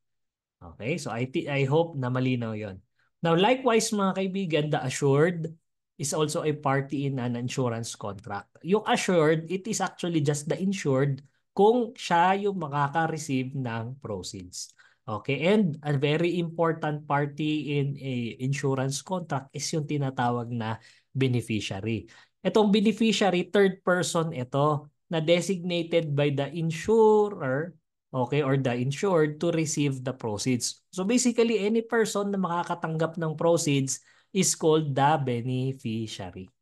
Okay? So I, I hope na malinaw yon. Now likewise mga kaibigan, the assured is also a party in an insurance contract. Yung assured, it is actually just the insured kung siya yung makaka-receive ng proceeds. Okay, and a very important party in a insurance contract is yung tinatawag na beneficiary. Itong beneficiary, third person ito na designated by the insurer okay, or the insured to receive the proceeds. So basically, any person na makakatanggap ng proceeds is called the beneficiary.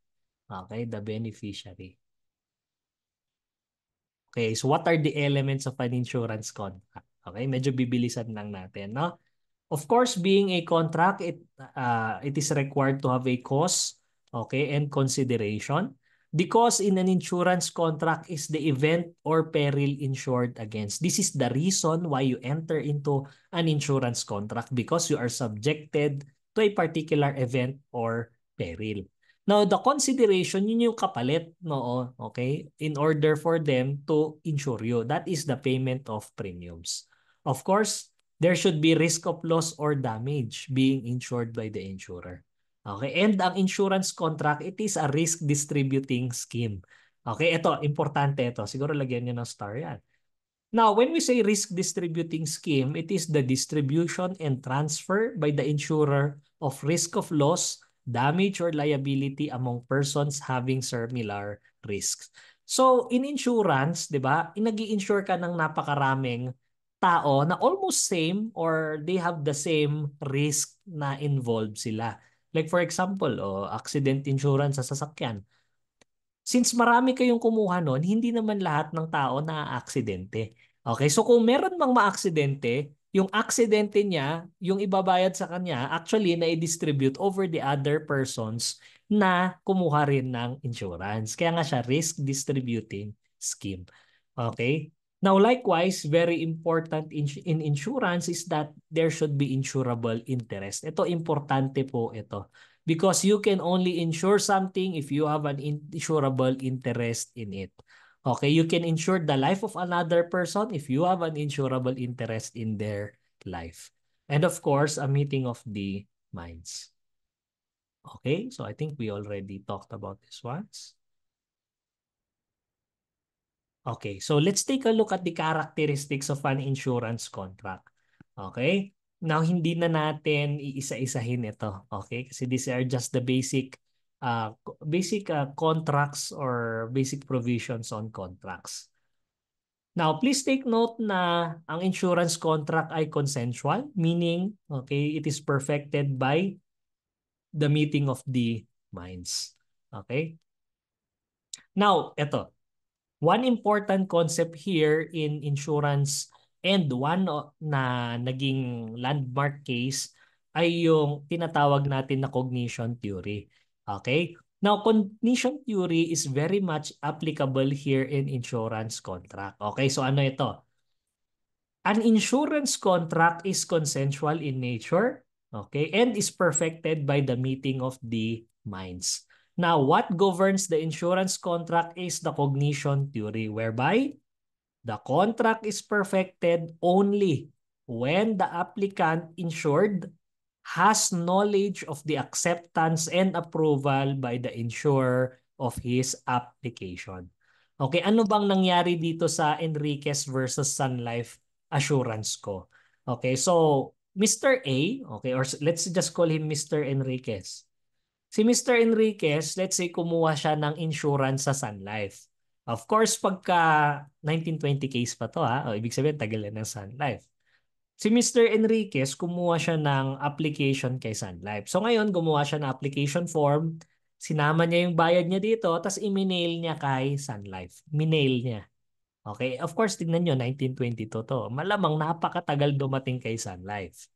Okay, the beneficiary. Okay, so what are the elements of an insurance contract? Okay, medyo bibilisan lang natin, no? Of course, being a contract, it uh, it is required to have a cause, okay, and consideration. The cause in an insurance contract is the event or peril insured against. This is the reason why you enter into an insurance contract because you are subjected to a particular event or peril. Now, the consideration, yun yung kapalit, no, okay? In order for them to insure you. That is the payment of premiums. Of course, there should be risk of loss or damage being insured by the insurer. Okay, and ang insurance contract, it is a risk distributing scheme. Okay, ito, importante ito. Siguro lagyan niyo ng star yan. Now, when we say risk distributing scheme, it is the distribution and transfer by the insurer of risk of loss damage or liability among persons having similar risks. So in insurance, 'di ba? Inagi-insure ka ng napakaraming tao na almost same or they have the same risk na involved sila. Like for example, oh, accident insurance sa sasakyan. Since marami kayong kumuha noon, hindi naman lahat ng tao na aksidente. Okay, so kung meron mang maaksidente, yung aksidente niya, yung ibabayad sa kanya, actually na i-distribute over the other persons na kumuha rin ng insurance. Kaya nga siya risk distributing scheme. Okay? Now likewise, very important in, in insurance is that there should be insurable interest. Ito importante po ito because you can only insure something if you have an insurable interest in it. Okay, you can insure the life of another person if you have an insurable interest in their life. And of course, a meeting of the minds. Okay, so I think we already talked about this once. Okay, so let's take a look at the characteristics of an insurance contract. Okay, now hindi na natin iisa-isahin ito. Okay, kasi these are just the basic uh, basic uh, contracts or basic provisions on contracts. Now, please take note na ang insurance contract ay consensual, meaning okay, it is perfected by the meeting of the minds. Okay? Now, ito. One important concept here in insurance and one na naging landmark case ay yung tinatawag natin na cognition theory. Okay? Now, condition theory is very much applicable here in insurance contract. Okay, so ano ito? An insurance contract is consensual in nature, okay, and is perfected by the meeting of the minds. Now, what governs the insurance contract is the cognition theory, whereby the contract is perfected only when the applicant insured has knowledge of the acceptance and approval by the insurer of his application. Okay, ano bang nangyari dito sa Enriquez versus Sun Life Assurance ko? Okay, so Mr. A, okay, or let's just call him Mr. Enriquez. Si Mr. Enriquez, let's say kumuha siya ng insurance sa Sun Life. Of course, pagka 1920 case pa to ha, o, ibig sabihin tagal na ng Sun Life si Mr. Enriquez kumuha siya ng application kay Sun Life. So ngayon gumawa siya ng application form, sinama niya yung bayad niya dito, tapos i-mail niya kay Sun Life. Minail niya. Okay, of course tingnan niyo 1922 to. Malamang napakatagal dumating kay Sun Life.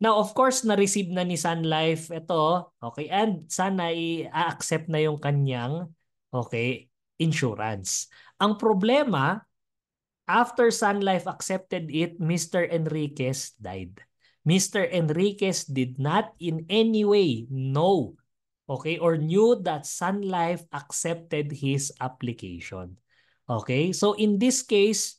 Now, of course, na-receive na ni Sun Life ito. Okay, and sana i-accept na yung kanyang okay, insurance. Ang problema, After Sun Life accepted it, Mr. Enriquez died. Mr. Enriquez did not in any way know okay or knew that Sun Life accepted his application. Okay? So in this case,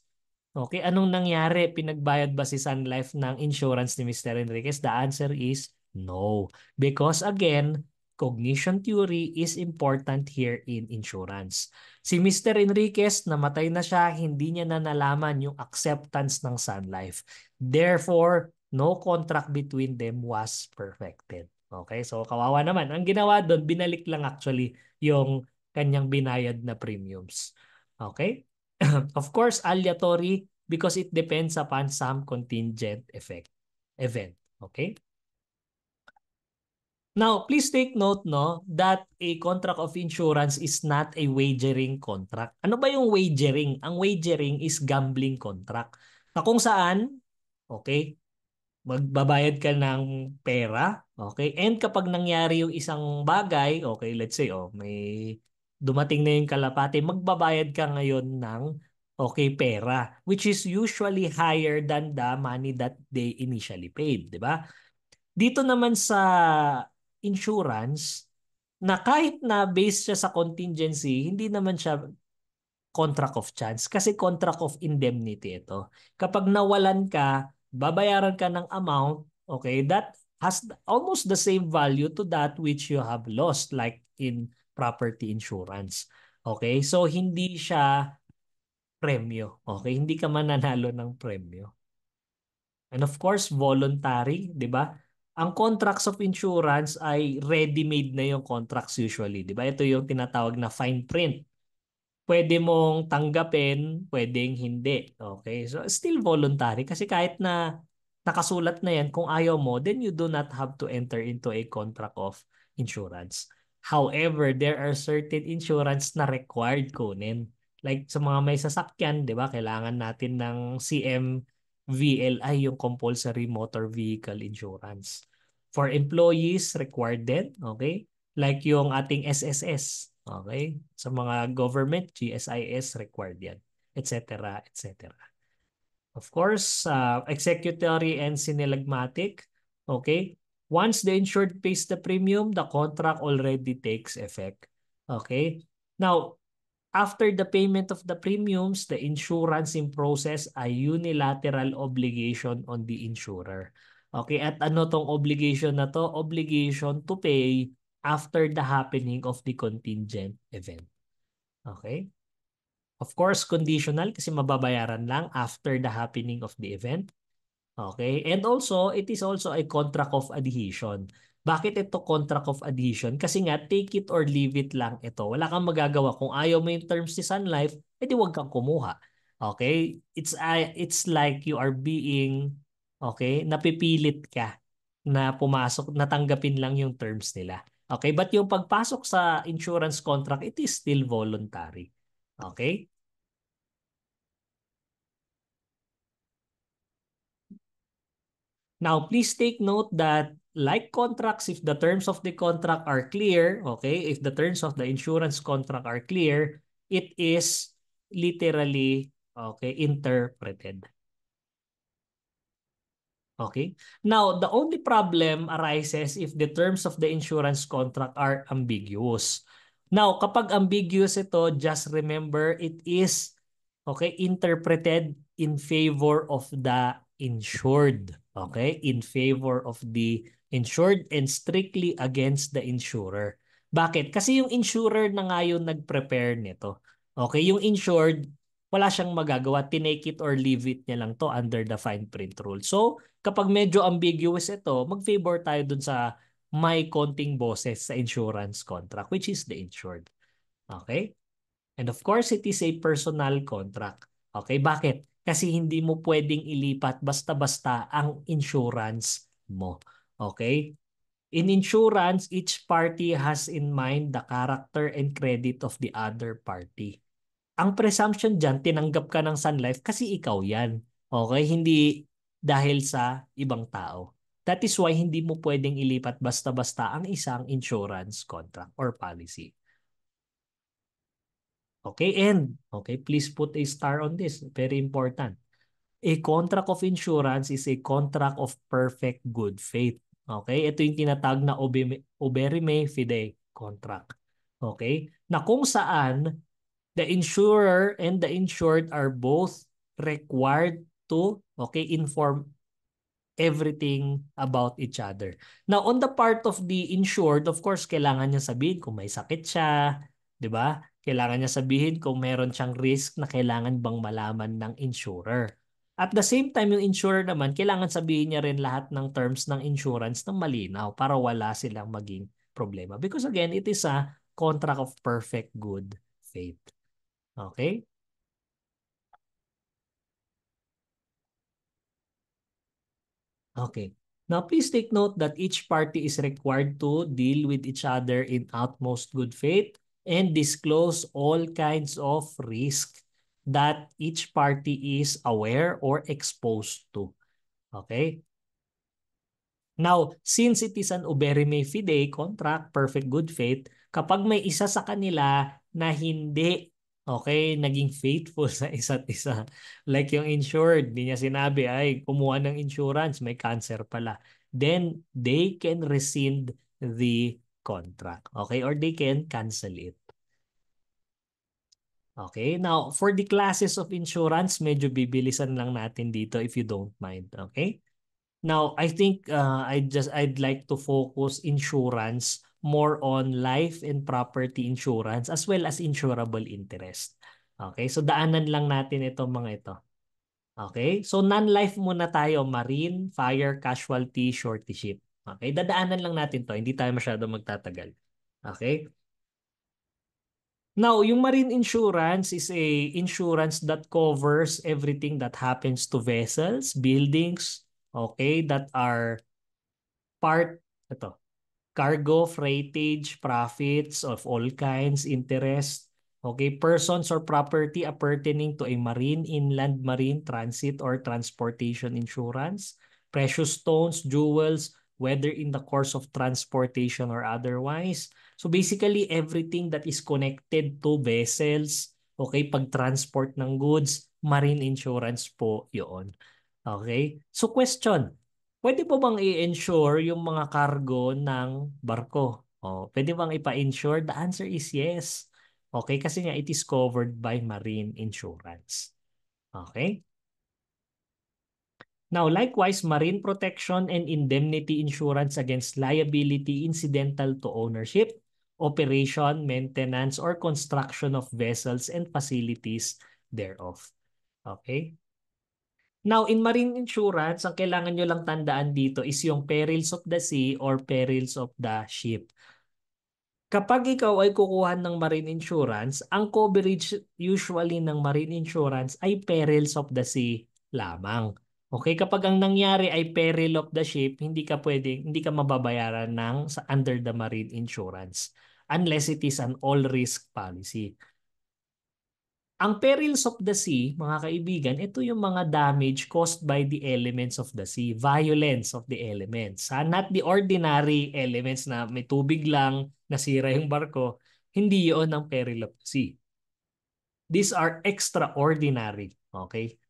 okay, anong nangyari? Pinagbayad ba si Sun Life ng insurance ni Mr. Enriquez? The answer is no. Because again, cognition theory is important here in insurance. Si Mr. Enriquez, namatay na siya, hindi niya na nalaman yung acceptance ng Sun Life. Therefore, no contract between them was perfected. Okay, so kawawa naman. Ang ginawa doon, binalik lang actually yung kanyang binayad na premiums. Okay? *clears throat* of course, aleatory because it depends upon some contingent effect event. Okay? Now, please take note no that a contract of insurance is not a wagering contract. Ano ba yung wagering? Ang wagering is gambling contract. Na kung saan, okay, magbabayad ka ng pera, okay? And kapag nangyari yung isang bagay, okay, let's say oh, may dumating na yung kalapati, magbabayad ka ngayon ng okay pera which is usually higher than the money that they initially paid, 'di ba? Dito naman sa insurance na kahit na based siya sa contingency, hindi naman siya contract of chance kasi contract of indemnity ito. Kapag nawalan ka, babayaran ka ng amount, okay, that has almost the same value to that which you have lost like in property insurance. Okay? So hindi siya premyo. Okay? Hindi ka mananalo ng premyo. And of course, voluntary, 'di ba? ang contracts of insurance ay ready-made na yung contracts usually, di ba? Ito yung tinatawag na fine print. Pwede mong tanggapin, pwedeng hindi. Okay? So still voluntary kasi kahit na nakasulat na yan, kung ayaw mo, then you do not have to enter into a contract of insurance. However, there are certain insurance na required kunin. Like sa mga may sasakyan, di ba? Kailangan natin ng CM VLI yung compulsory motor vehicle insurance for employees required din, okay? Like yung ating SSS, okay? Sa mga government, GSIS required yan, etc., etc. Of course, uh, executory and sinilagmatic, okay? Once the insured pays the premium, the contract already takes effect, okay? Now, after the payment of the premiums, the insurance in process a unilateral obligation on the insurer. Okay, at ano tong obligation na to? Obligation to pay after the happening of the contingent event. Okay? Of course, conditional kasi mababayaran lang after the happening of the event. Okay? And also, it is also a contract of adhesion. Bakit ito contract of adhesion? Kasi nga, take it or leave it lang ito. Wala kang magagawa. Kung ayaw mo yung terms ni Sun Life, edi huwag kang kumuha. Okay? It's, uh, it's like you are being Okay? Napipilit ka na pumasok, natanggapin lang yung terms nila. Okay? But yung pagpasok sa insurance contract, it is still voluntary. Okay? Now, please take note that like contracts, if the terms of the contract are clear, okay, if the terms of the insurance contract are clear, it is literally okay, interpreted. Okay? Now, the only problem arises if the terms of the insurance contract are ambiguous. Now, kapag ambiguous ito, just remember it is okay, interpreted in favor of the insured. Okay? In favor of the insured and strictly against the insurer. Bakit? Kasi yung insurer na ngayon yung nag-prepare nito. Okay, yung insured wala siyang magagawa. Tinake it or leave it niya lang to under the fine print rule. So, kapag medyo ambiguous ito, mag-favor tayo dun sa may konting boses sa insurance contract, which is the insured. Okay? And of course, it is a personal contract. Okay, bakit? Kasi hindi mo pwedeng ilipat basta-basta ang insurance mo. Okay? In insurance, each party has in mind the character and credit of the other party ang presumption dyan, tinanggap ka ng Sun Life kasi ikaw yan. Okay? Hindi dahil sa ibang tao. That is why hindi mo pwedeng ilipat basta-basta ang isang insurance contract or policy. Okay, and okay, please put a star on this. Very important. A contract of insurance is a contract of perfect good faith. Okay, ito yung tinatag na oberime fidei contract. Okay, na kung saan the insurer and the insured are both required to okay inform everything about each other. Now, on the part of the insured, of course, kailangan niya sabihin kung may sakit siya, 'di ba? Kailangan niya sabihin kung meron siyang risk na kailangan bang malaman ng insurer. At the same time, yung insurer naman, kailangan sabihin niya rin lahat ng terms ng insurance ng malinaw para wala silang maging problema. Because again, it is a contract of perfect good faith. Okay? Okay. Now, please take note that each party is required to deal with each other in utmost good faith and disclose all kinds of risk that each party is aware or exposed to. Okay? Now, since it is an uberime fide contract, perfect good faith, kapag may isa sa kanila na hindi Okay, naging faithful *laughs* sa isa't isa. Like yung insured, di niya sinabi, ay, kumuha ng insurance, may cancer pala. Then, they can rescind the contract. Okay, or they can cancel it. Okay, now for the classes of insurance, medyo bibilisan lang natin dito if you don't mind. Okay, now I think uh, I just I'd like to focus insurance more on life and property insurance as well as insurable interest. Okay, so daanan lang natin itong mga ito. Okay, so non-life muna tayo, marine, fire, casualty, shorty ship. Okay, dadaanan lang natin to, hindi tayo masyado magtatagal. Okay? Now, yung marine insurance is a insurance that covers everything that happens to vessels, buildings, okay, that are part ito, cargo, freightage, profits of all kinds, interest, okay, persons or property appertaining to a marine, inland marine, transit, or transportation insurance, precious stones, jewels, whether in the course of transportation or otherwise. So basically, everything that is connected to vessels, okay, pag-transport ng goods, marine insurance po yon. Okay? So question, Pwede po bang i-insure yung mga cargo ng barko? Oh, pwede bang ipa-insure? The answer is yes. Okay, kasi nga it is covered by marine insurance. Okay? Now, likewise, marine protection and indemnity insurance against liability incidental to ownership, operation, maintenance, or construction of vessels and facilities thereof. Okay? Now, in marine insurance, ang kailangan nyo lang tandaan dito is yung perils of the sea or perils of the ship. Kapag ikaw ay kukuha ng marine insurance, ang coverage usually ng marine insurance ay perils of the sea lamang. Okay, kapag ang nangyari ay peril of the ship, hindi ka pwedeng hindi ka mababayaran ng sa under the marine insurance unless it is an all risk policy. Ang perils of the sea, mga kaibigan, ito yung mga damage caused by the elements of the sea, violence of the elements. Ha? Ah, not the ordinary elements na may tubig lang, nasira yung barko. Hindi yon ang peril of the sea. These are extraordinary okay,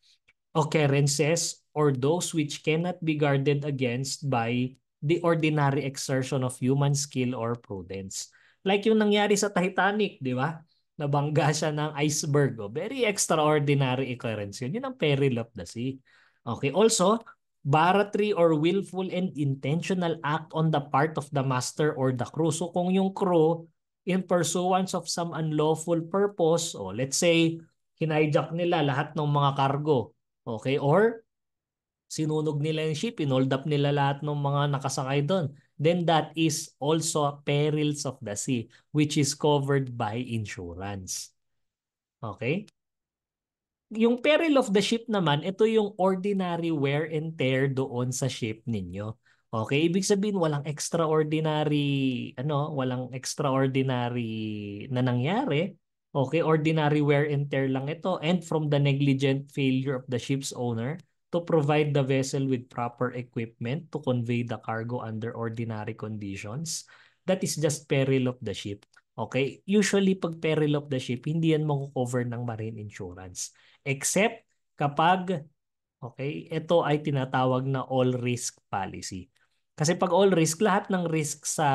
occurrences or those which cannot be guarded against by the ordinary exertion of human skill or prudence. Like yung nangyari sa Titanic, di ba? nabangga siya ng iceberg. Oh. Very extraordinary occurrence yun. Yun ang peril of the sea. Okay, also, barratry or willful and intentional act on the part of the master or the crew. So kung yung crew, in pursuance of some unlawful purpose, oh, let's say, hinijack nila lahat ng mga cargo. Okay, or sinunog nila yung ship, inold up nila lahat ng mga nakasakay doon then that is also perils of the sea, which is covered by insurance. Okay? Yung peril of the ship naman, ito yung ordinary wear and tear doon sa ship ninyo. Okay, ibig sabihin walang extraordinary ano, walang extraordinary na nangyari. Okay, ordinary wear and tear lang ito and from the negligent failure of the ship's owner to provide the vessel with proper equipment to convey the cargo under ordinary conditions, that is just peril of the ship. Okay? Usually, pag peril of the ship, hindi yan cover ng marine insurance. Except kapag, okay, ito ay tinatawag na all risk policy. Kasi pag all risk, lahat ng risk sa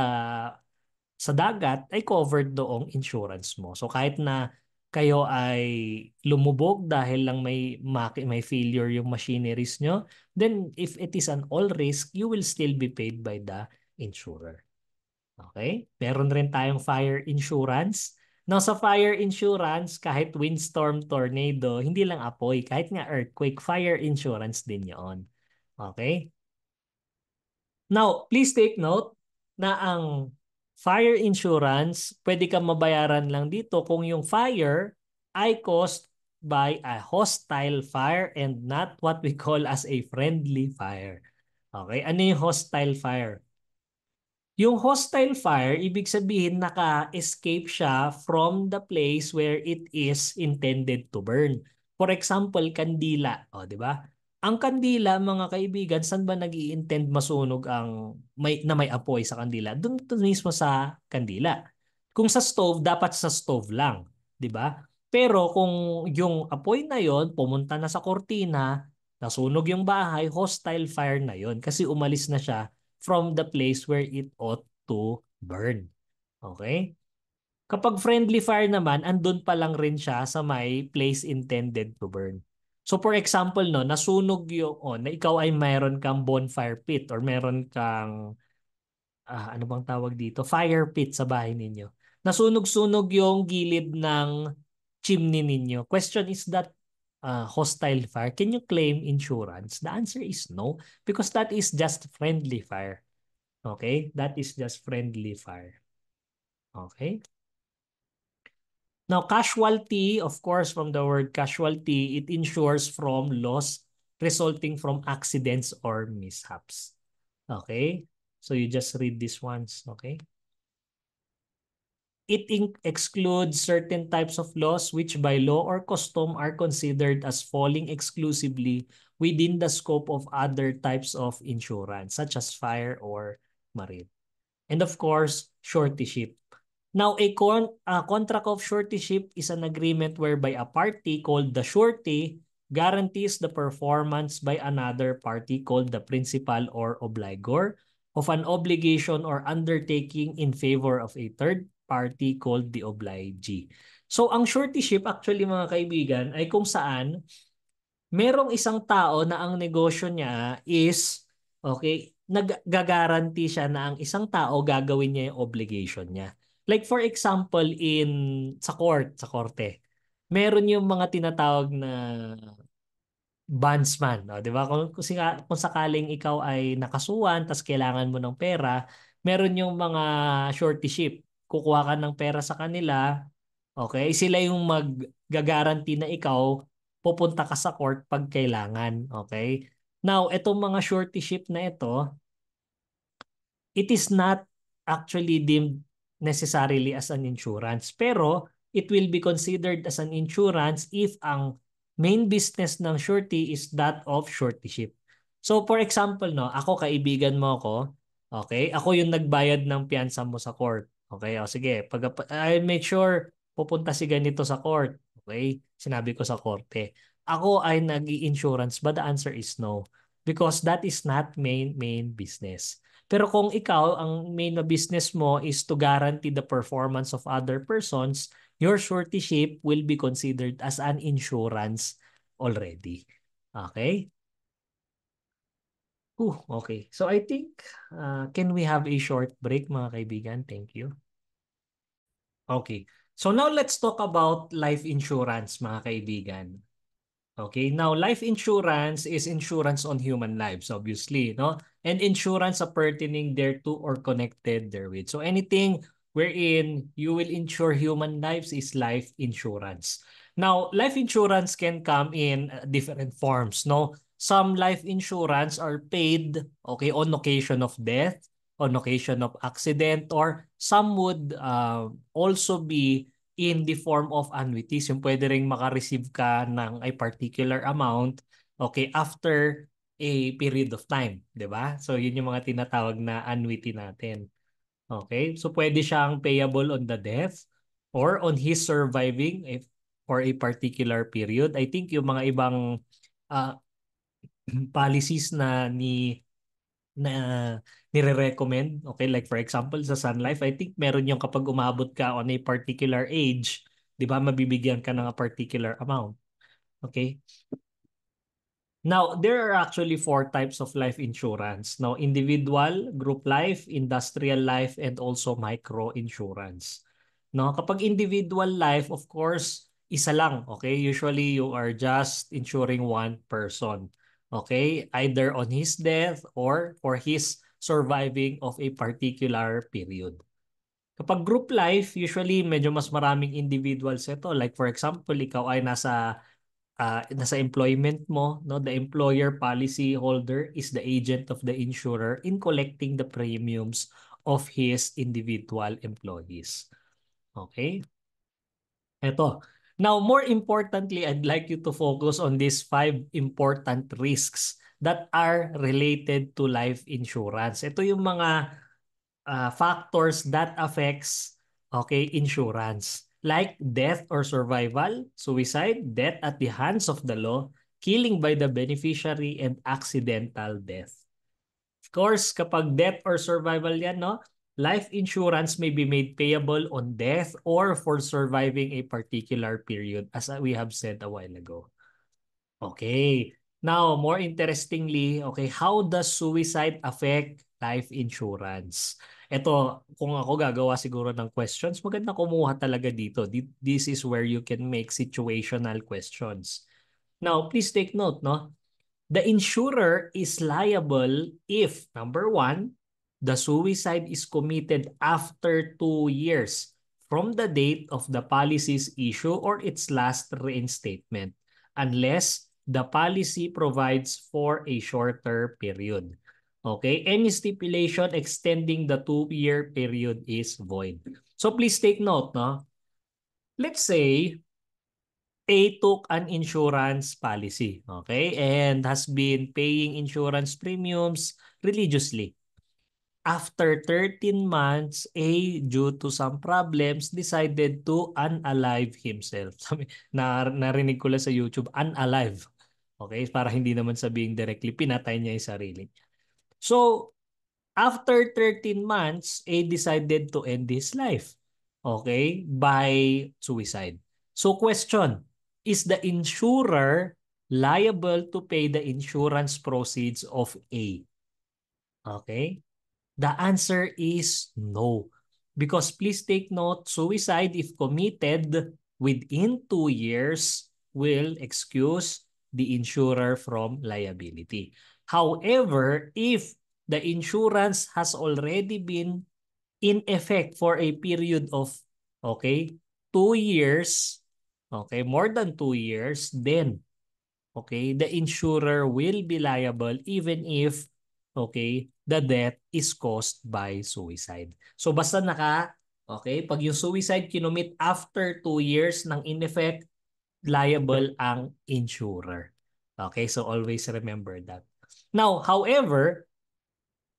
sa dagat ay covered doong insurance mo. So kahit na kayo ay lumubog dahil lang may may failure yung machineries nyo, then if it is an all risk, you will still be paid by the insurer. Okay? Meron rin tayong fire insurance. Now sa fire insurance, kahit windstorm, tornado, hindi lang apoy, kahit nga earthquake, fire insurance din yon. Okay? Now, please take note na ang Fire insurance, pwede kang mabayaran lang dito kung yung fire ay caused by a hostile fire and not what we call as a friendly fire. Okay, ano yung hostile fire? Yung hostile fire, ibig sabihin naka-escape siya from the place where it is intended to burn. For example, kandila, o, di ba? Ang kandila, mga kaibigan, saan ba nag iintend masunog ang may, na may apoy sa kandila? Doon mismo sa kandila. Kung sa stove, dapat sa stove lang. di ba? Pero kung yung apoy na yon pumunta na sa kortina, nasunog yung bahay, hostile fire na yon kasi umalis na siya from the place where it ought to burn. Okay? Kapag friendly fire naman, andun pa lang rin siya sa may place intended to burn. So for example no, nasunog yung oh, na ikaw ay mayroon kang bonfire pit or meron kang ah, ano bang tawag dito? Fire pit sa bahay ninyo. Nasunog-sunog yung gilid ng chimney ninyo. Question is that uh, hostile fire? Can you claim insurance? The answer is no because that is just friendly fire. Okay? That is just friendly fire. Okay? Now, casualty, of course, from the word casualty, it ensures from loss resulting from accidents or mishaps. Okay? So you just read these ones, okay? It excludes certain types of loss which by law or custom are considered as falling exclusively within the scope of other types of insurance, such as fire or marine. And of course, shortyship. Now, a, con- a contract of suretyship is an agreement whereby a party called the surety guarantees the performance by another party called the principal or obligor of an obligation or undertaking in favor of a third party called the obligee. So ang suretyship actually mga kaibigan ay kung saan merong isang tao na ang negosyo niya is okay, naggagaranti siya na ang isang tao gagawin niya yung obligation niya. Like for example, in sa court, sa korte, meron yung mga tinatawag na bondsman. No? Oh, 'Di ba? Kung, kung, kung sakaling ikaw ay nakasuhan tapos kailangan mo ng pera, meron yung mga shorty ship. Kukuha ka ng pera sa kanila. Okay? Sila yung maggagaranti na ikaw pupunta ka sa court pag kailangan. Okay? Now, itong mga shorty ship na ito, it is not actually deemed necessarily as an insurance. Pero it will be considered as an insurance if ang main business ng surety is that of suretyship. So for example, no, ako kaibigan mo ako, okay? Ako yung nagbayad ng piyansa mo sa court. Okay, o sige, pag I make sure pupunta si ganito sa court. Okay? Sinabi ko sa korte. Ako ay nag-insurance but the answer is no because that is not main main business. Pero kung ikaw, ang main na business mo is to guarantee the performance of other persons, your suretyship will be considered as an insurance already. Okay? Ooh, okay. So I think, uh, can we have a short break mga kaibigan? Thank you. Okay. So now let's talk about life insurance mga kaibigan. Okay, now life insurance is insurance on human lives, obviously, no? And insurance pertaining thereto or connected therewith. So anything wherein you will insure human lives is life insurance. Now, life insurance can come in uh, different forms, no? Some life insurance are paid, okay, on occasion of death, on occasion of accident, or some would uh, also be in the form of annuities. Yung pwede rin makareceive ka ng a particular amount okay, after a period of time, 'di ba? So 'yun yung mga tinatawag na annuity natin. Okay? So pwede siyang payable on the death or on his surviving if for a particular period. I think yung mga ibang uh, *clears throat* policies na ni na nire-recommend? Okay, like for example, sa Sun Life, I think meron yung kapag umabot ka on a particular age, di ba, mabibigyan ka ng a particular amount. Okay? Now, there are actually four types of life insurance. Now, individual, group life, industrial life, and also micro insurance. No, kapag individual life, of course, isa lang, okay? Usually you are just insuring one person. Okay? Either on his death or for his surviving of a particular period. Kapag group life, usually medyo mas maraming individuals ito. Like for example, ikaw ay nasa uh, nasa employment mo, no? The employer policy holder is the agent of the insurer in collecting the premiums of his individual employees. Okay? Ito. Now, more importantly, I'd like you to focus on these five important risks that are related to life insurance. Ito yung mga uh, factors that affects okay insurance like death or survival, suicide, death at the hands of the law, killing by the beneficiary and accidental death. Of course, kapag death or survival yan, no? Life insurance may be made payable on death or for surviving a particular period as we have said a while ago. Okay, Now, more interestingly, okay, how does suicide affect life insurance? Ito, kung ako gagawa siguro ng questions, maganda kumuha talaga dito. This is where you can make situational questions. Now, please take note, no? The insurer is liable if, number one, the suicide is committed after two years from the date of the policy's issue or its last reinstatement unless the policy provides for a shorter period. Okay, any stipulation extending the two-year period is void. So please take note, no? Let's say A took an insurance policy, okay, and has been paying insurance premiums religiously. After 13 months, A, due to some problems, decided to unalive himself. *laughs* narinig ko lang sa YouTube, unalive. Okay? Para hindi naman sabing directly pinatay niya 'yung sarili niya. So, after 13 months, A decided to end his life. Okay? By suicide. So question, is the insurer liable to pay the insurance proceeds of A? Okay? The answer is no. Because please take note, suicide if committed within two years will excuse the insurer from liability. However, if the insurance has already been in effect for a period of, okay, two years, okay, more than two years, then, okay, the insurer will be liable even if, okay, the death is caused by suicide. So basta naka, okay, pag yung suicide kinomit after two years ng in effect, liable ang insurer. Okay, so always remember that. Now, however,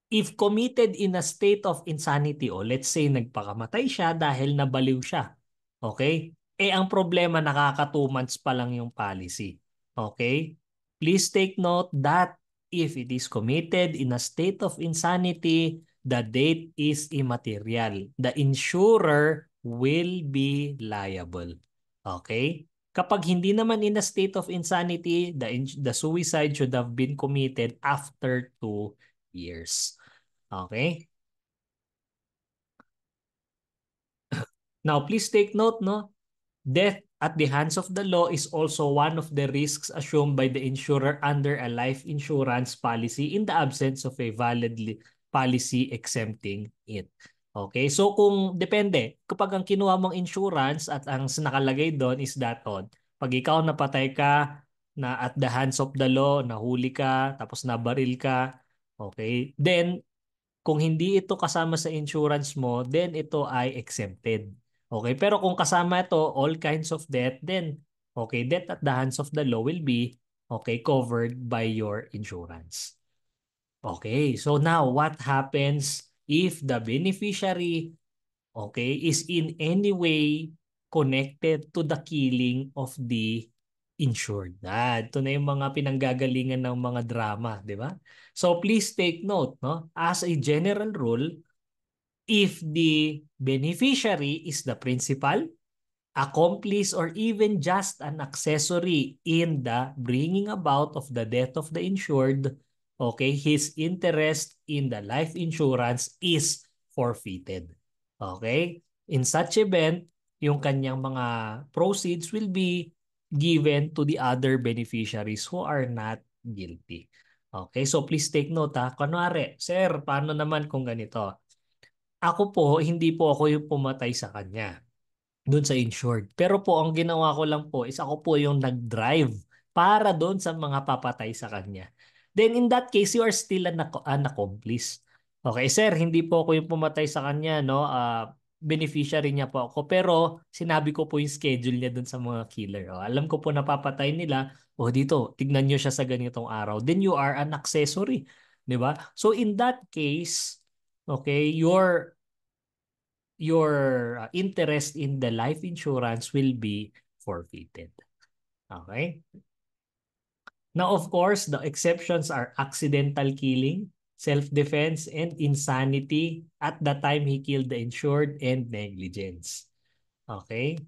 if committed in a state of insanity o let's say nagpakamatay siya dahil nabaliw siya, okay? Eh ang problema nakaka 2 months pa lang yung policy. Okay? Please take note that if it is committed in a state of insanity, the date is immaterial. The insurer will be liable. Okay? Kapag hindi naman in a state of insanity, the, the suicide should have been committed after two years. Okay? Now, please take note, no? Death at the hands of the law is also one of the risks assumed by the insurer under a life insurance policy in the absence of a valid policy exempting it. Okay, so kung depende, kapag ang kinuha mong insurance at ang nakalagay doon is that odd, Pag ikaw napatay ka na at the hands of the law, nahuli ka, tapos nabaril ka, okay, then kung hindi ito kasama sa insurance mo, then ito ay exempted. Okay, pero kung kasama ito, all kinds of death, then okay, death at the hands of the law will be okay, covered by your insurance. Okay, so now what happens if the beneficiary okay is in any way connected to the killing of the insured. Ah, ito na yung mga pinanggagalingan ng mga drama, di ba? So please take note, no? As a general rule, if the beneficiary is the principal, accomplice, or even just an accessory in the bringing about of the death of the insured, Okay, his interest in the life insurance is forfeited. Okay? In such event, yung kanyang mga proceeds will be given to the other beneficiaries who are not guilty. Okay, so please take note ha. Kunwari, sir, paano naman kung ganito? Ako po, hindi po ako yung pumatay sa kanya doon sa insured. Pero po, ang ginawa ko lang po is ako po yung nag-drive para doon sa mga papatay sa kanya then in that case, you are still an, an accomplice. Okay, sir, hindi po ako yung pumatay sa kanya, no? Uh, beneficiary niya po ako. Pero sinabi ko po yung schedule niya dun sa mga killer. O, oh, alam ko po napapatay nila. oh dito, tignan niyo siya sa ganitong araw. Then you are an accessory. di ba So in that case, okay, your your ah, interest in the life insurance will be forfeited. Okay? Now, of course, the exceptions are accidental killing, self-defense, and insanity at the time he killed the insured and negligence. Okay?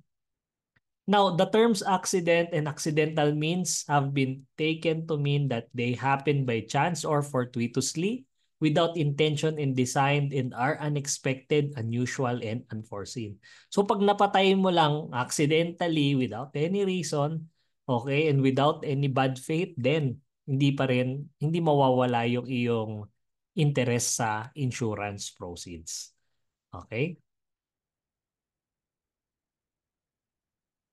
Now, the terms accident and accidental means have been taken to mean that they happen by chance or fortuitously, without intention and design and are unexpected, unusual, and unforeseen. So pag napatay mo lang accidentally without any reason, Okay? And without any bad faith, then hindi pa rin, hindi mawawala yung iyong interest sa insurance proceeds. Okay?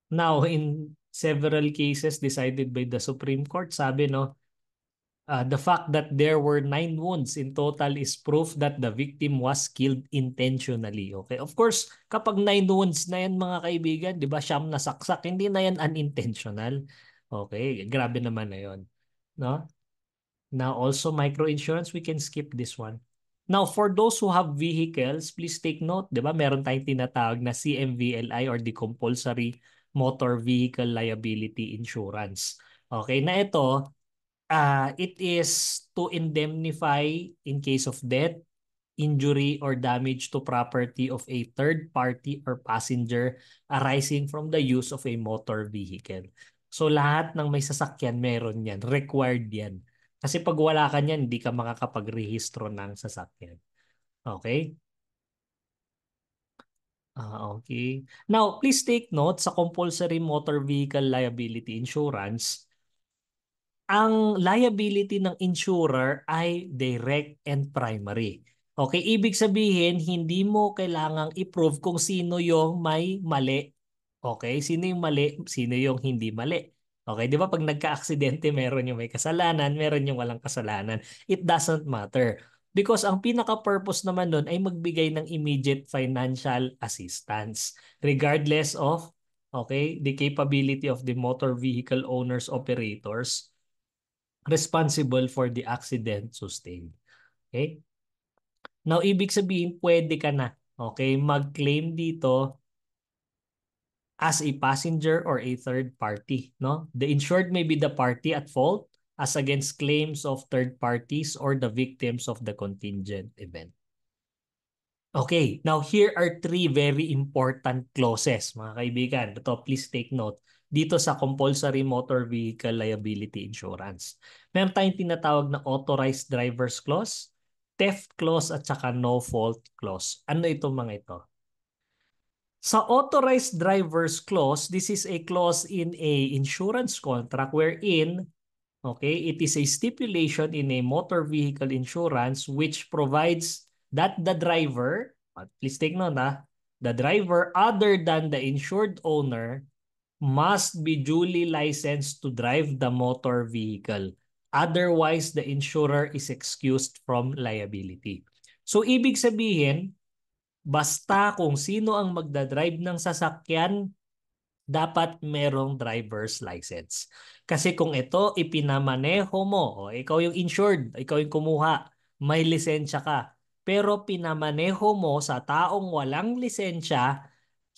Now, in several cases decided by the Supreme Court, sabi no, Uh, the fact that there were nine wounds in total is proof that the victim was killed intentionally. Okay? Of course, kapag nine wounds na yan mga kaibigan, di ba, siyam na saksak, hindi na yan unintentional. Okay, grabe naman na yun. No? Now, also micro insurance, we can skip this one. Now, for those who have vehicles, please take note, di ba, meron tayong tinatawag na CMVLI or the Compulsory Motor Vehicle Liability Insurance. Okay, na ito, uh, it is to indemnify in case of death, injury, or damage to property of a third party or passenger arising from the use of a motor vehicle. So lahat ng may sasakyan meron yan, required yan. Kasi pag wala ka niyan, hindi ka makakapag-rehistro ng sasakyan. Okay? Ah, uh, okay. Now, please take note sa compulsory motor vehicle liability insurance, ang liability ng insurer ay direct and primary. Okay, ibig sabihin, hindi mo kailangang i-prove kung sino yung may mali. Okay, sino yung mali, sino yung hindi mali. Okay, di ba pag nagka-aksidente, meron yung may kasalanan, meron yung walang kasalanan. It doesn't matter. Because ang pinaka-purpose naman nun ay magbigay ng immediate financial assistance. Regardless of, okay, the capability of the motor vehicle owners, operators, responsible for the accident sustained. Okay? Now, ibig sabihin, pwede ka na okay, mag-claim dito as a passenger or a third party. No? The insured may be the party at fault as against claims of third parties or the victims of the contingent event. Okay, now here are three very important clauses, mga kaibigan. Ito, please take note dito sa compulsory motor vehicle liability insurance. Meron tayong tinatawag na authorized driver's clause, theft clause at saka no fault clause. Ano itong mga ito? Sa authorized driver's clause, this is a clause in a insurance contract wherein okay, it is a stipulation in a motor vehicle insurance which provides that the driver, please take note ha, ah, the driver other than the insured owner must be duly licensed to drive the motor vehicle. Otherwise, the insurer is excused from liability. So, ibig sabihin, basta kung sino ang magdadrive ng sasakyan, dapat merong driver's license. Kasi kung ito, ipinamaneho mo, o ikaw yung insured, ikaw yung kumuha, may lisensya ka, pero pinamaneho mo sa taong walang lisensya,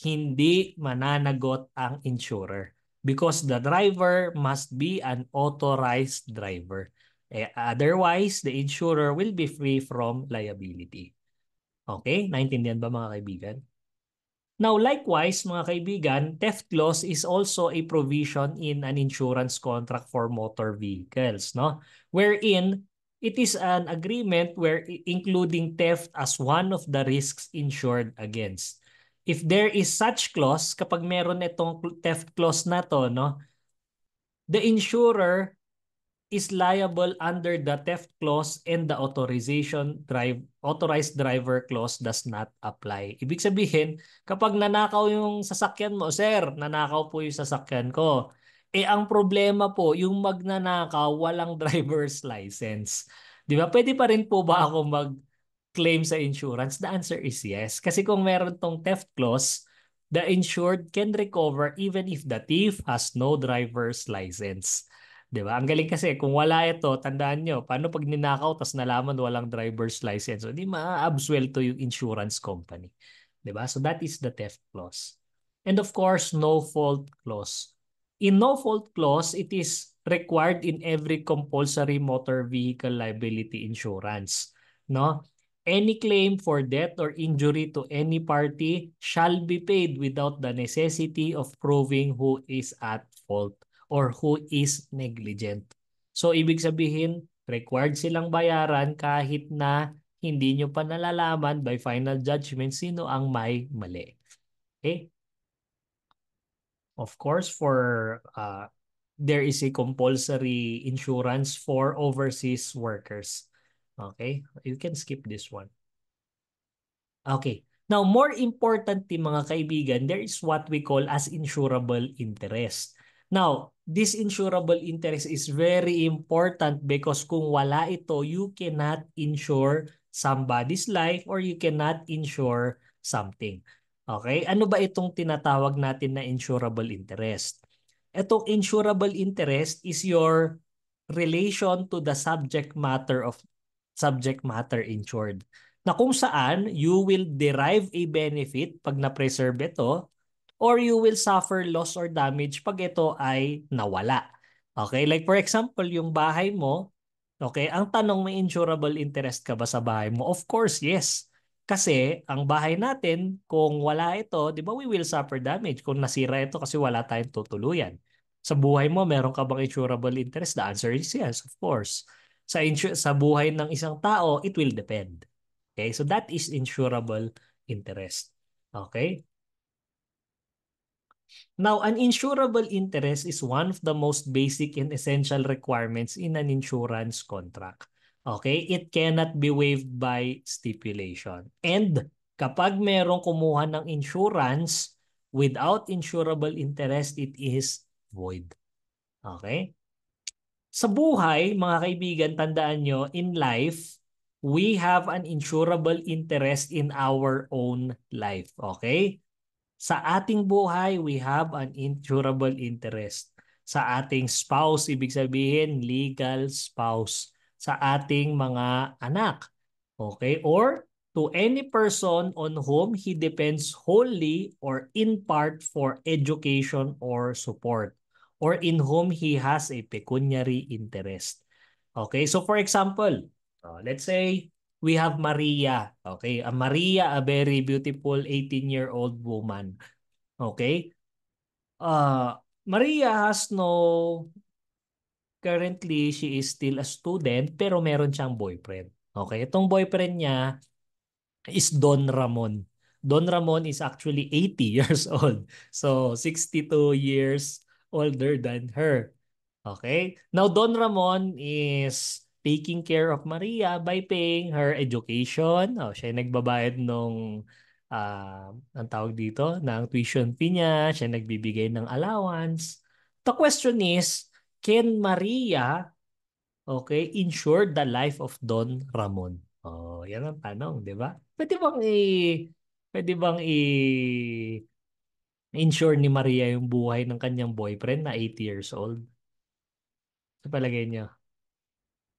hindi mananagot ang insurer because the driver must be an authorized driver. Eh, otherwise, the insurer will be free from liability. Okay? Naintindihan ba mga kaibigan? Now, likewise, mga kaibigan, theft loss is also a provision in an insurance contract for motor vehicles, no? Wherein, it is an agreement where including theft as one of the risks insured against if there is such clause, kapag meron itong theft clause na to, no, the insurer is liable under the theft clause and the authorization drive authorized driver clause does not apply. Ibig sabihin, kapag nanakaw yung sasakyan mo, sir, nanakaw po yung sasakyan ko. Eh ang problema po, yung magnanakaw walang *laughs* driver's license. 'Di ba? Pwede pa rin po ba ako mag claim sa insurance? The answer is yes. Kasi kung meron tong theft clause, the insured can recover even if the thief has no driver's license. 'di ba? Ang galing kasi kung wala ito, tandaan nyo, paano pag ninakaw tas nalaman walang driver's license, hindi so, maaabsuelto yung insurance company. 'Di ba? So that is the theft clause. And of course, no fault clause. In no fault clause, it is required in every compulsory motor vehicle liability insurance, no? Any claim for death or injury to any party shall be paid without the necessity of proving who is at fault or who is negligent. So ibig sabihin, required silang bayaran kahit na hindi nyo pa nalalaman by final judgment sino ang may mali. Okay? Of course, for uh, there is a compulsory insurance for overseas workers. Okay? You can skip this one. Okay. Now, more importantly mga kaibigan, there is what we call as insurable interest. Now, this insurable interest is very important because kung wala ito, you cannot insure somebody's life or you cannot insure something. Okay? Ano ba itong tinatawag natin na insurable interest? Itong insurable interest is your relation to the subject matter of subject matter insured na kung saan you will derive a benefit pag na-preserve ito or you will suffer loss or damage pag ito ay nawala. Okay, like for example, yung bahay mo, okay, ang tanong may insurable interest ka ba sa bahay mo? Of course, yes. Kasi ang bahay natin, kung wala ito, di ba we will suffer damage kung nasira ito kasi wala tayong tutuluyan. Sa buhay mo, meron ka bang insurable interest? The answer is yes, of course sa insu- sa buhay ng isang tao, it will depend. Okay? So that is insurable interest. Okay? Now, an insurable interest is one of the most basic and essential requirements in an insurance contract. Okay? It cannot be waived by stipulation. And kapag merong kumuha ng insurance without insurable interest, it is void. Okay? Sa buhay, mga kaibigan, tandaan nyo, in life, we have an insurable interest in our own life. Okay? Sa ating buhay, we have an insurable interest. Sa ating spouse, ibig sabihin legal spouse. Sa ating mga anak. Okay? Or to any person on whom he depends wholly or in part for education or support or in whom he has a pecuniary interest. Okay, so for example, uh, let's say we have Maria. Okay, a Maria, a very beautiful 18-year-old woman. Okay, uh, Maria has no, currently she is still a student pero meron siyang boyfriend. Okay, itong boyfriend niya is Don Ramon. Don Ramon is actually 80 *laughs* years old. So 62 years older than her. Okay? Now, Don Ramon is taking care of Maria by paying her education. Oh, siya nagbabayad nung uh, ang tawag dito, ng tuition fee niya. Siya nagbibigay ng allowance. The question is, can Maria okay, ensure the life of Don Ramon? Oh, yan ang tanong, di ba? Pwede bang i pwede bang i ensure ni Maria yung buhay ng kanyang boyfriend na 80 years old? Sa palagay niyo?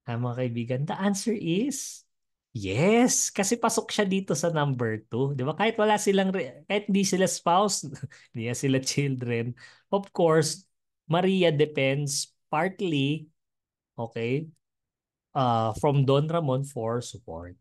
Ha, ah, mga kaibigan, the answer is yes. Kasi pasok siya dito sa number 2. Di ba? Kahit wala silang, kahit hindi sila spouse, *laughs* hindi sila children. Of course, Maria depends partly, okay, uh, from Don Ramon for support.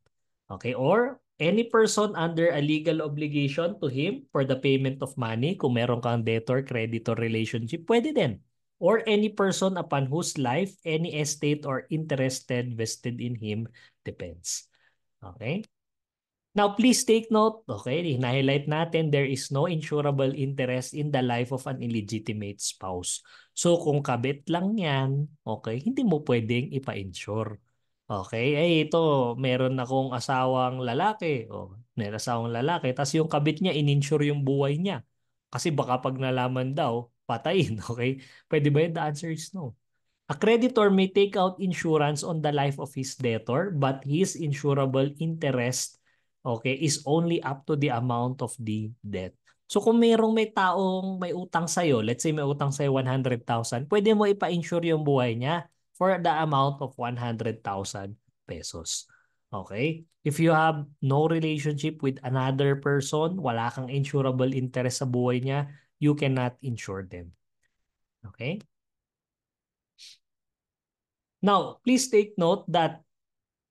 Okay? Or any person under a legal obligation to him for the payment of money, kung meron kang debtor-creditor relationship, pwede din. Or any person upon whose life any estate or interested vested in him depends. Okay? Now, please take note, okay, na-highlight natin, there is no insurable interest in the life of an illegitimate spouse. So, kung kabit lang yan, okay, hindi mo pwedeng ipa-insure. Okay, eh ito, meron na akong asawang lalaki. O, may asawang lalaki. Tapos yung kabit niya, ininsure yung buhay niya. Kasi baka pag nalaman daw, patayin. *laughs* Okay? Pwede ba yun? The answer is no. A creditor may take out insurance on the life of his debtor, but his insurable interest okay, is only up to the amount of the debt. So kung mayroong may taong may utang sa'yo, let's say may utang sa'yo 100,000, pwede mo ipa-insure yung buhay niya for the amount of 100,000 pesos. Okay? If you have no relationship with another person, wala kang insurable interest sa buhay niya, you cannot insure them. Okay? Now, please take note that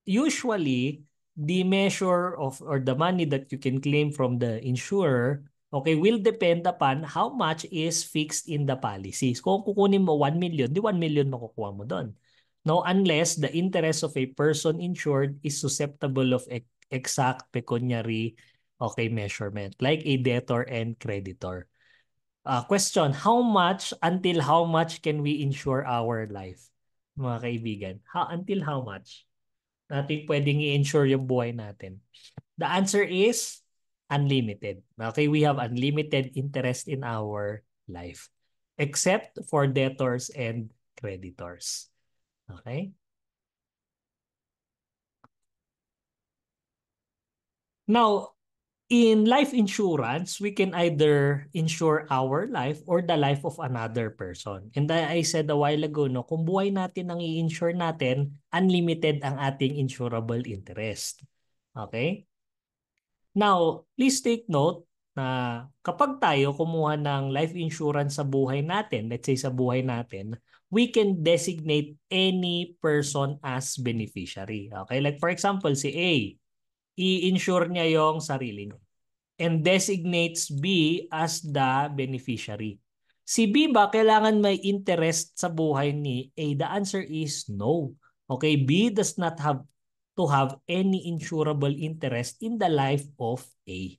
usually the measure of or the money that you can claim from the insurer Okay, will depend upon how much is fixed in the policies. kung kukunin mo 1 million, di 1 million makukuha mo doon. No, unless the interest of a person insured is susceptible of e-, exact pecuniary okay measurement like a debtor and creditor. Uh, question, how much until how much can we insure our life? Mga kaibigan, how, until how much natin pwedeng i-insure yung buhay natin? The answer is unlimited. Okay, we have unlimited interest in our life except for debtors and creditors. Okay? Now, in life insurance, we can either insure our life or the life of another person. And I said a while ago, no, kung buhay natin ang i-insure natin, unlimited ang ating insurable interest. Okay? Now, please take note na kapag tayo kumuha ng life insurance sa buhay natin, let's say sa buhay natin, we can designate any person as beneficiary. Okay, like for example, si A, i-insure niya yung sarili niya and designates B as the beneficiary. Si B ba kailangan may interest sa buhay ni A? The answer is no. Okay, B does not have to have any insurable interest in the life of A.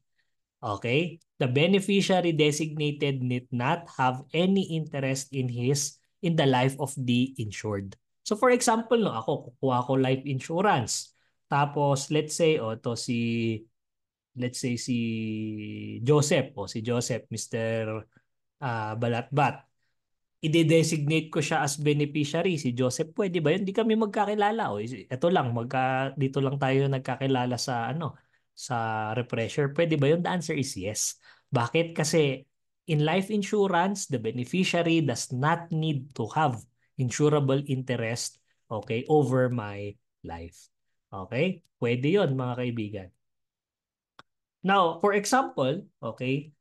Okay? The beneficiary designated need not have any interest in his in the life of the insured. So for example, no, ako kukuha ko life insurance. Tapos let's say o oh, to si let's say si Joseph o oh, si Joseph Mr. Uh, ah, Balatbat ide-designate ko siya as beneficiary si Joseph pwede ba yun Hindi kami magkakilala o ito lang magka dito lang tayo nagkakilala sa ano sa refresher pwede ba yun the answer is yes bakit kasi in life insurance the beneficiary does not need to have insurable interest okay over my life okay pwede yon mga kaibigan now for example okay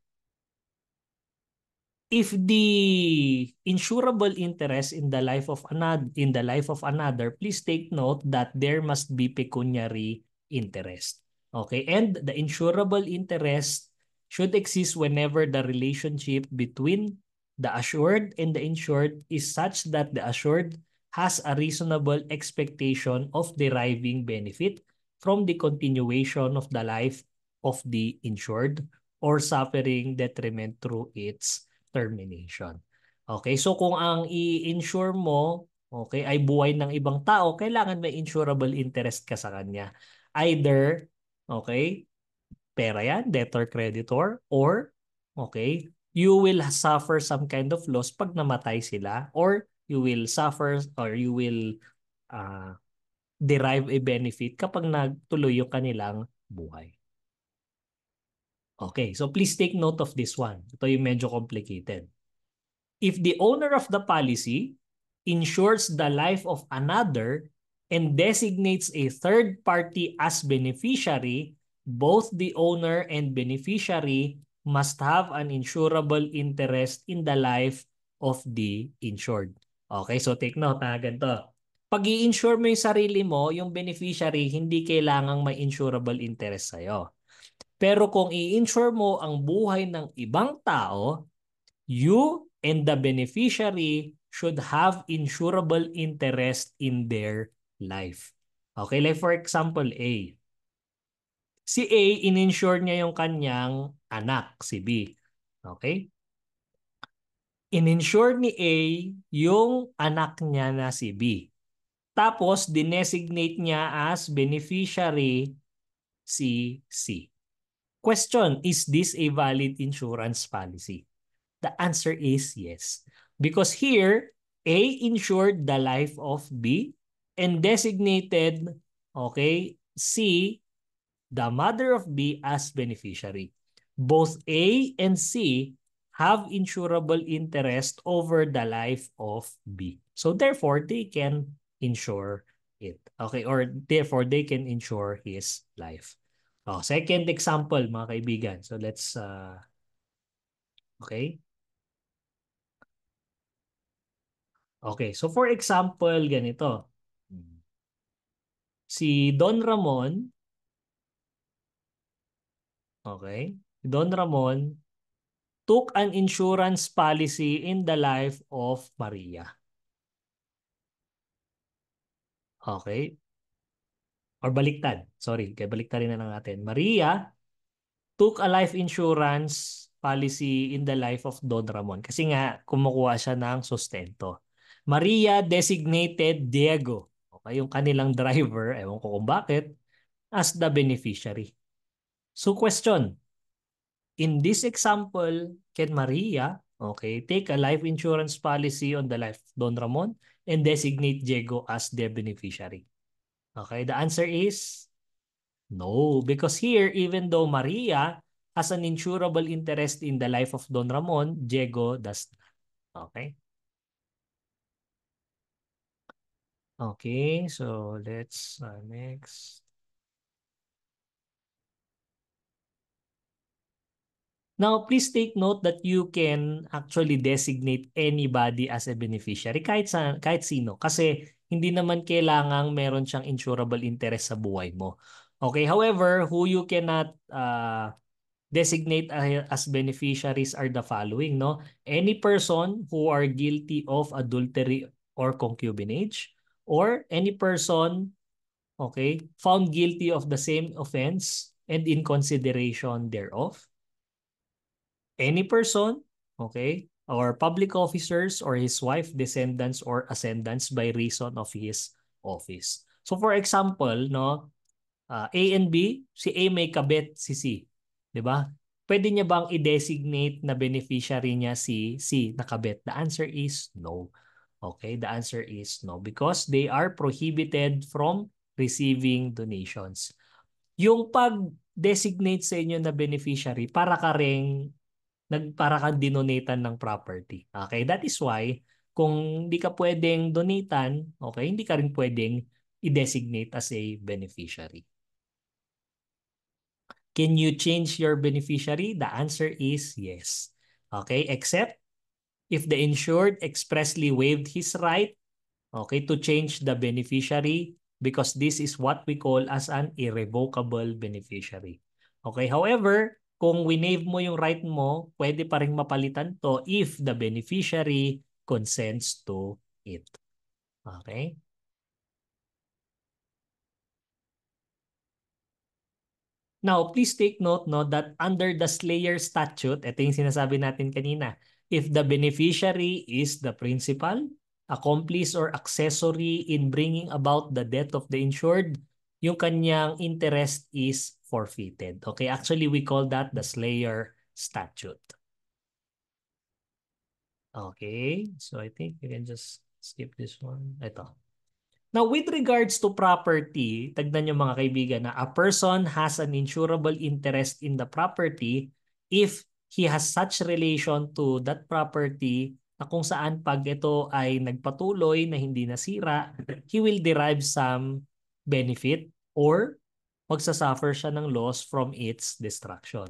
if the insurable interest in the life of another in the life of another please take note that there must be pecuniary interest okay and the insurable interest should exist whenever the relationship between the assured and the insured is such that the assured has a reasonable expectation of deriving benefit from the continuation of the life of the insured or suffering detriment through its termination. Okay, so kung ang i-insure mo, okay, ay buhay ng ibang tao, kailangan may insurable interest ka sa kanya. Either, okay, pera yan, debtor creditor, or, okay, you will suffer some kind of loss pag namatay sila, or you will suffer, or you will uh, derive a benefit kapag nagtuloy yung kanilang buhay. Okay, so please take note of this one. Ito yung medyo complicated. If the owner of the policy insures the life of another and designates a third party as beneficiary, both the owner and beneficiary must have an insurable interest in the life of the insured. Okay, so take note ha, ah, ganito. Pag i-insure mo yung sarili mo, yung beneficiary, hindi kailangang may insurable interest sa'yo. Pero kung i-insure mo ang buhay ng ibang tao, you and the beneficiary should have insurable interest in their life. Okay, like for example, A. Si A, in-insure niya yung kanyang anak, si B. Okay? In-insure ni A yung anak niya na si B. Tapos, dinesignate niya as beneficiary si C. Question, is this a valid insurance policy? The answer is yes. Because here, A insured the life of B and designated, okay, C, the mother of B as beneficiary. Both A and C have insurable interest over the life of B. So therefore, they can insure it. Okay, or therefore they can insure his life. Oh, second example, mga kaibigan. So let's, uh, okay? Okay, so for example, ganito. Si Don Ramon, okay, Don Ramon took an insurance policy in the life of Maria. Okay, or baliktad. Sorry, kaya baliktarin na lang natin. Maria took a life insurance policy in the life of Don Ramon kasi nga kumukuha siya ng sustento. Maria designated Diego, okay, yung kanilang driver, ewan ko kung bakit, as the beneficiary. So question, in this example, can Maria okay, take a life insurance policy on the life of Don Ramon and designate Diego as the beneficiary? Okay, the answer is no. Because here, even though Maria has an insurable interest in the life of Don Ramon, Diego does not. Okay? Okay, so let's uh, next. Now, please take note that you can actually designate anybody as a beneficiary, kahit, sa, kahit sino. Kasi hindi naman kailangang meron siyang insurable interest sa buhay mo. Okay, however, who you cannot uh, designate as beneficiaries are the following, no? Any person who are guilty of adultery or concubinage or any person okay, found guilty of the same offense and in consideration thereof. Any person, okay, or public officers or his wife, descendants, or ascendants by reason of his office. So for example, no, uh, A and B, si A may kabit si C. 'Di ba? Pwede niya bang i-designate na beneficiary niya si C na kabit? The answer is no. Okay, the answer is no because they are prohibited from receiving donations. Yung pag-designate sa inyo na beneficiary para ka ring nagpara kang dinonatan ng property. Okay, that is why kung hindi ka pwedeng donatan, okay, hindi ka rin pwedeng i-designate as a beneficiary. Can you change your beneficiary? The answer is yes. Okay, except if the insured expressly waived his right okay, to change the beneficiary because this is what we call as an irrevocable beneficiary. Okay, however, kung winave mo yung right mo, pwede pa rin mapalitan to if the beneficiary consents to it. Okay? Now, please take note no, that under the Slayer statute, ito yung sinasabi natin kanina, if the beneficiary is the principal, accomplice, or accessory in bringing about the death of the insured, yung kanyang interest is forfeited. Okay, actually we call that the Slayer Statute. Okay, so I think you can just skip this one. Ito. Now, with regards to property, tagdan nyo mga kaibigan na a person has an insurable interest in the property if he has such relation to that property na kung saan pag ito ay nagpatuloy na hindi nasira, he will derive some benefit or magsasuffer siya ng loss from its destruction.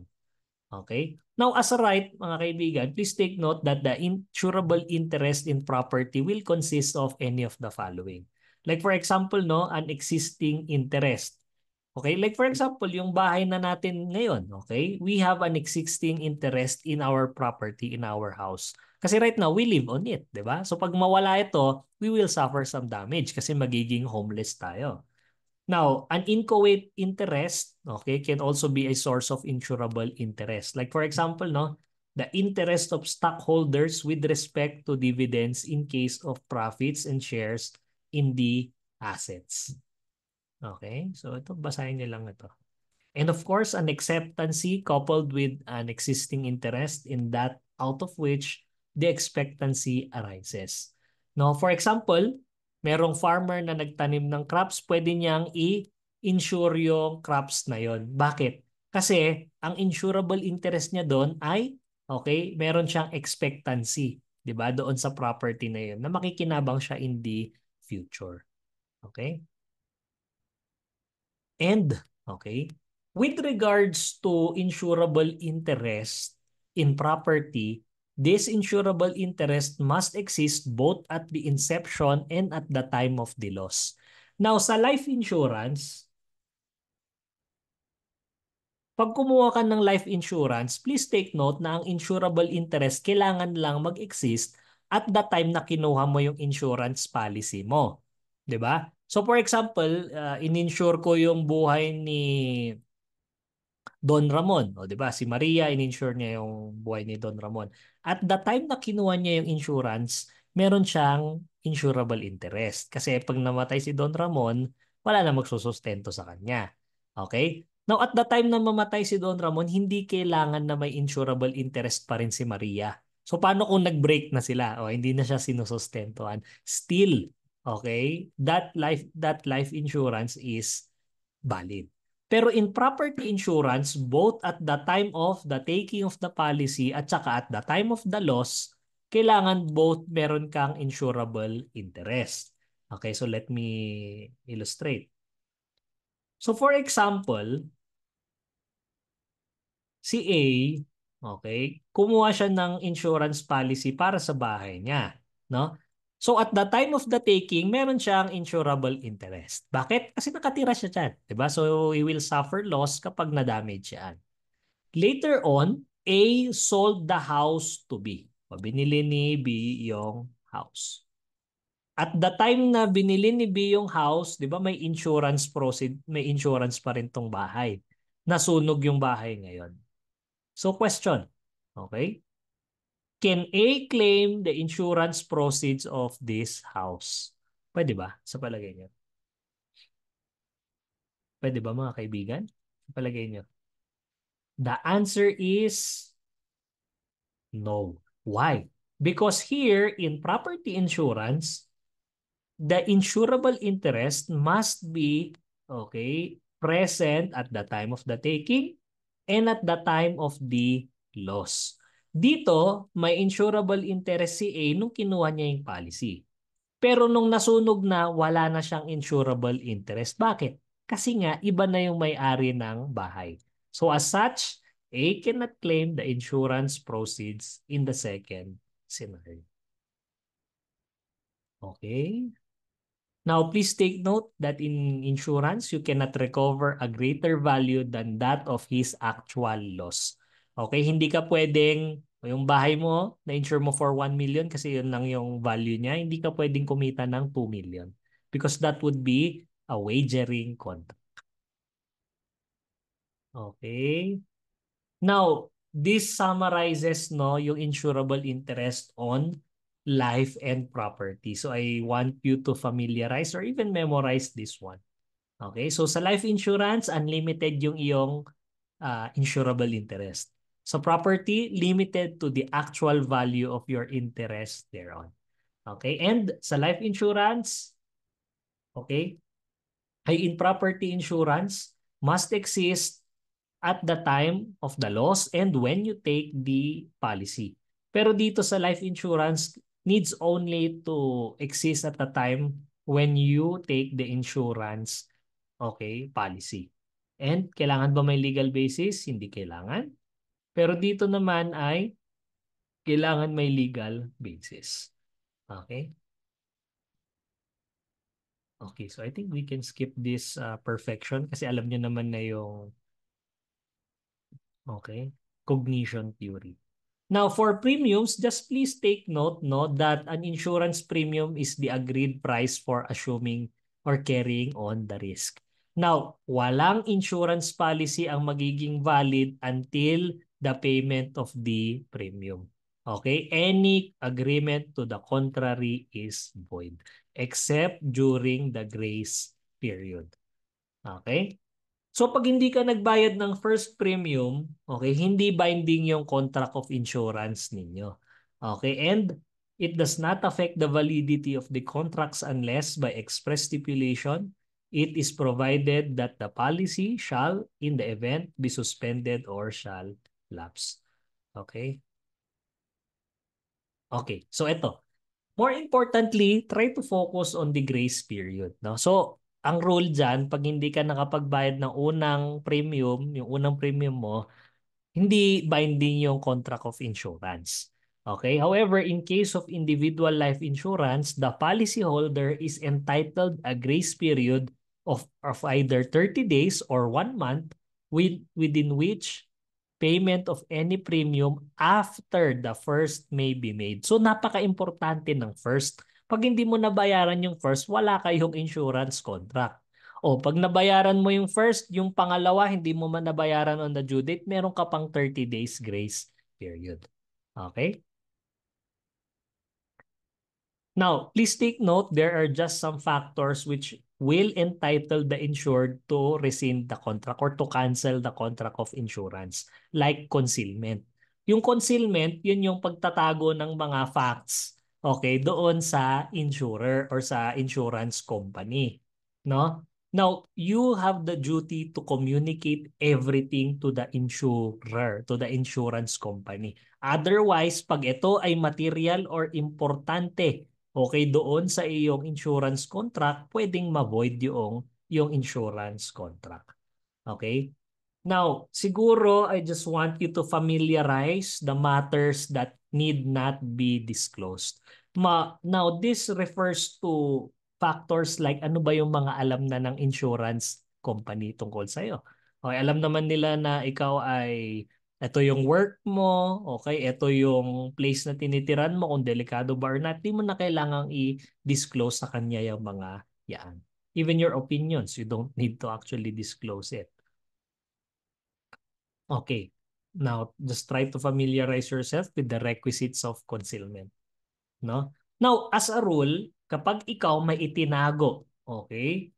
Okay? Now, as a right, mga kaibigan, please take note that the insurable interest in property will consist of any of the following. Like for example, no, an existing interest. Okay, like for example, yung bahay na natin ngayon, okay? We have an existing interest in our property, in our house. Kasi right now, we live on it, di ba? So pag mawala ito, we will suffer some damage kasi magiging homeless tayo. Now, an inchoate interest, okay, can also be a source of insurable interest. Like for example, no, the interest of stockholders with respect to dividends in case of profits and shares in the assets. Okay? So ito, basahin niyo lang ito. And of course, an expectancy coupled with an existing interest in that out of which the expectancy arises. Now, for example, merong farmer na nagtanim ng crops, pwede niyang i-insure yung crops na yon. Bakit? Kasi ang insurable interest niya doon ay okay, meron siyang expectancy, 'di ba? Doon sa property na yon na makikinabang siya in the future. Okay? And okay, with regards to insurable interest in property, This insurable interest must exist both at the inception and at the time of the loss. Now, sa life insurance, pag kumuha ka ng life insurance, please take note na ang insurable interest kailangan lang mag-exist at the time na kinuha mo yung insurance policy mo. ba? Diba? So for example, uh, in-insure ko yung buhay ni Don Ramon. di ba? Si Maria, in-insure niya yung buhay ni Don Ramon. At the time na kinuha niya yung insurance, meron siyang insurable interest. Kasi pag namatay si Don Ramon, wala na magsusustento sa kanya. Okay? Now, at the time na mamatay si Don Ramon, hindi kailangan na may insurable interest pa rin si Maria. So, paano kung nag-break na sila? O, hindi na siya sinusustentuhan. Still, okay, that life, that life insurance is valid. Pero in property insurance, both at the time of the taking of the policy at saka at the time of the loss, kailangan both meron kang insurable interest. Okay, so let me illustrate. So for example, si A, okay, kumuha siya ng insurance policy para sa bahay niya, no? So at the time of the taking, meron siyang insurable interest. Bakit? Kasi nakatira siya dyan. Diba? So he will suffer loss kapag na-damage yan. Later on, A sold the house to B. binili ni B yung house. At the time na binili ni B yung house, 'di ba may insurance proceed, may insurance pa rin tong bahay. Nasunog yung bahay ngayon. So question, okay? can A claim the insurance proceeds of this house? Pwede ba sa palagay niyo? Pwede ba mga kaibigan? Sa palagay niyo? The answer is no. Why? Because here in property insurance, the insurable interest must be okay present at the time of the taking and at the time of the loss. Dito, may insurable interest si A nung kinuha niya yung policy. Pero nung nasunog na, wala na siyang insurable interest. Bakit? Kasi nga, iba na yung may-ari ng bahay. So as such, A cannot claim the insurance proceeds in the second scenario. Okay. Now, please take note that in insurance, you cannot recover a greater value than that of his actual loss. Okay, hindi ka pwedeng yung bahay mo, na-insure mo for 1 million kasi yun lang yung value niya, hindi ka pwedeng kumita ng 2 million because that would be a wagering contract. Okay. Now, this summarizes no yung insurable interest on life and property. So I want you to familiarize or even memorize this one. Okay, so sa life insurance, unlimited yung iyong uh, insurable interest sa property limited to the actual value of your interest thereon. Okay? And sa life insurance, okay, ay in property insurance must exist at the time of the loss and when you take the policy. Pero dito sa life insurance, needs only to exist at the time when you take the insurance okay, policy. And kailangan ba may legal basis? Hindi kailangan. Pero dito naman ay kailangan may legal basis. Okay? Okay, so I think we can skip this uh, perfection kasi alam nyo naman na yung okay, cognition theory. Now, for premiums, just please take note no, that an insurance premium is the agreed price for assuming or carrying on the risk. Now, walang insurance policy ang magiging valid until the payment of the premium. Okay? Any agreement to the contrary is void except during the grace period. Okay? So pag hindi ka nagbayad ng first premium, okay, hindi binding yung contract of insurance ninyo. Okay? And it does not affect the validity of the contracts unless by express stipulation it is provided that the policy shall in the event be suspended or shall laps. Okay? Okay, so ito. More importantly, try to focus on the grace period. No? So, ang rule dyan, pag hindi ka nakapagbayad ng unang premium, yung unang premium mo, hindi binding yung contract of insurance. Okay? However, in case of individual life insurance, the policyholder is entitled a grace period of, of either 30 days or 1 month with, within which payment of any premium after the first may be made. So napaka-importante ng first. Pag hindi mo nabayaran yung first, wala kayong insurance contract. O pag nabayaran mo yung first, yung pangalawa hindi mo man nabayaran on the due date, meron ka pang 30 days grace period. Okay? Now, please take note there are just some factors which will entitle the insured to rescind the contract or to cancel the contract of insurance like concealment. Yung concealment, yun yung pagtatago ng mga facts okay doon sa insurer or sa insurance company, no? Now, you have the duty to communicate everything to the insurer, to the insurance company. Otherwise, pag ito ay material or importante okay doon sa iyong insurance contract, pwedeng ma-void yung, yung insurance contract. Okay? Now, siguro I just want you to familiarize the matters that need not be disclosed. Ma now, this refers to factors like ano ba yung mga alam na ng insurance company tungkol sa'yo. Okay, alam naman nila na ikaw ay ito yung work mo, okay, ito yung place na tinitiran mo, kung delikado ba or not, di mo na kailangang i-disclose sa kanya yung mga yan. Even your opinions, you don't need to actually disclose it. Okay, now just try to familiarize yourself with the requisites of concealment. No? Now, as a rule, kapag ikaw may itinago, okay,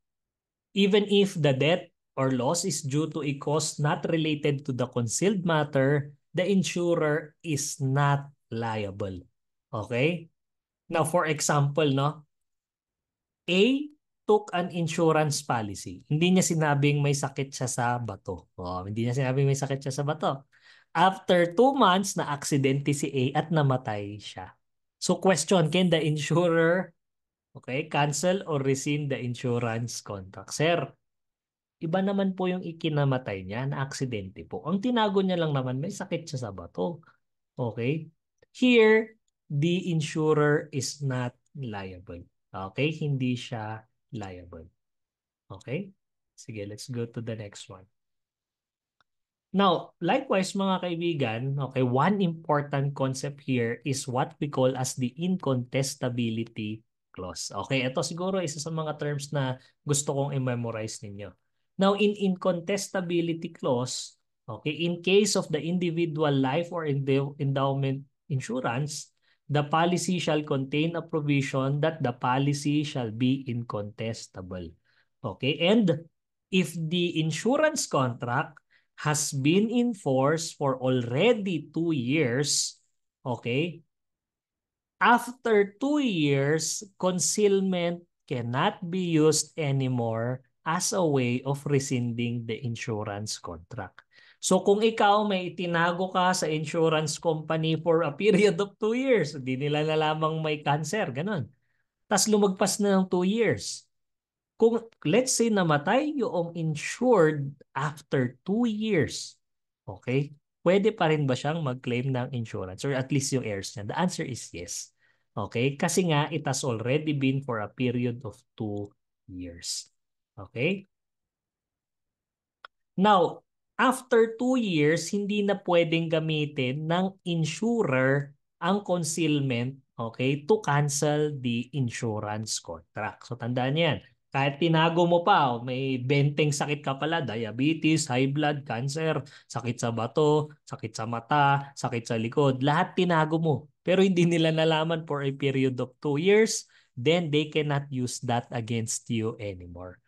even if the debt or loss is due to a cause not related to the concealed matter, the insurer is not liable. Okay? Now, for example, no? A took an insurance policy. Hindi niya sinabing may sakit siya sa bato. Oh, hindi niya sinabing may sakit siya sa bato. After two months, na-aksidente si A at namatay siya. So question, can the insurer okay, cancel or rescind the insurance contract? Sir, Iba naman po yung ikinamatay niya na aksidente po. Ang tinago niya lang naman, may sakit siya sa bato. Okay? Here, the insurer is not liable. Okay? Hindi siya liable. Okay? Sige, let's go to the next one. Now, likewise mga kaibigan, okay, one important concept here is what we call as the incontestability clause. Okay, ito siguro isa sa mga terms na gusto kong i-memorize ninyo. Now, in incontestability clause, okay, in case of the individual life or endowment insurance, the policy shall contain a provision that the policy shall be incontestable. Okay, and if the insurance contract has been in force for already two years, okay, after two years, concealment cannot be used anymore as a way of rescinding the insurance contract. So kung ikaw may itinago ka sa insurance company for a period of 2 years, hindi nila na may cancer, ganun. Tapos lumagpas na ng 2 years. Kung let's say namatay yung insured after 2 years, okay, pwede pa rin ba siyang mag-claim ng insurance or at least yung heirs niya? The answer is yes. Okay? Kasi nga, it has already been for a period of 2 years. Okay? Now, after 2 years, hindi na pwedeng gamitin ng insurer ang concealment okay, to cancel the insurance contract. So tandaan yan. Kahit tinago mo pa, oh, may benteng sakit ka pala, diabetes, high blood, cancer, sakit sa bato, sakit sa mata, sakit sa likod, lahat tinago mo. Pero hindi nila nalaman for a period of 2 years, then they cannot use that against you anymore.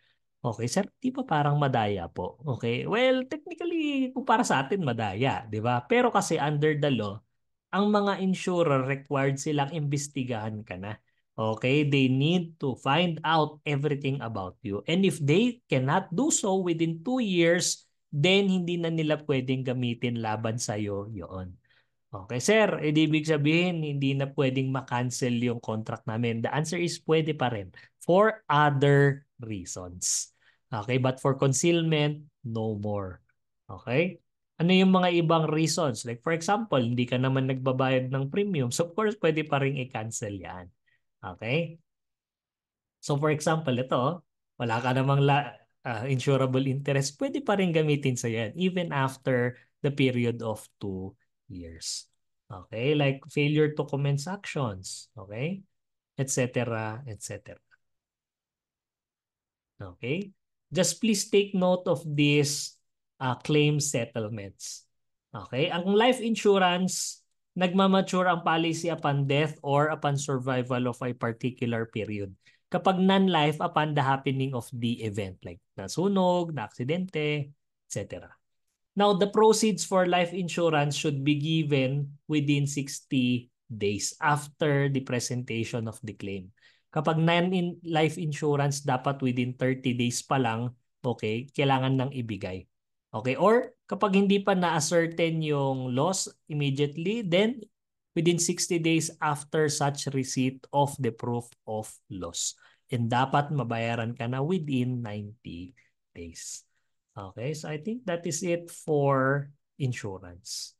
Okay, sir, di ba parang madaya po? Okay, well, technically, kung para sa atin, madaya, di ba? Pero kasi under the law, ang mga insurer required silang imbestigahan ka na. Okay, they need to find out everything about you. And if they cannot do so within two years, then hindi na nila pwedeng gamitin laban sa'yo yon. Okay, sir, edi eh, ibig sabihin, hindi na pwedeng makancel yung contract namin. The answer is pwede pa rin for other reasons. Okay, but for concealment, no more. Okay? Ano yung mga ibang reasons? Like for example, hindi ka naman nagbabayad ng premium, so Of course, pwede pa rin i-cancel yan. Okay? So for example, ito, wala ka namang la, uh, insurable interest, pwede pa rin gamitin sa yan even after the period of 2 years. Okay? Like failure to commence actions. Okay? Etc. Etc. Okay? just please take note of these uh, claim settlements. Okay? Ang life insurance, nagmamature ang policy upon death or upon survival of a particular period. Kapag non-life, upon the happening of the event like nasunog, na-aksidente, etc. Now, the proceeds for life insurance should be given within 60 days after the presentation of the claim. Kapag non-life insurance, dapat within 30 days pa lang, okay, kailangan nang ibigay. Okay, or kapag hindi pa na-ascertain yung loss immediately, then within 60 days after such receipt of the proof of loss. And dapat mabayaran ka na within 90 days. Okay, so I think that is it for insurance.